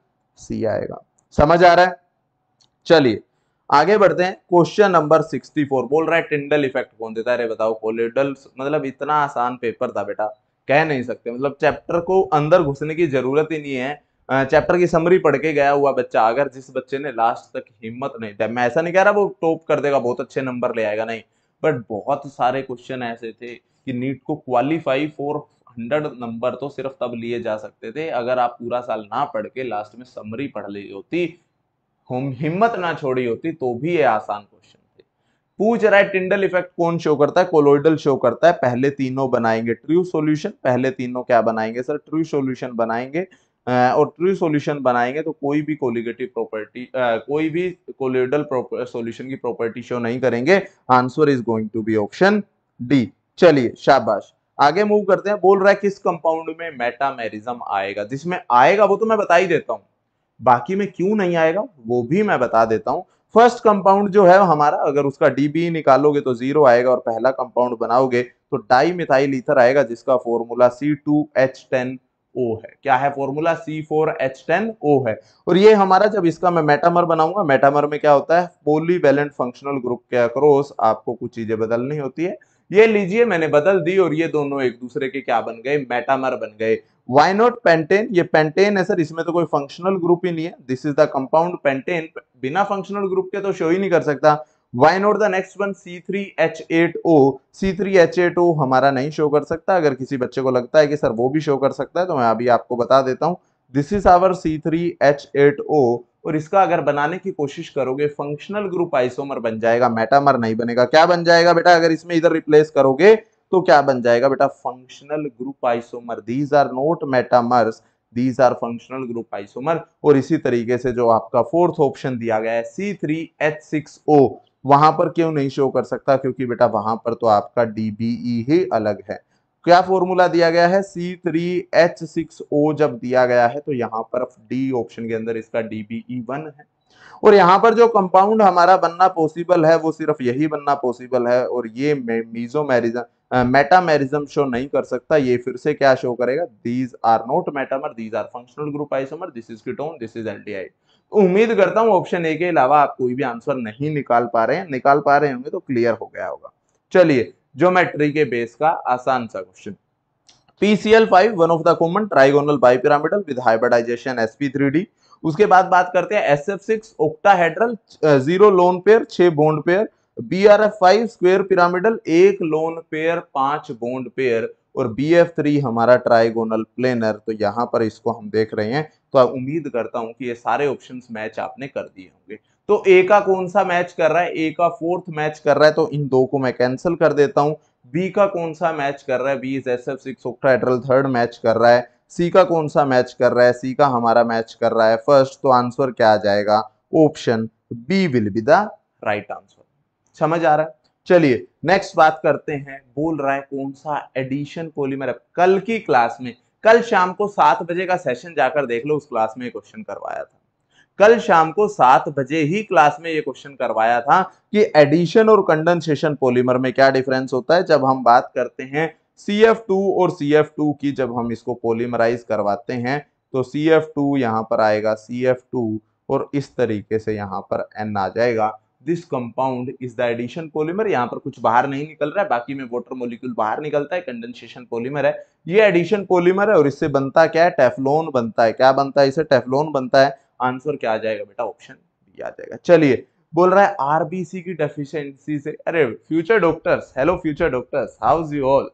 सी आएगा समझ आ रहा है चलिए आगे बढ़ते हैं क्वेश्चन नंबर 64 बोल रहा है टिंडल इफेक्ट कौन देता है बताओ कोलिडल मतलब इतना आसान पेपर था बेटा कह नहीं सकते मतलब चैप्टर को अंदर घुसने की जरूरत ही नहीं है चैप्टर की समरी पढ़ के गया हुआ बच्चा अगर जिस बच्चे ने लास्ट तक हिम्मत नहीं मैं ऐसा नहीं कह रहा वो टॉप कर देगा बहुत अच्छे नंबर ले आएगा नहीं बट बहुत सारे क्वेश्चन ऐसे थे कि नीट को क्वालिफाई फॉर हंड्रेड नंबर तो सिर्फ तब लिए जा सकते थे अगर आप पूरा साल ना पढ़ के लास्ट में समरी पढ़ ली होती हम हिम्मत ना छोड़ी होती तो भी ये आसान क्वेश्चन थे पूछ रहा है टिंडल इफेक्ट कौन शो करता है कोलोइडल शो करता है पहले तीनों बनाएंगे ट्रू सॉल्यूशन पहले तीनों क्या बनाएंगे सर ट्रू सॉल्यूशन बनाएंगे और ट्रू सॉल्यूशन बनाएंगे तो कोई भी कोलिगेटिव प्रॉपर्टी कोई भी कोलिडल सॉल्यूशन की प्रॉपर्टी शो नहीं करेंगे answer is going to be option D चलिए शाबाश आगे मूव करते हैं बोल रहा है किस कंपाउंड में मेटामेरिज्म आएगा जिसमें आएगा वो तो मैं बता ही देता हूँ बाकी में क्यों नहीं आएगा वो भी मैं बता देता हूँ फर्स्ट कंपाउंड जो है हमारा अगर उसका डीबी निकालोगे तो जीरो आएगा और पहला कंपाउंड बनाओगे तो डाई मिथाइल ईथर आएगा जिसका formula C two H ten O है क्या है formula C four H ten O है और ये हमारा जब इसका मैं मेटामर बनाऊंगा मेटामर में क्या होता है पोली बैलेंट फंक्शनल ग्रुप के अक्रोस आपको कुछ चीजें बदलनी होती है ये लीजिए मैंने बदल दी और ये दोनों एक दूसरे के क्या बन गए मेटामर बन गए वाई नॉट पेंटेन ये पेंटेन है सर इसमें तो कोई फंक्शनल ग्रुप ही नहीं है this is the compound pentane बिना फंक्शनल ग्रुप के तो शो ही नहीं कर सकता why not the next one C three H eight O C three H eight O हमारा नहीं शो कर सकता अगर किसी बच्चे को लगता है कि सर वो भी शो कर सकता है तो मैं अभी आपको बता देता हूँ this is our C three H eight O और इसका अगर बनाने की कोशिश करोगे फंक्शनल ग्रुप आइसोमर बन जाएगा मेटामर नहीं बनेगा क्या बन जाएगा बेटा अगर इसमें इधर रिप्लेस करोगे तो क्या बन जाएगा बेटा functional group isomer these are not metamers these are functional group isomer और इसी तरीके से जो आपका फोर्थ ऑप्शन दिया गया है C three H six O वहां पर क्यों नहीं शो कर सकता क्योंकि बेटा वहां पर तो आपका डीबीई e ही अलग है क्या फॉर्मूला दिया गया है C three H six O जब दिया गया है तो यहाँ पर डी ऑप्शन के अंदर इसका डीबीई वन e है और यहाँ पर जो कंपाउंड हमारा बनना पॉसिबल है वो सिर्फ यही बनना पॉसिबल है और ये मीजोमेरिज्म मेटामेरिज्म शो नहीं कर सकता ये फिर से क्या शो करेगा these are not metamer these are functional group isomer this is ketone this is aldehyde उम्मीद करता हूं ऑप्शन ए के अलावा आप कोई भी आंसर नहीं निकाल पा रहे हैं निकाल पा रहे होंगे तो क्लियर हो गया होगा चलिए ज्योमेट्री के बेस का आसान सा question PCl five one of the common trigonal bipyramidal with hybridisation SP उसके बाद बात करते हैं S F six octahedral zero lone pair छह bond pair B R F five square pyramidal एक लोन पेयर पांच बोन्ड पेयर और बी एफ थ्री हमारा ट्राइगोनल प्लेनर तो यहाँ पर इसको हम देख रहे हैं तो उम्मीद करता हूं कि ये सारे ऑप्शन मैच आपने कर दिए होंगे तो ए का कौन सा मैच कर रहा है ए का फोर्थ मैच कर रहा है तो इन दो को मैं कैंसिल कर देता हूं बी का कौन सा मैच कर रहा है B is S F six third match कर रहा है सी का कौन सा मैच कर रहा है सी का हमारा मैच कर रहा है फर्स्ट तो आंसर क्या आ जाएगा option B will be the right answer समझ आ रहा है चलिए नेक्स्ट बात करते हैं बोल रहा है कौन सा एडिशन पॉलीमर कल की क्लास में कल शाम को सात बजे का सेशन जाकर देख लो उस क्लास में क्वेश्चन करवाया था कल शाम को सात बजे ही क्लास में ये क्वेश्चन करवाया था कि एडिशन और कंडेंसेशन पॉलीमर में क्या डिफरेंस होता है जब हम बात करते हैं टू और टू की जब हम इसको पोलीमराइज करवाते हैं तो टू यहां पर आएगा टू और इस तरीके से यहाँ पर एन आ जाएगा this compound is the addition polymer यहाँ पर कुछ बाहर नहीं निकल रहा है बाकी में वोटर मोलिक्यूल बाहर निकलता है कंडेंसेशन पोलिमर है ये एडिशन पोलिमर है और इससे बनता क्या है टेफलोन बनता है क्या बनता है इसे टेफलोन बनता है आंसर क्या आ जाएगा बेटा ऑप्शन बी आ जाएगा चलिए बोल रहा है आरबीसी की डेफिशिएंसी से अरे future doctors hello future doctors how's you all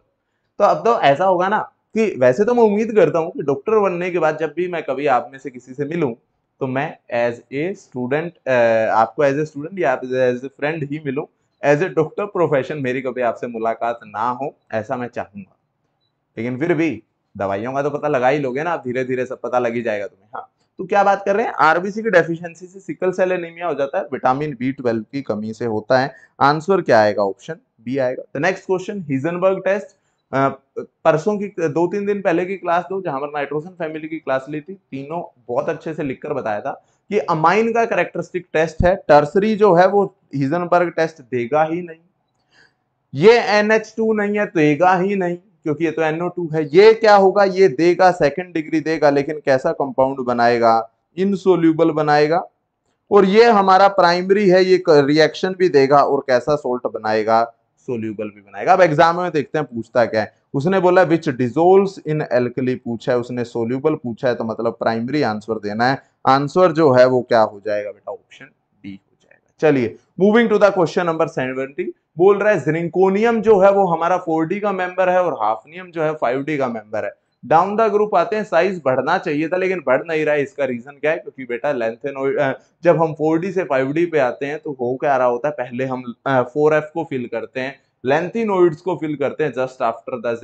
तो अब तो ऐसा होगा ना कि वैसे तो मैं उम्मीद करता हूँ कि डॉक्टर बनने के बाद जब भी मैं कभी आप में से किसी से मिलूं तो मैं एज ए स्टूडेंट आपको एज ए स्टूडेंट या एज ए फ्रेंड ही मिलूँ एज ए डॉक्टर प्रोफेशन मेरी कभी आपसे मुलाकात ना हो ऐसा मैं चाहूँगा लेकिन फिर भी दवाइयों का तो पता लगा ही लोगे ना आप धीरे धीरे सब पता लग ही जाएगा तुम्हें हाँ तो क्या बात कर रहे हैं आरबीसी की डेफिशिएंसी से सिकल सेल एनीमिया हो जाता है विटामिन बी ट्वेल्व की कमी से होता है आंसर क्या आएगा ऑप्शन बी आएगा the next question Heisenberg test परसों की दो तीन दिन पहले की क्लास दो जहां पर नाइट्रोजन फैमिली की क्लास ली थी तीनों बहुत अच्छे से लिखकर बताया था कि अमाइन का करेक्टरिस्टिक टेस्ट है टर्सरी जो है वो हिजनबर्ग टेस्ट देगा ही नहीं ये NH2 नहीं है देगा तो ही नहीं क्योंकि ये तो एनओ है ये क्या होगा ये देगा सेकेंड डिग्री देगा लेकिन कैसा कंपाउंड बनाएगा इनसोल्यूबल बनाएगा और ये हमारा प्राइमरी है ये रिएक्शन भी देगा और कैसा सोल्ट बनाएगा सोल्यूबल भी बनाएगा अब एग्जाम में देखते हैं पूछता क्या है उसने बोला विच डिजोल्स इन एल्कली पूछा है उसने सोल्यूबल पूछा है तो मतलब प्राइमरी आंसर देना है आंसर जो है वो क्या हो जाएगा बेटा ऑप्शन डी हो जाएगा चलिए moving to the question number seventy बोल रहा है जिरिंकोनियम जो है वो हमारा फोर का मेंबर है और हाफनियम जो है फाइव का मेंबर है डाउन द ग्रुप आते हैं साइज बढ़ना चाहिए था लेकिन बढ़ नहीं रहा है इसका रीजन क्या है क्योंकि बेटा लेंथेनोइड जब हम 4D से 5D पे आते हैं तो हो क्या रहा होता है पहले हम 4F को फिल करते हैं लेंथिनोइड्स को फिल करते हैं जस्ट आफ्टर द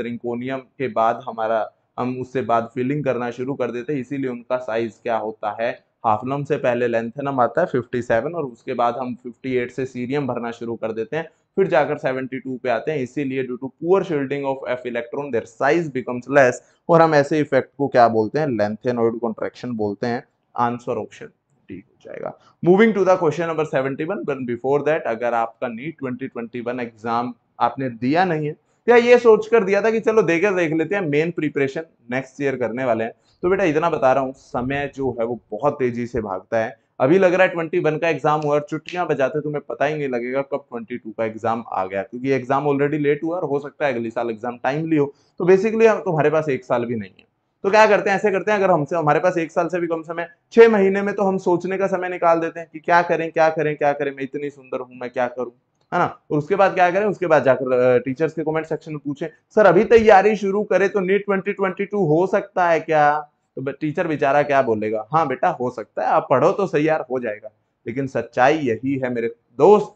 के बाद हमारा हम उससे बाद फिलिंग करना शुरू कर देते हैं इसीलिए उनका साइज क्या होता है हाफलम से पहले लेंथेनम आता है 57 और उसके बाद हम 58 से सीरियम भरना शुरू कर देते हैं फिर जाकर 72 पे आते हैं इसीलिए due to poor shielding of F electron their size becomes less और हम ऐसे इफेक्ट को क्या बोलते हैं लेंथेनॉइड कॉन्ट्रेक्शन बोलते हैं आंसर ऑप्शन डी हो जाएगा moving to the question number 71 but before that अगर आपका नीट 2021 एग्जाम आपने दिया नहीं है या ये सोचकर दिया था कि चलो देखे देख लेते हैं मेन प्रिपरेशन नेक्स्ट ईयर करने वाले हैं तो बेटा इतना बता रहा हूँ समय जो है वो बहुत तेजी से भागता है अभी लग रहा है ट्वेंटी वन का एग्जाम हुआ और छुट्टियां बजाते तुम्हें पता ही नहीं लगेगा कब ट्वेंटी टू का एग्जाम आ गया क्योंकि एग्जाम ऑलरेडी लेट हुआ और हो सकता है अगले साल एग्जाम टाइमली हो तो बेसिकली तुम्हारे पास एक साल भी नहीं है तो क्या करते हैं ऐसे करते हैं अगर हमसे हमारे पास एक साल से भी कम समय छह महीने में तो हम सोचने का समय निकाल देते हैं कि क्या करें क्या करें क्या करें मैं इतनी सुंदर हूं मैं क्या करूं है ना और उसके बाद क्या करें उसके बाद जाकर टीचर्स के कमेंट सेक्शन में पूछें सर अभी तैयारी शुरू करें तो नीट ट्वेंटी हो सकता है क्या तो टीचर बेचारा क्या बोलेगा हाँ बेटा हो सकता है आप पढ़ो तो सही यार हो जाएगा लेकिन सच्चाई यही है मेरे दोस्त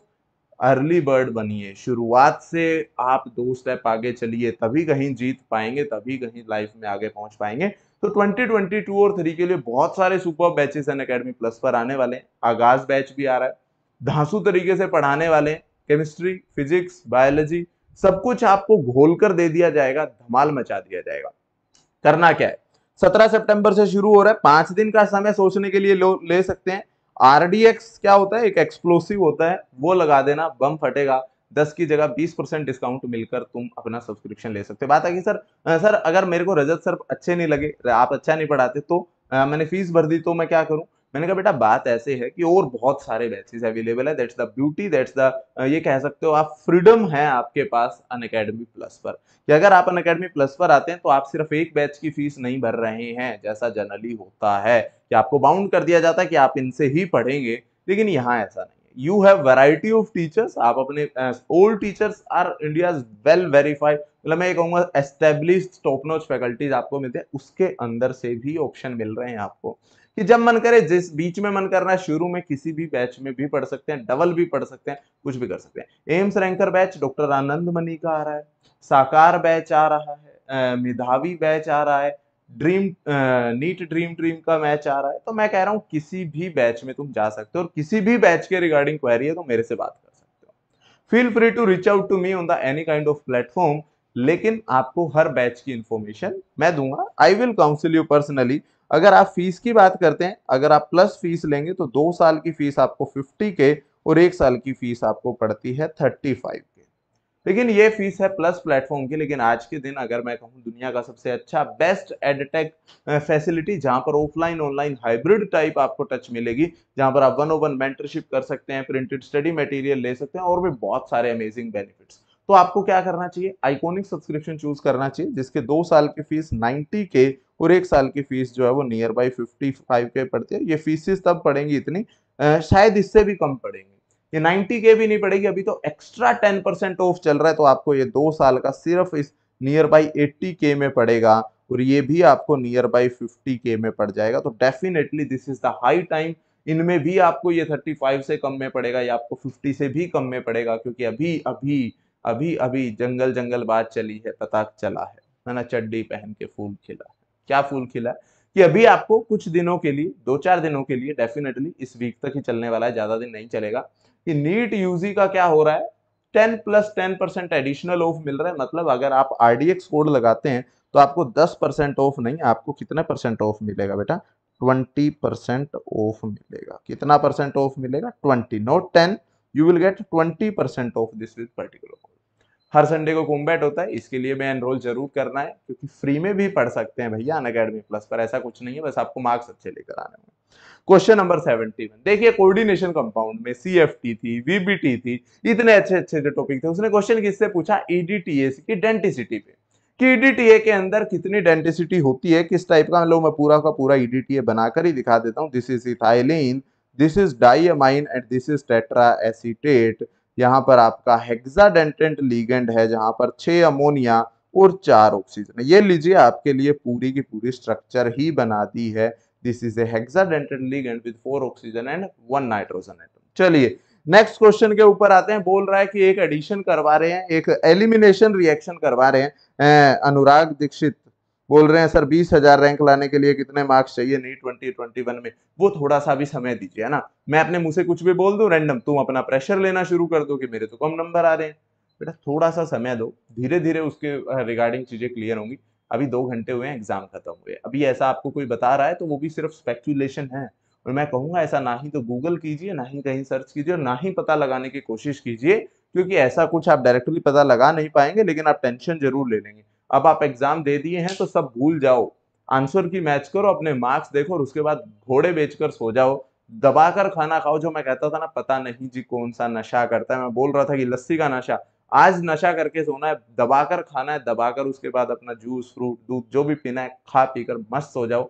अर्ली बर्ड बनिए शुरुआत से आप दो स्टेप आगे चलिए तभी कहीं जीत पाएंगे तभी कहीं लाइफ में आगे पहुंच पाएंगे तो 2022 और थ्री के लिए बहुत सारे super batches Unacademy Plus पर आने वाले हैं आगाज बैच भी आ रहा है धांसू तरीके से पढ़ाने वाले हैं केमिस्ट्री फिजिक्स बायोलॉजी सब कुछ आपको घोल कर दे दिया जाएगा धमाल मचा दिया जाएगा करना क्या है सत्रह सितंबर से शुरू हो रहा है पांच दिन का समय सोचने के लिए ले सकते हैं आरडीएक्स क्या होता है एक एक्सप्लोसिव होता है वो लगा देना बम फटेगा दस की जगह बीस परसेंट डिस्काउंट मिलकर तुम अपना सब्सक्रिप्शन ले सकते हो बात है कि सर सर अगर मेरे को रजत सर अच्छे नहीं लगे आप अच्छा नहीं पढ़ाते तो आ, मैंने फीस भर दी तो मैं क्या करूँ मैंने कहा बेटा बात ऐसे है कि और बहुत सारे बैचेस अवेलेबल है that's the beauty that's the ये कह सकते हो आप फ्रीडम है आपके पास अन अकेडमी प्लस पर कि अगर आप अन अकेडमी प्लस पर आते हैं तो आप सिर्फ एक बैच की फीस नहीं भर रहे हैं जैसा जनरली होता है कि आपको बाउंड कर दिया जाता है कि आप इनसे ही पढ़ेंगे लेकिन यहाँ ऐसा नहीं you have variety of teachers आप अपने old teachers are India well verified मतलब मैं ये कहूंगा एस्टेब्लिश टॉप नॉच फैकल्टीज आपको मिलते हैं उसके अंदर से भी ऑप्शन मिल रहे हैं आपको कि जब मन करे जिस बीच में मन करना है शुरू में किसी भी बैच में भी पढ़ सकते हैं डबल भी पढ़ सकते हैं कुछ भी कर सकते हैं AIIMS ranker batch doctor Anand Mani का आ रहा है साकार बैच आ रहा है मेधावी बैच आ रहा है ड्रीम नीट ड्रीम ड्रीम का मैच आ रहा है तो मैं कह रहा हूँ किसी भी बैच में तुम जा सकते हो और किसी भी बैच के रिगार्डिंग क्वेरी है तो मेरे से बात कर सकते हो feel free to reach out to me on the any kind of platform लेकिन आपको हर बैच की इंफॉर्मेशन मैं दूंगा I will counsel you personally अगर आप फीस की बात करते हैं अगर आप प्लस फीस लेंगे तो दो साल की फीस आपको फिफ्टी के और एक साल की फीस आपको पड़ती है थर्टी फाइव के लेकिन ये फीस है प्लस प्लेटफॉर्म की लेकिन आज के दिन अगर मैं कहूँ दुनिया का सबसे अच्छा बेस्ट एडटेक फैसिलिटी जहां पर ऑफलाइन ऑनलाइन हाइब्रिड टाइप आपको टच मिलेगी जहां पर आप वन ओ वन मेंटरशिप कर सकते हैं प्रिंटेड स्टडी मटेरियल ले सकते हैं और भी बहुत सारे अमेजिंग बेनिफिट तो आपको क्या करना चाहिए आइकोनिक सब्सक्रिप्शन चूज करना चाहिए जिसके दो साल की फीस 90 के और एक साल की फीस जो है वो नियर बाई फिफ्टी फाइव के पड़ती है ये फीसिस तब पड़ेंगी इतनी शायद इससे भी कम पड़ेंगी ये नाइनटी के भी नहीं पड़ेगी अभी तो एक्स्ट्रा टेन परसेंट ऑफ चल रहा है तो आपको ये दो साल का सिर्फ इस नियर बाई एट्टी के में पड़ेगा और ये भी आपको नियर बाई फिफ्टी के में पड़ जाएगा तो definitely this is the high time इनमें भी आपको ये थर्टी फाइव से कम में पड़ेगा या आपको फिफ्टी से भी कम में पड़ेगा क्योंकि अभी अभी अभी अभी जंगल जंगल बात चली है पता चला है ना चड्डी पहन के फूल खिला क्या फूल खिला कि अभी आपको कुछ दिनों के लिए दो चार दिनों के लिए डेफिनेटली इस वीक तक ही चलने वाला है ज्यादा दिन नहीं चलेगा कि नीट यूजी का क्या हो रहा है ten plus ten percent additional off मिल रहा है मतलब अगर आप आरडीएक्स कोड लगाते हैं तो आपको दस परसेंट ऑफ नहीं आपको कितने परसेंट ऑफ मिलेगा बेटा ट्वेंटी परसेंट ऑफ मिलेगा कितना परसेंट ऑफ मिलेगा twenty not ten you will get twenty percent off this with particular code हर संडे को कॉम्बैट होता है इसके लिए मैं एनरोल जरूर करना है क्योंकि फ्री में भी पढ़ सकते हैं भैया अनकेडमी प्लस पर ऐसा कुछ नहीं है बस आपको मार्क्स अच्छे लेकर आने होंगे क्वेश्चन नंबर सेवेंटी वन देखिए कोऑर्डिनेशन कंपाउंड में सी एफ टी थी वीबीटी थी इतने अच्छे अच्छे जो टॉपिक थे उसने क्वेश्चन किससे पूछा ईडीटीए की डेंटिसिटी पे कि ईडीटीए e के अंदर कितनी डेंटिसिटी होती है किस टाइप का लोग मैं पूरा का पूरा ईडीटीए e बनाकर ही दिखा देता हूँ this is ethylene this is diamine and this is tetra acetate यहाँ पर आपका हेक्साडेंटेंट लीगेंड है जहां पर छह अमोनिया और चार ऑक्सीजन ये लीजिए आपके लिए पूरी की पूरी स्ट्रक्चर ही बना दी है this is a ligand with four oxygen and one nitrogen atom चलिए नेक्स्ट क्वेश्चन के ऊपर आते हैं बोल रहा है कि एक एडिशन करवा रहे हैं एक एलिमिनेशन रिएक्शन करवा रहे हैं अनुराग दीक्षित बोल रहे हैं सर बीस हजार रैंक लाने के लिए कितने मार्क्स चाहिए नहीं ट्वेंटी ट्वेंटी वन में वो थोड़ा सा भी समय दीजिए है ना मैं अपने मुंह से कुछ भी बोल दू रैंडम तुम अपना प्रेशर लेना शुरू कर दो कि मेरे तो कम नंबर आ रहे हैं बेटा थोड़ा सा समय दो धीरे धीरे उसके रिगार्डिंग चीजें क्लियर होंगी अभी दो घंटे हुए हैं एग्जाम खत्म हुए अभी ऐसा आपको कोई बता रहा है तो वो भी सिर्फ स्पेक्यूलेशन है और मैं कहूंगा ऐसा ना ही तो गूगल कीजिए ना ही कहीं सर्च कीजिए और ना ही पता लगाने की कोशिश कीजिए क्योंकि ऐसा कुछ आप डायरेक्टली पता लगा नहीं पाएंगे लेकिन आप टेंशन जरूर ले लेंगे अब आप एग्जाम दे दिए हैं तो सब भूल जाओ आंसर की मैच करो अपने मार्क्स देखो और उसके बाद घोड़े बेचकर सो जाओ दबाकर खाना खाओ जो मैं कहता था ना पता नहीं जी कौन सा नशा करता है मैं बोल रहा था कि लस्सी का नशा आज नशा करके सोना है दबाकर खाना है दबाकर उसके बाद अपना जूस फ्रूट दूध जो भी पीना है खा पी कर मस्त सो जाओ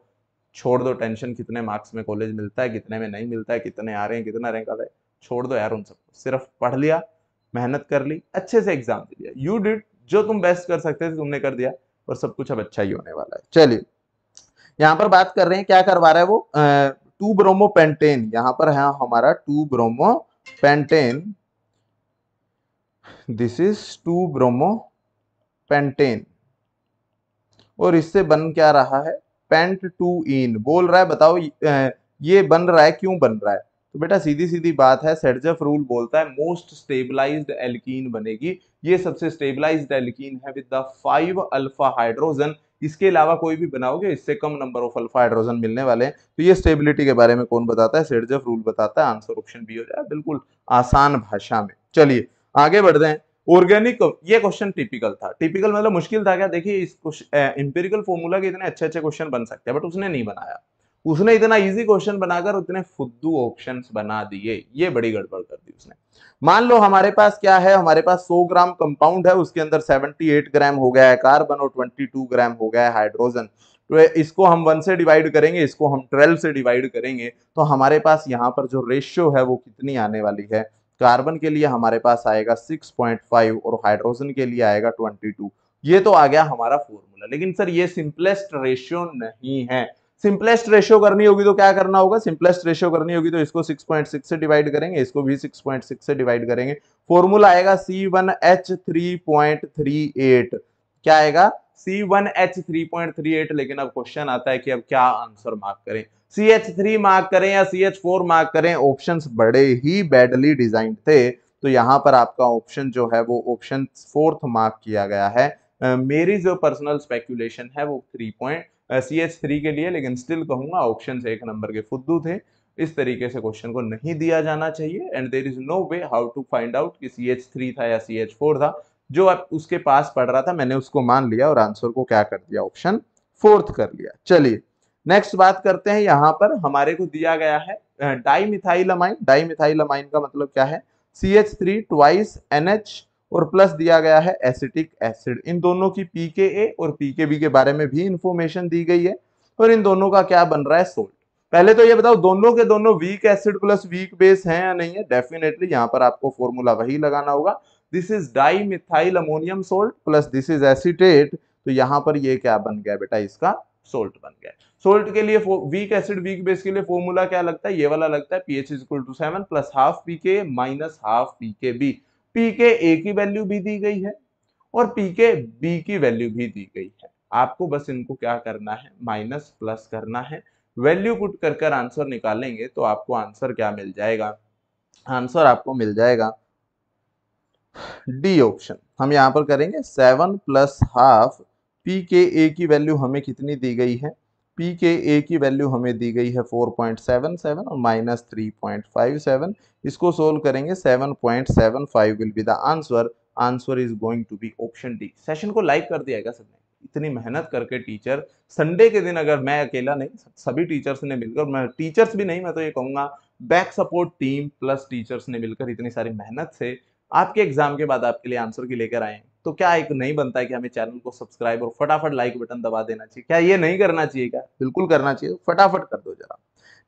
छोड़ दो टेंशन कितने मार्क्स में कॉलेज मिलता है कितने में नहीं मिलता है कितने आ रहे हैं कितना रैंक आ रहा है छोड़ दो यार उन सबको सिर्फ पढ़ लिया मेहनत कर ली अच्छे से एग्जाम दे दिया यू डिड जो तुम बेस्ट कर सकते थे तुमने कर दिया और सब कुछ अब अच्छा ही होने वाला है चलिए यहाँ पर बात कर रहे हैं क्या करवा रहा है वो टू ब्रोमो पेंटेन यहाँ पर है हमारा two bromo pentane this is two bromo pentane और इससे बन क्या रहा है पेंट टू इन बोल रहा है बताओ ये बन रहा है क्यों बन रहा है तो बेटा सीधी सीधी बात है सेटजफ रूल बोलता है मोस्ट स्टेबलाइज्ड एल्कीन बनेगी ये सबसे स्टेबलाइज्ड एल्कीन है with the five alpha hydrogen इसके अलावा कोई भी बनाओगे इससे कम नंबर ऑफ अल्फा हाइड्रोजन मिलने वाले हैं तो ये स्टेबिलिटी के बारे में कौन बताता है सेटजफ रूल बताता है आंसर ऑप्शन बी हो जाए बिल्कुल आसान भाषा में चलिए आगे बढ़ रहे हैं ऑर्गेनिक ये क्वेश्चन टिपिकल था टिपिकल मतलब मुश्किल था क्या देखिए इस एम्पेरिकल फॉर्मूला के इतने अच्छे अच्छे क्वेश्चन बन सकते हैं बट उसने नहीं बनाया उसने इतना इजी क्वेश्चन बनाकर उतने फुद्दू ऑप्शंस बना दिए ये बड़ी गड़बड़ कर दी उसने मान लो हमारे पास क्या है हमारे पास 100 ग्राम कंपाउंड है उसके अंदर 78 ग्राम हो गया है कार्बन और 22 ग्राम हो गया है हाइड्रोजन तो इसको हम वन से डिवाइड करेंगे इसको हम ट्वेल्व से डिवाइड करेंगे तो हमारे पास यहाँ पर जो रेशियो है वो कितनी आने वाली है कार्बन के लिए हमारे पास आएगा सिक्स और हाइड्रोजन के लिए आएगा ट्वेंटी ये तो आ गया हमारा फॉर्मूला लेकिन सर ये सिंपलेस्ट रेशियो नहीं है सिंपलेस्ट रेशियो करनी होगी तो क्या करना होगा सिंपलेस्ट रेशियो करनी होगी तो इसको 6.6 से डिवाइड करेंगे इसको भी 6.6 से डिवाइड करेंगे फॉर्मूला आएगा एट क्या आएगा एट लेकिन अब क्वेश्चन आता है कि अब क्या आंसर मार्क करें सी एच थ्री मार्क करें या सी एच फोर मार्क करें ऑप्शन बड़े ही बैडली डिजाइन थे तो यहाँ पर आपका ऑप्शन जो है वो ऑप्शन फोर्थ मार्क किया गया है uh, मेरी जो पर्सनल स्पेक्यूलेशन है वो three point C H three के लिए लेकिन स्टिल कहूंगा ऑप्शन एक नंबर के फुद्दू थे इस तरीके से क्वेश्चन को नहीं दिया जाना चाहिए and there is no way how to find out कि सी एच थ्री था या सी एच फोर था जो आप उसके पास पढ़ रहा था मैंने उसको मान लिया और आंसर को क्या कर दिया ऑप्शन फोर्थ कर लिया चलिए नेक्स्ट बात करते हैं यहाँ पर हमारे को दिया गया है di methyl amine di methyl amine का मतलब क्या है C H three twice N H और प्लस दिया गया है एसिटिक एसिड इन दोनों की पी के ए और पी के बी के बारे में भी इंफॉर्मेशन दी गई है और इन दोनों का क्या बन रहा है सोल्ट पहले तो ये बताओ दोनों के दोनों weak acid plus weak base हैं या नहीं है डेफिनेटली यहाँ पर आपको फॉर्मूला वही लगाना होगा this is di methyl ammonium salt plus this is acetate तो यहाँ पर ये क्या बन गया बेटा इसका सोल्ट बन गया सोल्ट के लिए वीक एसिड वीक बेस के लिए फॉर्मूला क्या लगता है ये वाला लगता है pH is equal to seven plus half p K minus half p K b p K ए की वैल्यू भी दी गई है और पी के बी की वैल्यू भी दी गई है आपको बस इनको क्या करना है माइनस प्लस करना है वैल्यू पुट कर कर आंसर निकालेंगे तो आपको आंसर क्या मिल जाएगा आंसर आपको मिल जाएगा डी ऑप्शन हम यहां पर करेंगे seven plus half p K ए की वैल्यू हमें कितनी दी गई है पी के ए की वैल्यू हमें दी गई है 4.77 और माइनस थ्री इसको सोल्व करेंगे 7.75 will be the answer answer is going to be option D session को लाइक कर दिया गया सबने इतनी मेहनत करके टीचर संडे के दिन अगर मैं अकेला नहीं सभी टीचर्स ने मिलकर मैं टीचर्स भी नहीं मैं तो ये कहूँगा back support team plus teachers ने मिलकर इतनी सारी मेहनत से आपके एग्जाम के बाद आपके लिए आंसर की लेकर आए हैं तो क्या एक नहीं बनता है कि हमें चैनल को सब्सक्राइब और फटाफट लाइक बटन दबा देना चाहिए क्या ये नहीं करना चाहिए क्या बिल्कुल करना चाहिए तो फटाफट कर दो जरा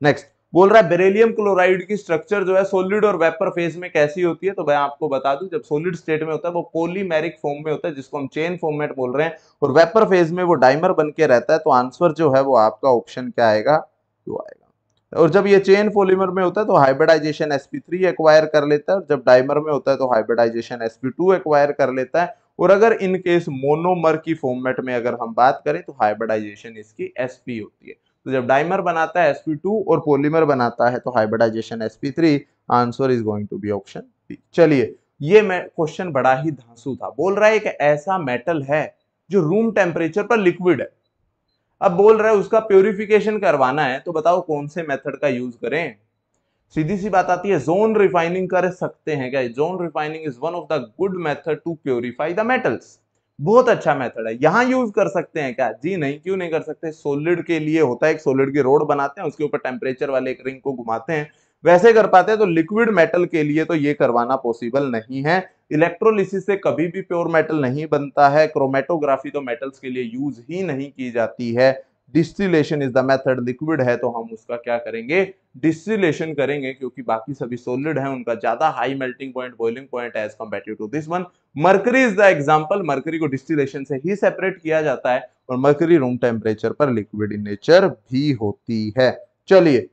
नेक्स्ट बोल रहा है बेरेलियम क्लोराइड की स्ट्रक्चर जो है सोलिड और वेपर फेज में कैसी होती है तो मैं आपको बता दूं जब सोलिड स्टेट में होता है वो पोलीमेरिक फॉर्म में होता है जिसको हम चेन फॉर्मेट बोल रहे हैं और वेपर फेज में वो डाइमर बन के रहता है तो आंसर जो है वो आपका ऑप्शन क्या आएगा जो आएगा और जब ये चेन पोलीमर में होता है तो हाइब्रिडाइजेशन sp3 एक्वायर कर लेता है और जब डाइमर में होता है तो हाइब्रिडाइजेशन sp2 एक्वायर कर लेता है और अगर इन केस मोनोमर की फॉर्मेट में अगर हम बात करें तो हाइब्रिडाइजेशन इसकी एसपी होती है तो जब डाइमर बनाता है sp2 और पॉलीमर बनाता है तो hybridization sp3 answer is going to be option B चलिए ये क्वेश्चन बड़ा ही धांसू था बोल रहा है एक ऐसा मेटल है जो रूम टेम्परेचर पर लिक्विड है अब बोल रहा है उसका प्योरिफिकेशन करवाना है तो बताओ कौन से मेथड का यूज करें सीधी सी बात आती है जोन रिफाइनिंग कर सकते हैं क्या zone refining is one of the good method to purify the metals बहुत अच्छा मेथड है यहाँ यूज कर सकते हैं क्या जी नहीं क्यों नहीं कर सकते सोलिड के लिए होता है एक सोलिड की रोड बनाते हैं उसके ऊपर टेम्परेचर वाले एक रिंग को घुमाते हैं वैसे कर पाते हैं तो लिक्विड मेटल के लिए तो ये करवाना पॉसिबल नहीं है इलेक्ट्रोलिसिस से कभी भी प्योर मेटल नहीं बनता है क्रोमेटोग्राफी तो मेटल्स के लिए यूज ही नहीं की जाती है distillation is the method liquid है तो हम उसका क्या करेंगे डिस्टिलेशन करेंगे क्योंकि बाकी सभी सोलिड है उनका ज्यादा high melting point boiling point as compare to this one mercury is the example mercury को डिस्टिलेशन से ही सेपरेट किया जाता है और मर्करी रूम टेम्परेचर पर लिक्विड इन नेचर भी होती है चलिए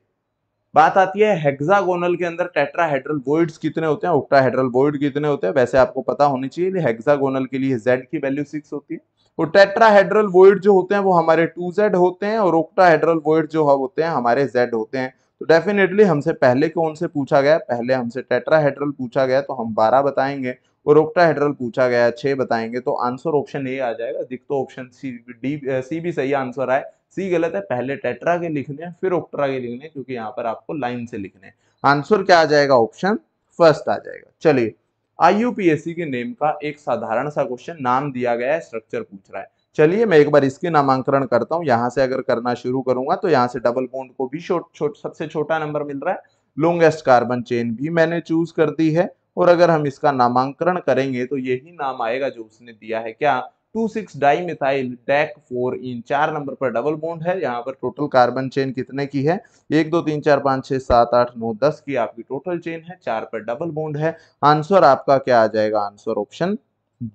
बात आती है हेक्सागोनल के अंदर टेट्राहेड्रल वोइड्स कितने होते हैं ऑक्टाहेड्रल वोइड कितने होते हैं वैसे आपको पता होनी चाहिए हेक्सागोनल के लिए जेड की वैल्यू सिक्स होती है वो टेट्राहेड्रल वोइड जो होते हैं वो हमारे टू जेड होते हैं और ओक्टाहेड्रल वोइड जो होते हैं हमारे जेड होते हैं तो डेफिनेटली हमसे पहले कौन से पूछा गया पहले हमसे टेट्राहेड्रल पूछा गया तो हम बारह बताएंगे और ओक्टाहेड्रल पूछा गया छह बताएंगे तो आंसर ऑप्शन ए आ जाएगा दिख तो ऑप्शन सी डी सी भी सही आंसर आए सी गलत है पहले टेट्रा के लिखने हैं फिर ओक्ट्रा के लिखने क्योंकि यहाँ पर आपको लाइन से लिखने हैं आंसर क्या आ जाएगा ऑप्शन फर्स्ट आ जाएगा चलिए आईयूपीएससी के नेम का एक साधारण सा क्वेश्चन नाम दिया गया है स्ट्रक्चर पूछ रहा है चलिए मैं एक बार इसके नामांकन करता हूँ यहाँ से अगर करना शुरू करूंगा तो यहाँ से डबल बोन्ड को भी छोट छोट सबसे छोटा नंबर मिल रहा है लॉन्गेस्ट कार्बन चेन भी मैंने चूज कर दी है और अगर हम इसका नामांकन करेंगे तो यही नाम आएगा जो उसने दिया है क्या two six di methyl dec four ene चार नंबर पर डबल बॉन्ड है यहाँ पर टोटल कार्बन चेन कितने की है एक दो तीन चार पाँच छः सात आठ नौ दस की आपकी टोटल चेन है चार पर डबल बॉन्ड है आंसर आपका क्या आ जाएगा आंसर ऑप्शन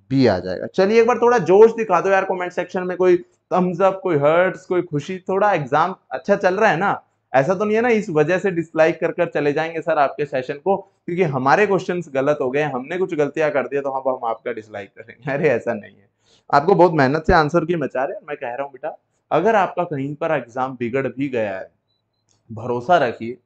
बी आ जाएगा चलिए एक बार थोड़ा जोश दिखा दो यार कॉमेंट सेक्शन में कोई थम्स अप कोई हर्ट्स कोई खुशी थोड़ा एग्जाम अच्छा चल रहा है ना ऐसा तो नहीं है ना इस वजह से डिसलाइक कर कर चले जाएंगे सर आपके सेशन को क्योंकि हमारे क्वेश्चंस गलत हो गए हमने कुछ गलतियां कर दिया तो हम हम आपका डिसलाइक करेंगे अरे ऐसा नहीं है आपको बहुत मेहनत से आंसर की मचा रहे मैं कह रहा हूँ बेटा अगर आपका कहीं पर एग्जाम बिगड़ भी गया है भरोसा रखिए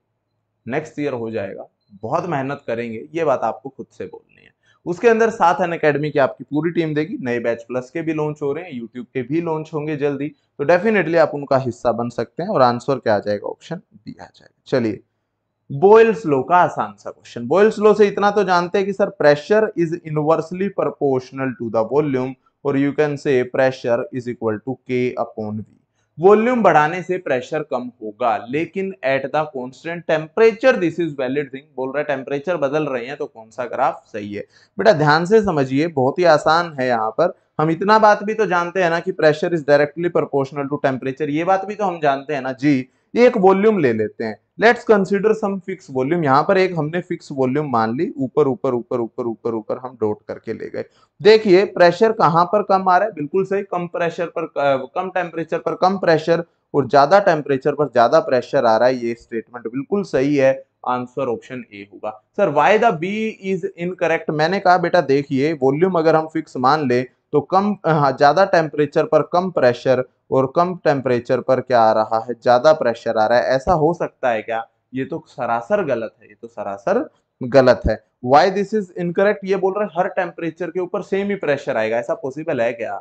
नेक्स्ट ईयर हो जाएगा बहुत मेहनत करेंगे ये बात आपको खुद से बोलनी है उसके अंदर साथ अन अकेडमी की आपकी पूरी टीम देगी नए बैच प्लस के भी लॉन्च हो रहे हैं यूट्यूब के भी लॉन्च होंगे जल्दी तो डेफिनेटली आप उनका हिस्सा बन सकते हैं और आंसर क्या आ जाएगा ऑप्शन बी आ जाएगा चलिए बोयल्स लो का आसान सा क्वेश्चन बोयल्स लो से इतना तो जानते हैं कि sir pressure is inversely proportional to the volume और you can say pressure is equal to K upon V volume बढ़ाने से प्रेशर कम होगा लेकिन at the constant temperature this is valid thing बोल रहा है टेम्परेचर बदल रहे हैं तो कौन सा ग्राफ सही है बेटा ध्यान से समझिए बहुत ही आसान है यहाँ पर हम इतना बात भी तो जानते हैं ना कि pressure is directly proportional to temperature ये बात भी तो हम जानते हैं ना जी एक वॉल्यूम ले लेते हैं let's consider some fix volume यहाँ पर एक हमने फिक्स वॉल्यूम मान ली ऊपर ऊपर ऊपर ऊपर ऊपर ऊपर हम डोट करके ले गए देखिए प्रेशर कहाँ पर कम आ रहा है बिल्कुल सही कम प्रेशर पर कम टेम्परेचर पर कम प्रेशर और ज्यादा टेम्परेचर पर ज्यादा प्रेशर आ रहा है ये स्टेटमेंट बिल्कुल सही है आंसर ऑप्शन ए होगा sir why the B is incorrect मैंने कहा बेटा देखिए वॉल्यूम अगर हम फिक्स मान ले तो कम हाँ ज़्यादा टेम्परेचर पर कम प्रेशर और कम टेम्परेचर पर क्या आ रहा है ज़्यादा प्रेशर आ रहा है ऐसा हो सकता है क्या ये तो सरासर गलत है ये तो सरासर गलत है वाई दिस इज इनकरेक्ट ये बोल रहे हर टेम्परेचर के ऊपर सेम ही प्रेशर आएगा ऐसा पॉसिबल है क्या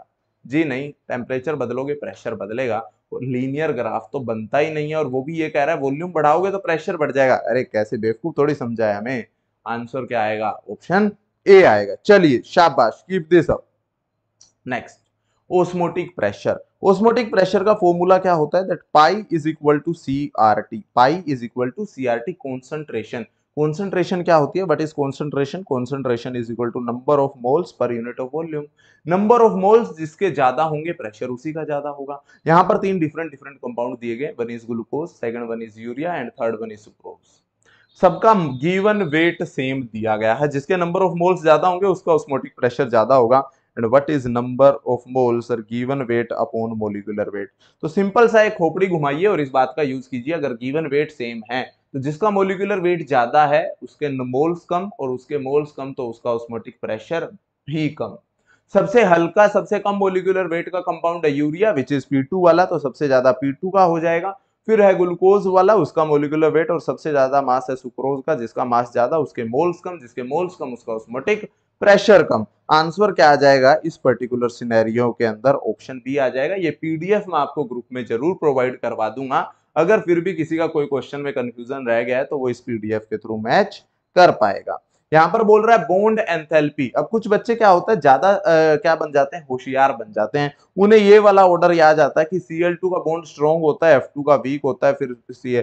जी नहीं टेम्परेचर बदलोगे प्रेशर बदलेगा लीनियर ग्राफ तो बनता ही नहीं है और वो भी ये कह रहा है वॉल्यूम बढ़ाओगे तो प्रेशर बढ़ जाएगा अरे कैसे बेवकूफ थोड़ी समझाया हमें आंसर क्या आएगा ऑप्शन ए आएगा चलिए शाबाश keep this up next osmotic pressure osmotic pressure का फॉर्मूला क्या होता है that pi is equal to C R T pi is equal to C R T concentration concentration क्या होती है but is concentration concentration is equal to number of moles per unit of volume number of moles जिसके ज्यादा होंगे प्रेशर उसी का ज्यादा होगा यहां पर तीन डिफरेंट डिफरेंट कंपाउंड दिए गए one is glucose second one is urea and third one is sucrose सबका गिवन वेट सेम दिया गया है जिसके नंबर ऑफ मोल्स ज्यादा होंगे उसका ऑस्मोटिक प्रेशर ज्यादा होगा and what is number of moles sir given weight upon molecular weight तो सिंपल सा एक खोपड़ी घुमाइए और इस बात का यूज कीजिए अगर गिवन वेट सेम है तो जिसका मोलिकुलर वेट ज्यादा है उसके मोल्स कम और उसके मोल्स कम तो उसका ऑस्मोटिक प्रेशर भी कम सबसे हल्का सबसे कम मोलिकुलर वेट का कंपाउंड है यूरिया विच इज पी वाला तो सबसे ज्यादा पी का हो जाएगा फिर है ग्लूकोज वाला उसका मोलिकुलर वेट और सबसे ज्यादा मास है सुक्रोज का जिसका मास ज्यादा उसके मोल्स कम जिसके मोल्स कम उसका ऑस्मोटिक प्रेशर कम आंसर क्या आ जाएगा इस पर्टिकुलर सिनेरियो के अंदर ऑप्शन बी आ जाएगा ये पीडीएफ मैं आपको ग्रुप में जरूर प्रोवाइड करवा दूंगा अगर फिर भी किसी का कोई क्वेश्चन में कंफ्यूजन रह गया है तो वो इस पीडीएफ के थ्रू मैच कर पाएगा यहाँ पर बोल रहा है बोन्ड एंथेल्पी अब कुछ बच्चे क्या होता है ज्यादा क्या बन जाते हैं होशियार बन जाते हैं उन्हें ये वाला ऑर्डर याद आता है कि सी का बोन्ड स्ट्रॉन्ग होता है एफ का वीक होता है फिर सी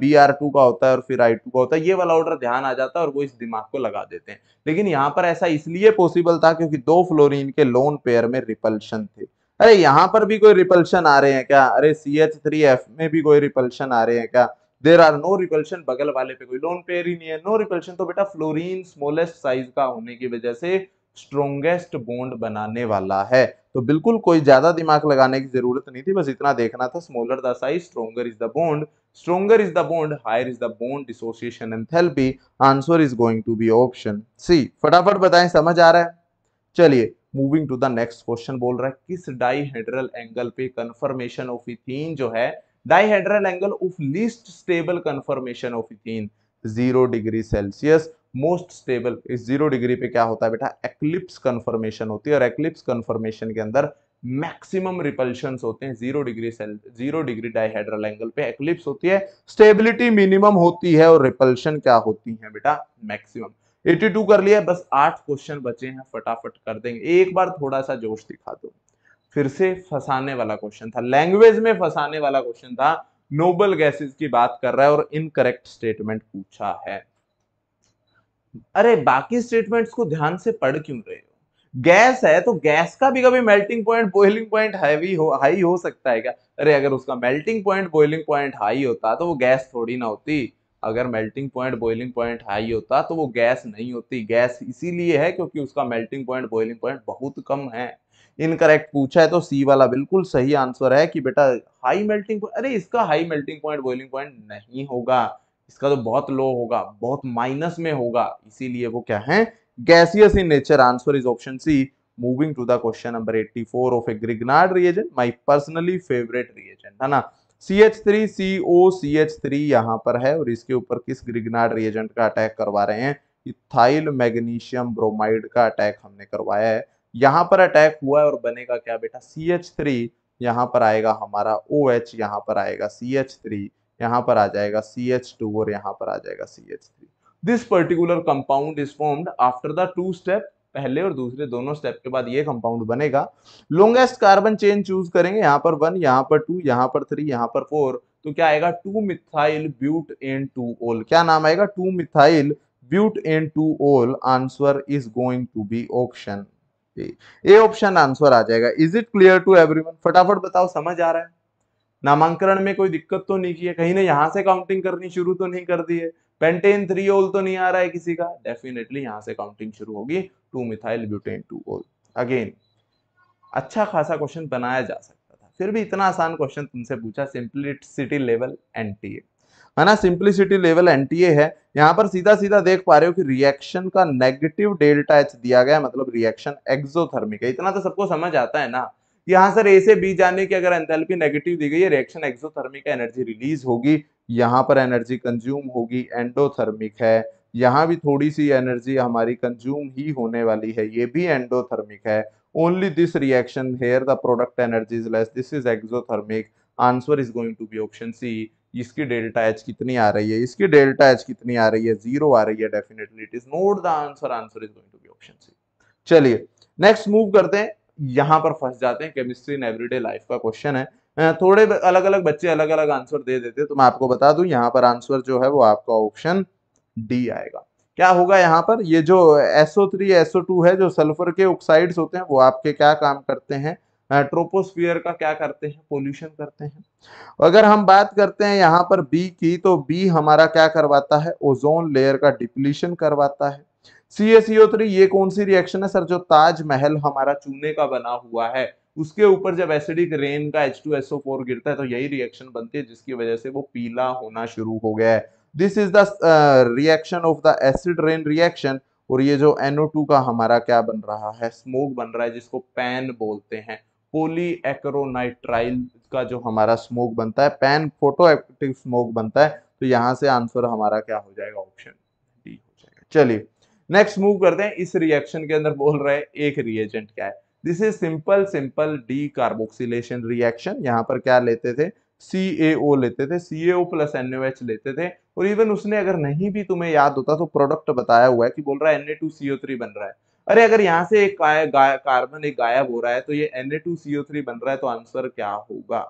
बी आर टू का होता है और फिर आई टू का होता है ये वाला ऑर्डर ध्यान आ जाता है और वो इस दिमाग को लगा देते हैं लेकिन यहाँ पर ऐसा इसलिए पॉसिबल था क्योंकि दो फ्लोरिन के लोन पेयर में रिपल्शन थे अरे यहाँ पर भी कोई रिपल्शन आ रहे हैं क्या अरे सी एच थ्री एफ में भी कोई रिपल्शन आ रहे हैं क्या देर आर नो रिपल्शन बगल वाले पे कोई लोन पेयर ही नहीं है नो रिपल्शन तो बेटा फ्लोरिन स्मोलेस्ट साइज का होने की वजह से स्ट्रोंगेस्ट बॉन्ड बनाने वाला है तो बिल्कुल कोई ज्यादा दिमाग लगाने की जरूरत नहीं थी बस इतना देखना था smaller the size stronger is the bond stronger is the bond higher is the bond dissociation enthalpy answer is going to be option C फटाफट बताएं समझ आ रहा है चलिए moving to the next question बोल रहा है किस डाईहेड्रल एंगल पे कंफर्मेशन ऑफ इथीन जो है dihedral angle of least stable conformation of ethene zero degree Celsius most stable is zero degree पे क्या होता है बेटा एक्लिप्स कन्फर्मेशन होती है और एक्लिप्स कन्फर्मेशन के अंदर मैक्सिमम रिपल्शन होते हैं जीरो डिग्री सेल जीरो डिग्री डाइहेड्रल एंगल पे एक्लिप्स होती है स्टेबिलिटी मिनिमम होती है और रिपल्शन क्या होती है बेटा मैक्सिमम 82 कर लिया बस आठ क्वेश्चन बचे हैं फटाफट कर देंगे एक बार थोड़ा सा जोश दिखा दो फिर से फंसाने वाला क्वेश्चन था लैंग्वेज में फंसाने वाला क्वेश्चन था नोबल गैसेस की बात कर रहा है और इनकरेक्ट स्टेटमेंट पूछा है अरे बाकी स्टेटमेंट्स को ध्यान से पढ़ क्यों रहे हो गैस है तो गैस का भी कभी melting point boiling point heavy हो हाई हो सकता है क्या अरे अगर उसका melting point boiling point high होता तो वो गैस थोड़ी ना होती अगर melting point boiling point high होता तो वो गैस नहीं होती गैस इसीलिए है क्योंकि उसका मेल्टिंग पॉइंट बॉइलिंग पॉइंट बहुत कम है इनकरेक्ट पूछा है तो सी वाला बिल्कुल सही आंसर है कि बेटा हाई मेल्टिंग अरे इसका high melting point boiling point नहीं होगा इसका तो बहुत लो होगा बहुत माइनस में होगा इसीलिए वो क्या है gaseous in nature answer is option C moving to the question number 84 of a Grignard reagent my personally favourite reagent है ना C H three C O C H three यहाँ पर है और इसके ऊपर किस ग्रिगनार्ड रिएजेंट का अटैक करवा रहे हैं इथाइल मैग्नीशियम ब्रोमाइड का अटैक हमने करवाया है यहां पर अटैक हुआ है और बनेगा क्या बेटा सी एच थ्री यहां पर आएगा हमारा ओ एच यहाँ पर आएगा सी एच थ्री यहां पर आ जाएगा सी एच टू और यहां पर आ जाएगा C H three this particular compound is formed after the two step पहले और दूसरे दोनों स्टेप के बाद ये कंपाउंड बनेगा लॉन्गेस्ट कार्बन चेन चूज करेंगे यहां पर वन यहां पर टू यहां पर थ्री यहां पर फोर तो क्या आएगा two methyl butan two ol क्या नाम आएगा two methyl butan two ol answer is going to be option A option answer आ जाएगा is it clear to everyone फटाफट बताओ समझ आ रहा है नामांकरण में कोई दिक्कत तो नहीं की है कहीं ने यहां से काउंटिंग करनी शुरू तो नहीं कर दी है पेंटेन थ्री ओल तो नहीं आ रहा है किसी का डेफिनेटली यहां से काउंटिंग शुरू होगी two methyl butane two ol again अच्छा खासा क्वेश्चन बनाया जा सकता था फिर भी इतना आसान क्वेश्चन तुमसे पूछा सिंप्लिसिटी लेवल एनटीए है ना सिंप्लिसिटी लेवल एनटीए है यहाँ पर सीधा सीधा देख पा रहे हो कि रिएक्शन का नेगेटिव डेल्टा एच दिया गया मतलब रिएक्शन एक्सोथर्मिक है इतना तो सबको समझ आता है ना यहां सर ए से बी जाने की अगर एंथैल्पी नेगेटिव दी गई है रिएक्शन एक्सोथर्मिक है एनर्जी रिलीज होगी यहाँ पर एनर्जी कंज्यूम होगी एंडोथर्मिक है यहाँ भी थोड़ी सी एनर्जी हमारी कंज्यूम ही होने वाली है ये भी एंडोथर्मिक है only this reaction here the product energy is less this is exothermic answer is going to be option C इसकी डेल्टा एच कितनी आ रही है इसकी डेल्टा एच कितनी आ रही है जीरो आ रही है definitely it is not the answer answer is going to be option C चलिए नेक्स्ट मूव करते हैं यहां पर फंस जाते हैं केमिस्ट्री इन एवरीडे लाइफ का क्वेश्चन है थोड़े अलग अलग बच्चे अलग अलग आंसर दे देते तो मैं आपको बता दूं यहाँ पर आंसर जो है वो आपका ऑप्शन डी आएगा क्या होगा यहाँ पर ये जो SO3 SO2 है जो सल्फर के ऑक्साइड्स होते हैं वो आपके क्या काम करते हैं ट्रोपोस्फियर का क्या करते हैं पोल्यूशन करते हैं अगर हम बात करते हैं यहाँ पर बी की तो बी हमारा क्या करवाता है ओजोन लेयर का डिप्लीशन करवाता है सी एस थ्री ये कौन सी रिएक्शन है सर जो ताज महल हमारा चूने का बना हुआ है उसके ऊपर जब एसिडिक रेन का एच टू फोर गिरता है तो यही रिएक्शन बनती है जिसकी वजह से वो पीला होना शुरू हो गया है this is the reaction of the acid rain reaction और ये जो NO2 का हमारा क्या बन रहा है स्मोक बन रहा है जिसको पैन बोलते हैं पोलीएक्रोनाइट्राइल का जो हमारा स्मोक बनता है पैन फोटो एक्टिव स्मोक बनता है तो यहाँ से आंसर हमारा क्या हो जाएगा ऑप्शन डी हो जाएगा चलिए नेक्स्ट मूव करते हैं इस रिएक्शन के अंदर बोल रहे हैं एक रिएजेंट क्या है this is simple simple decarboxylation reaction यहाँ पर क्या लेते थे सी ए ओ लेते थे C A O plus N H लेते थे और इवन उसने अगर नहीं भी तुम्हें याद होता तो प्रोडक्ट बताया हुआ है कि बोल रहा है N A two C O three बन रहा है अरे अगर यहां से एक कार्बन एक गायब हो रहा है तो ये Na2CO3 बन रहा है तो आंसर क्या होगा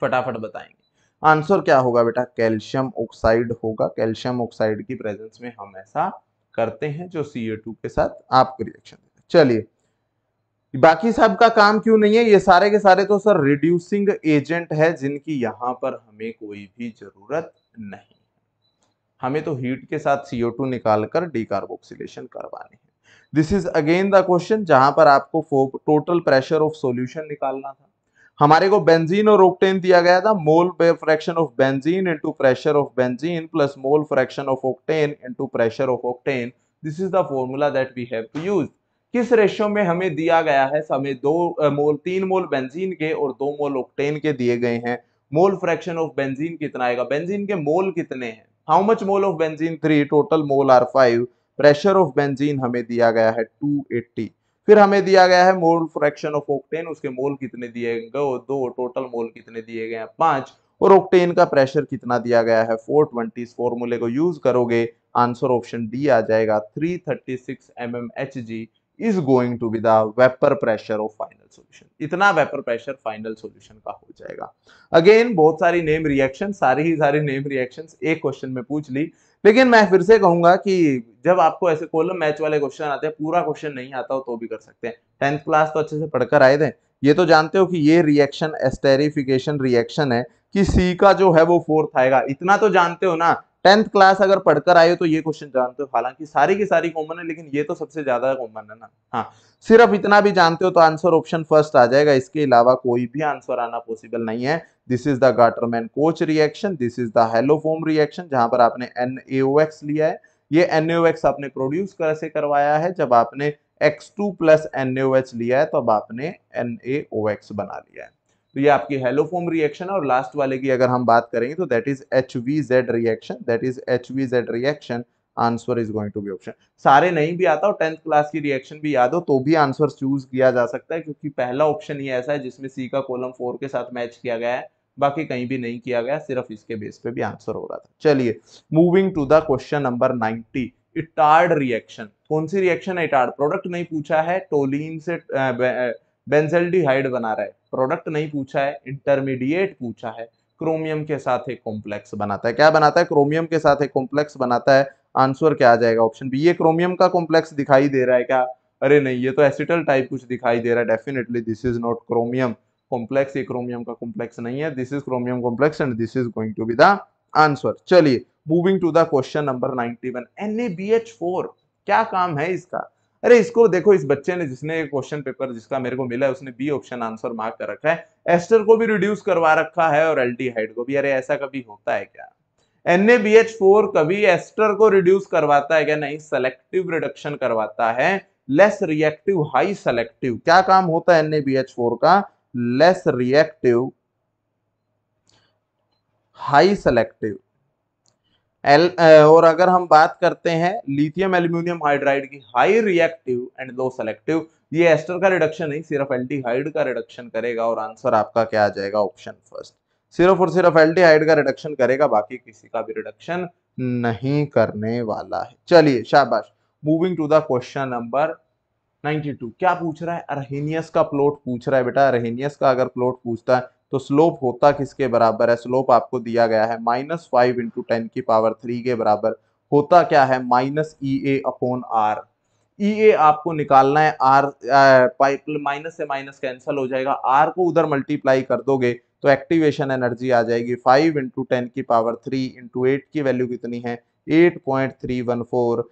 फटाफट बताएंगे आंसर क्या होगा बेटा कैल्शियम ऑक्साइड होगा कैल्शियम ऑक्साइड की प्रेजेंस में हम ऐसा करते हैं जो टू के साथ आपको रिएक्शन चलिए बाकी सब का काम क्यों नहीं है ये सारे के सारे तो सर रिड्यूसिंग एजेंट है जिनकी यहां पर हमें कोई भी जरूरत नहीं हमें तो हीट के साथ टू निकालकर डिकार्बोक्सिलेशन करवाने this is again the question जहां पर आपको टोटल प्रेशर ऑफ सॉल्यूशन निकालना था हमारे को बेंजीन और ऑक्टेन दिया गया था mole fraction of benzene into pressure of benzene plus mole fraction of octane into pressure of octane this is the formula that we have to use किस रेशियो में हमें दिया गया है हमें दो मोल तीन मोल बेंजीन के और दो मोल ऑक्टेन के दिए गए हैं मोल फ्रैक्शन ऑफ बेंजीन कितना आएगा बेंजीन के मोल कितने हैं how much mole of benzene three total mole are five pressure of benzene हमें दिया गया है 280 फिर हमें दिया गया है मोल फ्रैक्शन ऑफ ऑक्टेन उसके मोल कितने दिए गए दो टोटल मोल कितने दिए गए हैं पांच और ऑक्टेन का प्रेशर कितना दिया गया है 420 ट्वेंटी फॉर्मूले को यूज करोगे आंसर ऑप्शन डी आ जाएगा 336 six M M H G is going to be the vapour pressure of final solution इतना वेपर प्रेशर फाइनल सॉल्यूशन का हो जाएगा अगेन बहुत सारी नेम रिएक्शन सारी ही सारी नेम रिएक्शन एक क्वेश्चन में पूछ ली लेकिन मैं फिर से कहूंगा कि जब आपको ऐसे कोलम मैच वाले क्वेश्चन आते हैं पूरा क्वेश्चन नहीं आता हो तो भी कर सकते हैं टेंथ क्लास तो अच्छे से पढ़कर आए थे ये तो जानते हो कि ये रिएक्शन एस्टेरिफिकेशन रिएक्शन है कि सी का जो है वो फोर्थ आएगा इतना तो जानते हो ना टेंथ क्लास अगर पढ़कर आए हो तो ये क्वेश्चन जानते हो हालांकि सारी की सारी कॉमन है लेकिन ये तो सबसे ज्यादा कॉमन है ना हाँ सिर्फ इतना भी जानते हो तो आंसर ऑप्शन फर्स्ट आ जाएगा इसके अलावा कोई भी आंसर आना पॉसिबल नहीं है this is the Gattermann Koch reaction this is the haloform reaction जहां पर आपने एन लिया है ये एन आपने प्रोड्यूस कर से करवाया है जब आपने एक्स टू प्लस एन लिया है तो अब आपने एन बना लिया है तो ये आपकी हेलोफोम रिएक्शन है और लास्ट वाले की अगर हम बात करेंगे तो that is H V Z reaction that is H V Z reaction answer is going to be option सारे नहीं भी आता और टेंथ क्लास की रिएक्शन भी याद हो तो भी आंसर चूज किया जा सकता है क्योंकि पहला ऑप्शन ही ऐसा है जिसमें सी का कॉलम फोर के साथ मैच किया गया है बाकी कहीं भी नहीं किया गया सिर्फ इसके बेस पे भी आंसर हो रहा था चलिए moving to the question number ninety Etard reaction कौन सी रिएक्शन है इटार्ड प्रोडक्ट नहीं पूछा है टोलिन से बेंजल्डिहाइड बना रहा है प्रोडक्ट नहीं पूछा है इंटरमीडिएट पूछा है क्रोमियम के साथ एक कॉम्प्लेक्स बनाता है क्या बनाता है क्रोमियम के साथ एक कॉम्प्लेक्स बनाता है आंसर क्या आ जाएगा ऑप्शन बी ये क्रोमियम का कॉम्प्लेक्स दिखाई दे रहा है क्या अरे नहीं ये तो एसिटल टाइप कुछ दिखाई दे रहा है definitely this is not chromium complex ये क्रोमियम का कॉम्प्लेक्स नहीं है this is chromium complex and this is going to be the answer चलिए moving to the question number 91 NaBH4 क्या काम है इसका अरे इसको देखो इस बच्चे ने जिसने क्वेश्चन पेपर जिसका मेरे को मिला है उसने बी ऑप्शन आंसर मार्क कर रखा है एस्टर को भी रिड्यूस करवा रखा है और एल्डिहाइड को भी अरे ऐसा कभी होता है क्या एन कभी एस्टर को रिड्यूस करवाता है क्या नहीं सेलेक्टिव रिडक्शन करवाता है लेस रिएक्टिव हाई सेलेक्टिव क्या काम होता है एन का लेस रिएक्टिव हाई सेलेक्टिव एल और अगर हम बात करते हैं लिथियम एल्यूमिनियम हाइड्राइड की high reactive and low selective ये एस्टर का रिडक्शन नहीं सिर्फ एल्टीहाइड का रिडक्शन करेगा और आंसर आपका क्या आ जाएगा ऑप्शन फर्स्ट सिर्फ और सिर्फ एल्टीहाइड का रिडक्शन करेगा बाकी किसी का भी रिडक्शन नहीं करने वाला है चलिए शाबाश moving to the question number 92 क्या पूछ रहा है अरहेनियस का प्लॉट पूछ रहा है बेटा अरहेनियस का अगर प्लॉट पूछता है तो स्लोप होता किसके बराबर है स्लोप आपको दिया गया है माइनस फाइव इंटू टेन की पावर थ्री के बराबर होता क्या है minus E A upon R E A आपको निकालना है आर पाइप माइनस से माइनस कैंसिल हो जाएगा आर को उधर मल्टीप्लाई कर दोगे तो एक्टिवेशन एनर्जी आ जाएगी फाइव इंटू टेन की पावर थ्री इंटू एट की वैल्यू कितनी है eight point three one four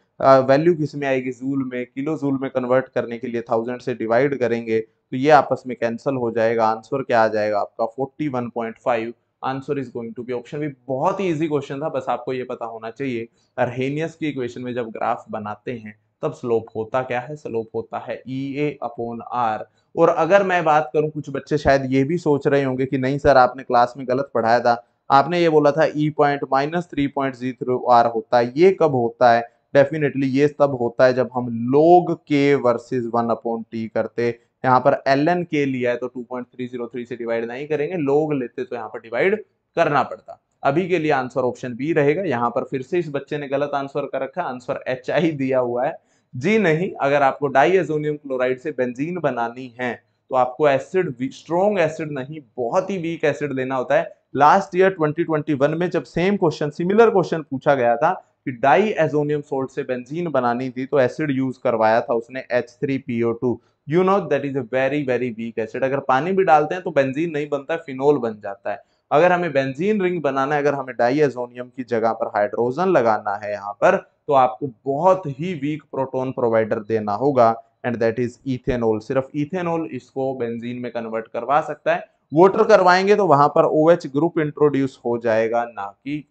value किस में आएगी जूल में किलो जूल में कन्वर्ट करने के लिए थाउजेंड से डिवाइड करेंगे तो ये आपस में कैंसिल हो जाएगा आंसर क्या आ जाएगा आपका 41.5 answer is going to be option भी बहुत ही इजी क्वेश्चन था बस आपको ये पता होना चाहिए अरहेनियस की इक्वेशन में जब ग्राफ बनाते हैं तब स्लोप होता क्या है स्लोप होता है ई ए अपोन आर और अगर मैं बात करूं कुछ बच्चे शायद ये भी सोच रहे होंगे कि नहीं सर आपने क्लास में गलत पढ़ाया था आपने ये बोला था E point minus three point G through R होता है ये कब होता है डेफिनेटली ये तब होता है जब हम लोग के वर्सेस वन अपॉन टी करते यहाँ पर एल एन के लिया है तो two point three zero three से डिवाइड नहीं करेंगे लोग लेते तो यहाँ पर डिवाइड करना पड़ता अभी के लिए आंसर ऑप्शन बी रहेगा यहाँ पर फिर से इस बच्चे ने गलत आंसर कर रखा आंसर एच आई दिया हुआ है जी नहीं अगर आपको डाइएजोनियम क्लोराइड से बेंजीन बनानी है तो आपको एसिड स्ट्रॉन्ग एसिड नहीं बहुत ही वीक एसिड लेना होता है लास्ट ईयर 2021 में जब सेम क्वेश्चन सिमिलर क्वेश्चन पूछा गया था कि डाई एजोनियम सोल्ट से बेंजीन बनानी थी तो एसिड यूज करवाया था उसने H three P O two you know that is a very very weak acid अगर पानी भी डालते हैं तो बेंजीन नहीं बनता फिनोल बन जाता है अगर हमें बेंजीन रिंग बनाना है अगर हमें डाइएजोनियम की जगह पर हाइड्रोजन लगाना है यहाँ पर तो आपको बहुत ही वीक प्रोटोन प्रोवाइडर देना होगा एंड दैट इज इथेनॉल सिर्फ इथेनॉल इसको बेंजीन में कन्वर्ट करवा सकता है वोटर करवाएंगे तो वहां पर ओ ग्रुप इंट्रोड्यूस हो जाएगा ना कि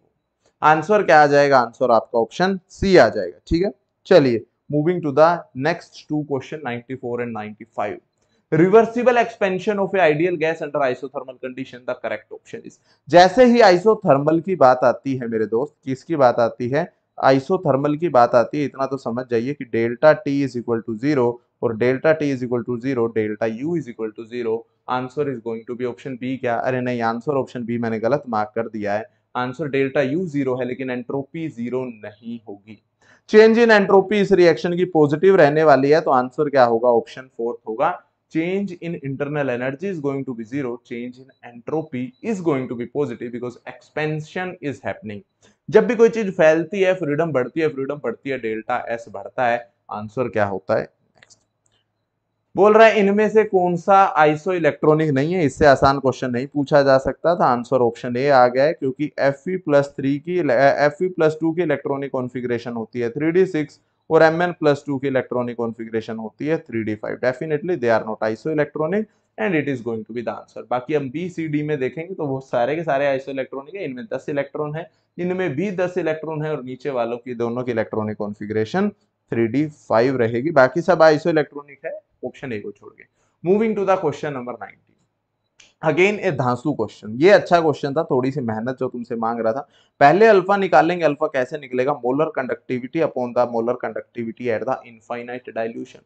आंसर क्या आ जाएगा आंसर आपका ऑप्शन सी आ जाएगा ठीक है चलिए Moving to the next two question 94 and 95. reversible expansion of a ideal gas under isothermal condition the correct option is जैसे ही isothermal की बात आती है मेरे दोस्त किसकी बात आती है isothermal की बात आती है इतना तो समझ जाइए कि delta t is equal to zero और delta T is equal to zero delta U is equal to zero answer is going to be option B क्या अरे नहीं आंसर ऑप्शन बी मैंने गलत मार्क कर दिया है आंसर डेल्टा यू जीरो है लेकिन एंट्रोपी जीरो नहीं होगी चेंज इन एंट्रोपी इस रिएक्शन की पॉजिटिव रहने वाली है तो आंसर क्या होगा ऑप्शन फोर्थ होगा change in internal energy is going to be zero change in entropy is going to be positive because expansion is happening जब भी कोई चीज फैलती है फ्रीडम बढ़ती है फ्रीडम बढ़ती है डेल्टा एस बढ़ता है आंसर क्या होता है बोल रहा है इनमें से कौन सा आइसो इलेक्ट्रॉनिक नहीं है इससे आसान क्वेश्चन नहीं पूछा जा सकता था आंसर ऑप्शन ए आ गया है क्योंकि एफ ई प्लस थ्री की एफ ई प्लस टू की इलेक्ट्रॉनिक कॉन्फिग्रेशन होती है थ्री डी सिक्स और एम एन प्लस टू की इलेक्ट्रॉनिक कॉन्फ़िगरेशन होती है three D five definitely they are not isoelectronic and it is going to be the answer बाकी हम बी सी डी में देखेंगे तो वो सारे के सारे आइसो इलेक्ट्रॉनिक है इनमें दस इलेक्ट्रॉन है इनमें भी दस इलेक्ट्रॉन है और नीचे वालों की दोनों की electronic configuration three D five रहेगी बाकी सब आइसो इलेक्ट्रॉनिक है ऑप्शन ए को छोड़ के moving to the question number nineteen again a धांसु क्वेश्चन ये अच्छा क्वेश्चन था थोड़ी सी मेहनत जो तुमसे मांग रहा था पहले अल्फा निकालेंगे अल्फा कैसे निकलेगा molar conductivity upon the molar conductivity at the infinite dilution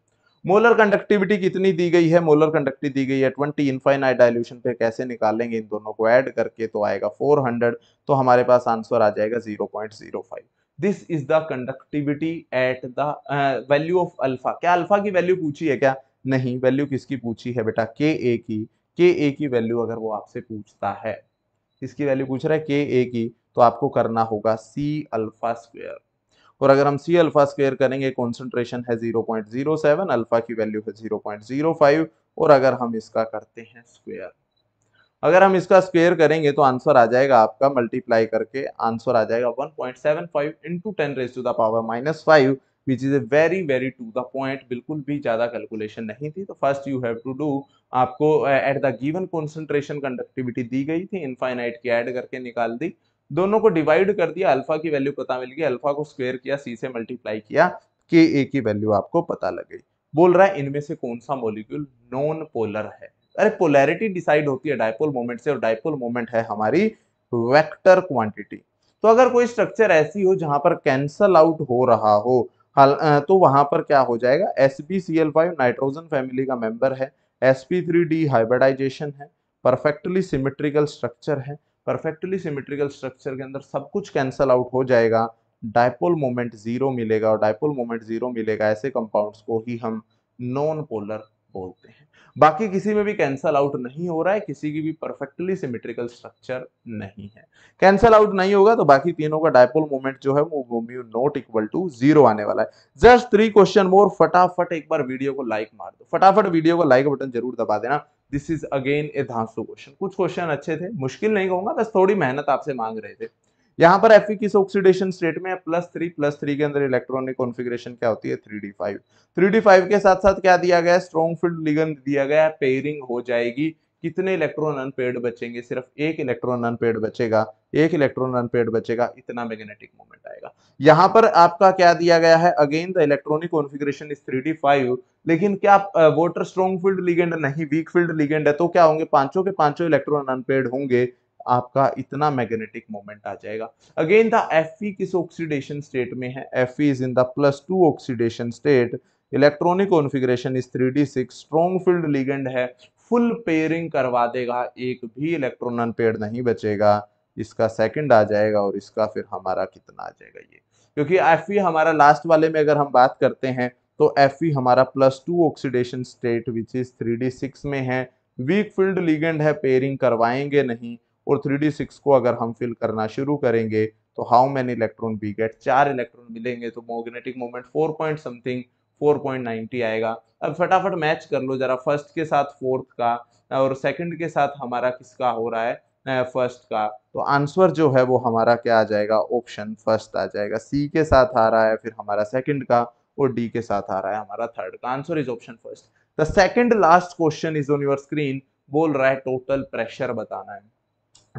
molar conductivity कितनी दी गई है मोलर कंडक्टिविटी दी गई है ट्वेंटी इनफाइनाइट डाइल्यूशन पे कैसे निकालेंगे इन दोनों को ऐड करके तो आएगा फोर हंड्रेड तो हमारे पास आंसर आ जाएगा zero point zero five this is the conductivity at the value of alpha क्या अल्फा की वैल्यू पूछी है क्या नहीं वैल्यू किसकी पूछी है बेटा के ए की के ए की वैल्यू अगर वो आपसे पूछता है किसकी वैल्यू पूछ रहा है के ए की तो आपको करना होगा सी अल्फा स्क्वेयर और अगर हम सी अल्फा स्क्वेयर करेंगे कॉन्सेंट्रेशन है 0.07 अल्फा की वैल्यू है 0.05 और अगर हम इसका करते हैं स्क्वेयर अगर हम इसका स्क्वेयर करेंगे तो आंसर आ जाएगा आपका मल्टीप्लाई करके आंसर आ जाएगा 1.75 point seven five into ten raise to the power minus five which is a very very to the point बिल्कुल भी ज़्यादा कैलकुलेशन नहीं थी तो first you have to do आपको at the given concentration conductivity दी गई थी इनफाइनाइट की एड करके निकाल दी दोनों को डिवाइड कर दिया अल्फा की वैल्यू पता मिल गई अल्फा को स्क्वेयर किया सी से मल्टीप्लाई किया के ए की वैल्यू आपको पता लग गई बोल रहा है इनमें से कौन सा मोलिक्यूल नॉन पोलर है अरे पोलैरिटी डिसाइड होती है डायपोल मोमेंट से और डायपोल मोमेंट है हमारी वेक्टर क्वांटिटी तो अगर कोई स्ट्रक्चर ऐसी हो जहां पर कैंसल आउट हो रहा हो तो वहां पर क्या हो जाएगा S B C L five nitrogen family का मेंबर है S P three D hybridization है परफेक्टली सिमेट्रिकल स्ट्रक्चर है परफेक्टली सिमेट्रिकल स्ट्रक्चर के अंदर सब कुछ कैंसल आउट हो जाएगा डायपोल मोमेंट जीरो मिलेगा और डायपोल मोमेंट जीरो मिलेगा ऐसे कंपाउंड्स को ही हम नॉन पोलर बोलते हैं बाकी किसी में भी कैंसल आउट नहीं हो रहा है किसी की भी परफेक्टली सिमेट्रिकल स्ट्रक्चर नहीं है कैंसल आउट नहीं होगा तो बाकी तीनों का डायपोल मोमेंट जो है वो mu not equal to zero आने वाला है जस्ट थ्री क्वेश्चन मोर फटाफट एक बार वीडियो को लाइक मार दो फटाफट वीडियो को लाइक बटन जरूर दबा देना दिस इज अगेन ए धांसू क्वेश्चन कुछ क्वेश्चन अच्छे थे मुश्किल नहीं कहूंगा बस थोड़ी मेहनत आपसे मांग रहे थे यहां पर एफ किस ऑक्सीडेशन स्टेट में है प्लस थ्री प्लस थ्री के अंदर इलेक्ट्रॉनिक कॉन्फिग्रेशन क्या होती है three D five three D five के साथ साथ क्या दिया गया स्ट्रॉन्ग फील्ड लिगन दिया गया पेयरिंग हो जाएगी कितने इलेक्ट्रॉन अनपेड बचेंगे सिर्फ एक इलेक्ट्रॉन अनपेड बचेगा एक इलेक्ट्रॉन अनपेड बचेगा इतना मैग्नेटिक मोमेंट आएगा यहाँ पर आपका क्या दिया गया है again the electronic configuration is three D five लेकिन क्या वाटर स्ट्रॉन्ग फील्ड लिगेंड नहीं वीक फील्ड लिगेंड है तो क्या होंगे पांचों के पांचों इलेक्ट्रॉन अनपेड होंगे आपका इतना मैग्नेटिक मोमेंट आ जाएगा अगेन द एफ किस ऑक्सीडेशन स्टेट में है F is in the plus two oxidation state electronic configuration is three D six strong field ligand है फुल पेयरिंग करवा देगा एक भी इलेक्ट्रॉन अनपेयर नहीं बचेगा इसका सेकंड आ जाएगा और इसका फिर हमारा कितना आ जाएगा ये क्योंकि एफ हमारा लास्ट वाले में अगर हम बात करते हैं तो एफ हमारा plus two oxidation state which is three में है वीक फील्ड लीगेंड है पेयरिंग करवाएंगे नहीं और थ्री डी सिक्स को अगर हम फिल करना शुरू करेंगे तो how many electron we get चार इलेक्ट्रॉन मिलेंगे तो magnetic moment four point something 4.90 आएगा अब फटाफट मैच कर लो जरा फर्स्ट के साथ फोर्थ का और सेकंड के साथ हमारा किसका हो रहा है फर्स्ट का तो आंसर जो है वो हमारा क्या आ जाएगा ऑप्शन फर्स्ट आ जाएगा सी के साथ आ रहा है फिर हमारा सेकंड का और डी के साथ आ रहा है हमारा थर्ड का answer is option first the second last question is on your screen बोल रहा है टोटल प्रेशर बताना है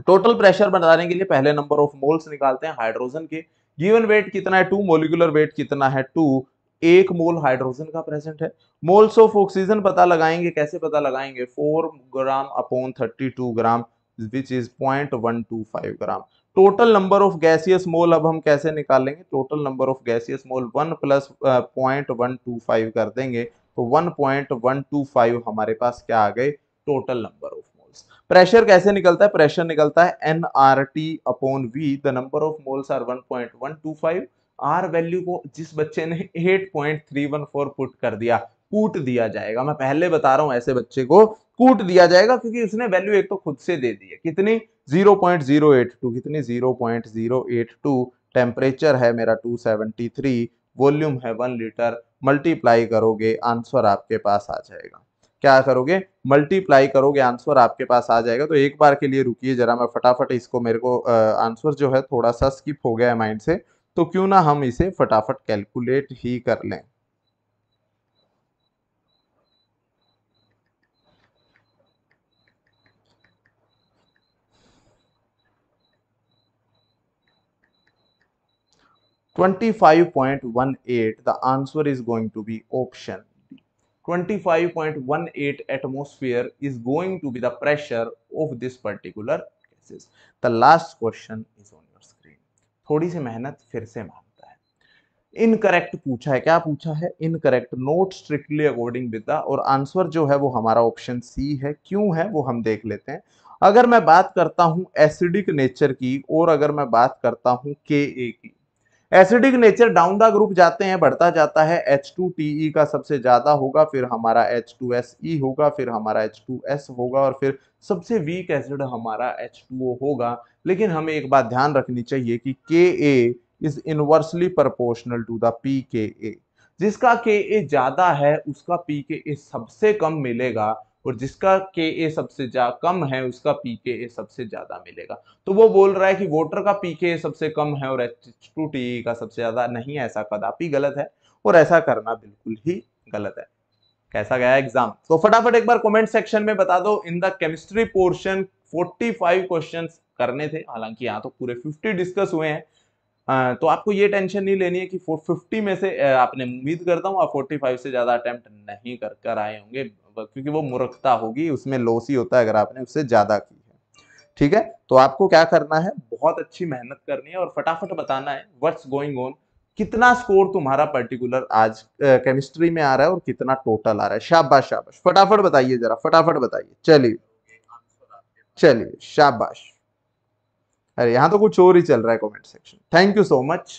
टोटल प्रेशर बनाने के लिए पहले नंबर ऑफ मोल्स निकालते हैं हाइड्रोजन के गिवन वेट कितना है टू मोलिकुलर वेट कितना है टू एक मोल हाइड्रोजन का प्रेजेंट है मोल्स ऑफ ऑक्सीजन पता लगाएंगे कैसे पता लगाएंगे four gram upon thirty two gram which is point one two five gram total number of gaseous mole अब हम कैसे निकालेंगे total number of gaseous mole one plus point one two five कर देंगे तो one point one two five हमारे पास क्या आ गए टोटल नंबर ऑफ प्रेशर कैसे निकलता है प्रेशर निकलता है N R T upon V the number of moles are 1.125 R value को जिस बच्चे ने 8.314 पुट कर दिया कूट दिया जाएगा मैं पहले बता रहा हूं ऐसे बच्चे को कूट दिया जाएगा क्योंकि उसने वैल्यू एक तो खुद से दे दी है कितनी 0.082 कितनी 0.082 टेम्परेचर है मेरा 273 वॉल्यूम है वन लीटर मल्टीप्लाई करोगे आंसर आपके पास आ जाएगा क्या करोगे मल्टीप्लाई करोगे आंसर आपके पास आ जाएगा तो एक बार के लिए रुकिए जरा मैं फटाफट इसको मेरे को आंसर जो है थोड़ा सा स्किप हो गया है माइंड से तो क्यों ना हम इसे फटाफट कैलकुलेट ही कर लें twenty five point one eight the answer is going to be option 25.18 atmosphere is going to be the pressure of this particular gases. The last question is on your screen. थोड़ी सी मेहनत फिर से मांगता है इनकरेक्ट पूछा है क्या पूछा है incorrect not strictly according with और आंसर जो है वो हमारा ऑप्शन सी है क्यों है वो हम देख लेते हैं अगर मैं बात करता हूँ एसिडिक नेचर की और अगर मैं बात करता हूँ के ए की acidic nature down the group जाते हैं बढ़ता जाता है एच टू टी ई का सबसे ज़्यादा होगा फिर हमारा एच टू एस ई होगा फिर हमारा एच टू एस होगा और फिर सबसे वीक एसिड हमारा एच टू ओ होगा लेकिन हमें एक बात ध्यान रखनी चाहिए कि K A is inversely proportional to the P K A जिसका के ए ज़्यादा है उसका पी के ए सबसे कम मिलेगा और जिसका के ए सबसे कम है उसका पी के ए सबसे ज्यादा मिलेगा तो वो बोल रहा है कि वोटर का पी के ए सबसे कम है और एच टू टी का सबसे ज्यादा नहीं ऐसा कदापि गलत है और ऐसा करना बिल्कुल ही गलत है कैसा गया एग्जाम तो फटाफट एक बार कमेंट सेक्शन में बता दो in the chemistry portion 45 questions करने थे हालांकि यहाँ तो पूरे 50 डिस्कस हुए हैं तो आपको ये टेंशन नहीं लेनी है कि 450 में से आपने उम्मीद करता हूँ आप 45 से ज़्यादा अटैम्प्ट नहीं कर कर आए होंगे क्योंकि वो मूर्खता होगी उसमें लॉस ही होता है अगर आपने उससे ज़्यादा की है ठीक है तो आपको क्या करना है बहुत अच्छी मेहनत करनी है और फटाफट बताना है वट्स गोइंग ऑन कितना स्कोर तुम्हारा पर्टिकुलर आज केमिस्ट्री में आ रहा है और कितना टोटल आ रहा है शाबाश शाबाश फटाफट बताइए जरा फटाफट बताइए चलिए चलिए शाबाश अरे यहां तो कुछ और ही चल रहा है comment section thank you so much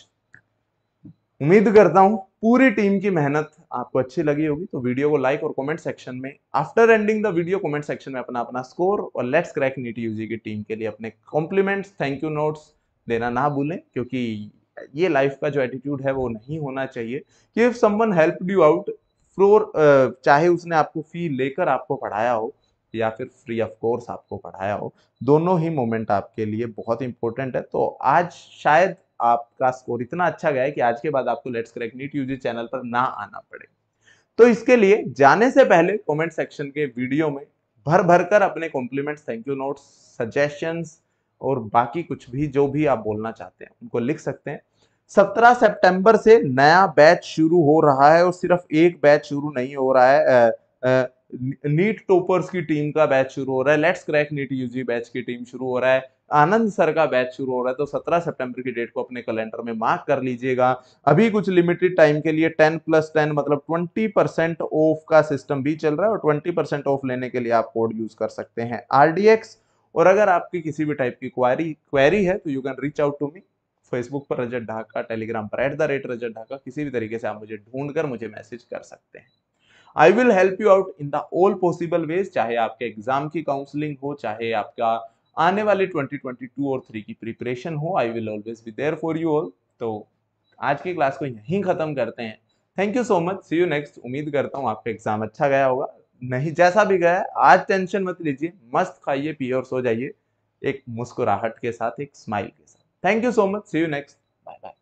उम्मीद करता हूँ पूरी टीम की मेहनत आपको अच्छी लगी होगी तो वीडियो को लाइक और कमेंट सेक्शन में after ending the video comment section में अपना अपना स्कोर और लेट्स क्रैक नीट यूजी की टीम के लिए अपने कॉम्प्लीमेंट्स थैंक यू नोट्स देना ना भूलें क्योंकि ये लाइफ का जो एटीट्यूड है वो नहीं होना चाहिए कि if someone help you out floor चाहे उसने आपको फी लेकर आपको पढ़ाया हो या फिर फ्री ऑफ कोर्स आपको पढ़ाया हो दोनों ही मोमेंट आपके लिए बहुत इंपॉर्टेंट है तो आज शायद आपका स्कोर इतना अच्छा गया है कि आज के बाद आपको let's crack NEET UG channel पर ना आना पड़े तो इसके लिए जाने से पहले कमेंट सेक्शन के वीडियो में भर भर कर अपने compliments thank you notes suggestions और बाकी कुछ भी जो भी आप बोलना चाहते हैं उनको लिख सकते हैं 17 सितंबर से नया बैच शुरू हो रहा है और सिर्फ एक बैच शुरू नहीं हो रहा है आ, आ, नीट टोपर्स की टीम का बैच शुरू हो रहा है let's crack NEET UG batch की टीम शुरू हो रहा है आनंद सर का बैच शुरू हो रहा है तो 17 सितंबर की डेट को अपने कैलेंडर में मार्क कर लीजिएगा अभी कुछ लिमिटेड टाइम के लिए 10 प्लस 10 मतलब 20 परसेंट ऑफ का सिस्टम भी चल रहा है और 20 परसेंट ऑफ लेने के लिए आप कोड यूज कर सकते हैं आरडीएक्स और अगर आपकी किसी भी टाइप की क्वारी क्वेरी है तो you can reach out to me Facebook पर रजत ढाका टेलीग्राम पर at the rate Rajat Dhaka किसी भी तरीके से आप मुझे ढूंढ कर मुझे मैसेज कर सकते हैं I will help you out in the all possible ways चाहे आपके एग्जाम की काउंसलिंग हो चाहे आपका आने वाले 2022 और 3 की प्रिपरेशन हो I will always be there for you all तो आज की क्लास को यहीं ख़त्म करते हैं thank you so much see you next उम्मीद करता हूँ आपका एग्जाम अच्छा गया होगा नहीं जैसा भी गया आज टेंशन मत लीजिए मस्त खाइए पिए और सो जाइए एक मुस्कुराहट के साथ एक स्माइल के साथ thank you so much see you next bye bye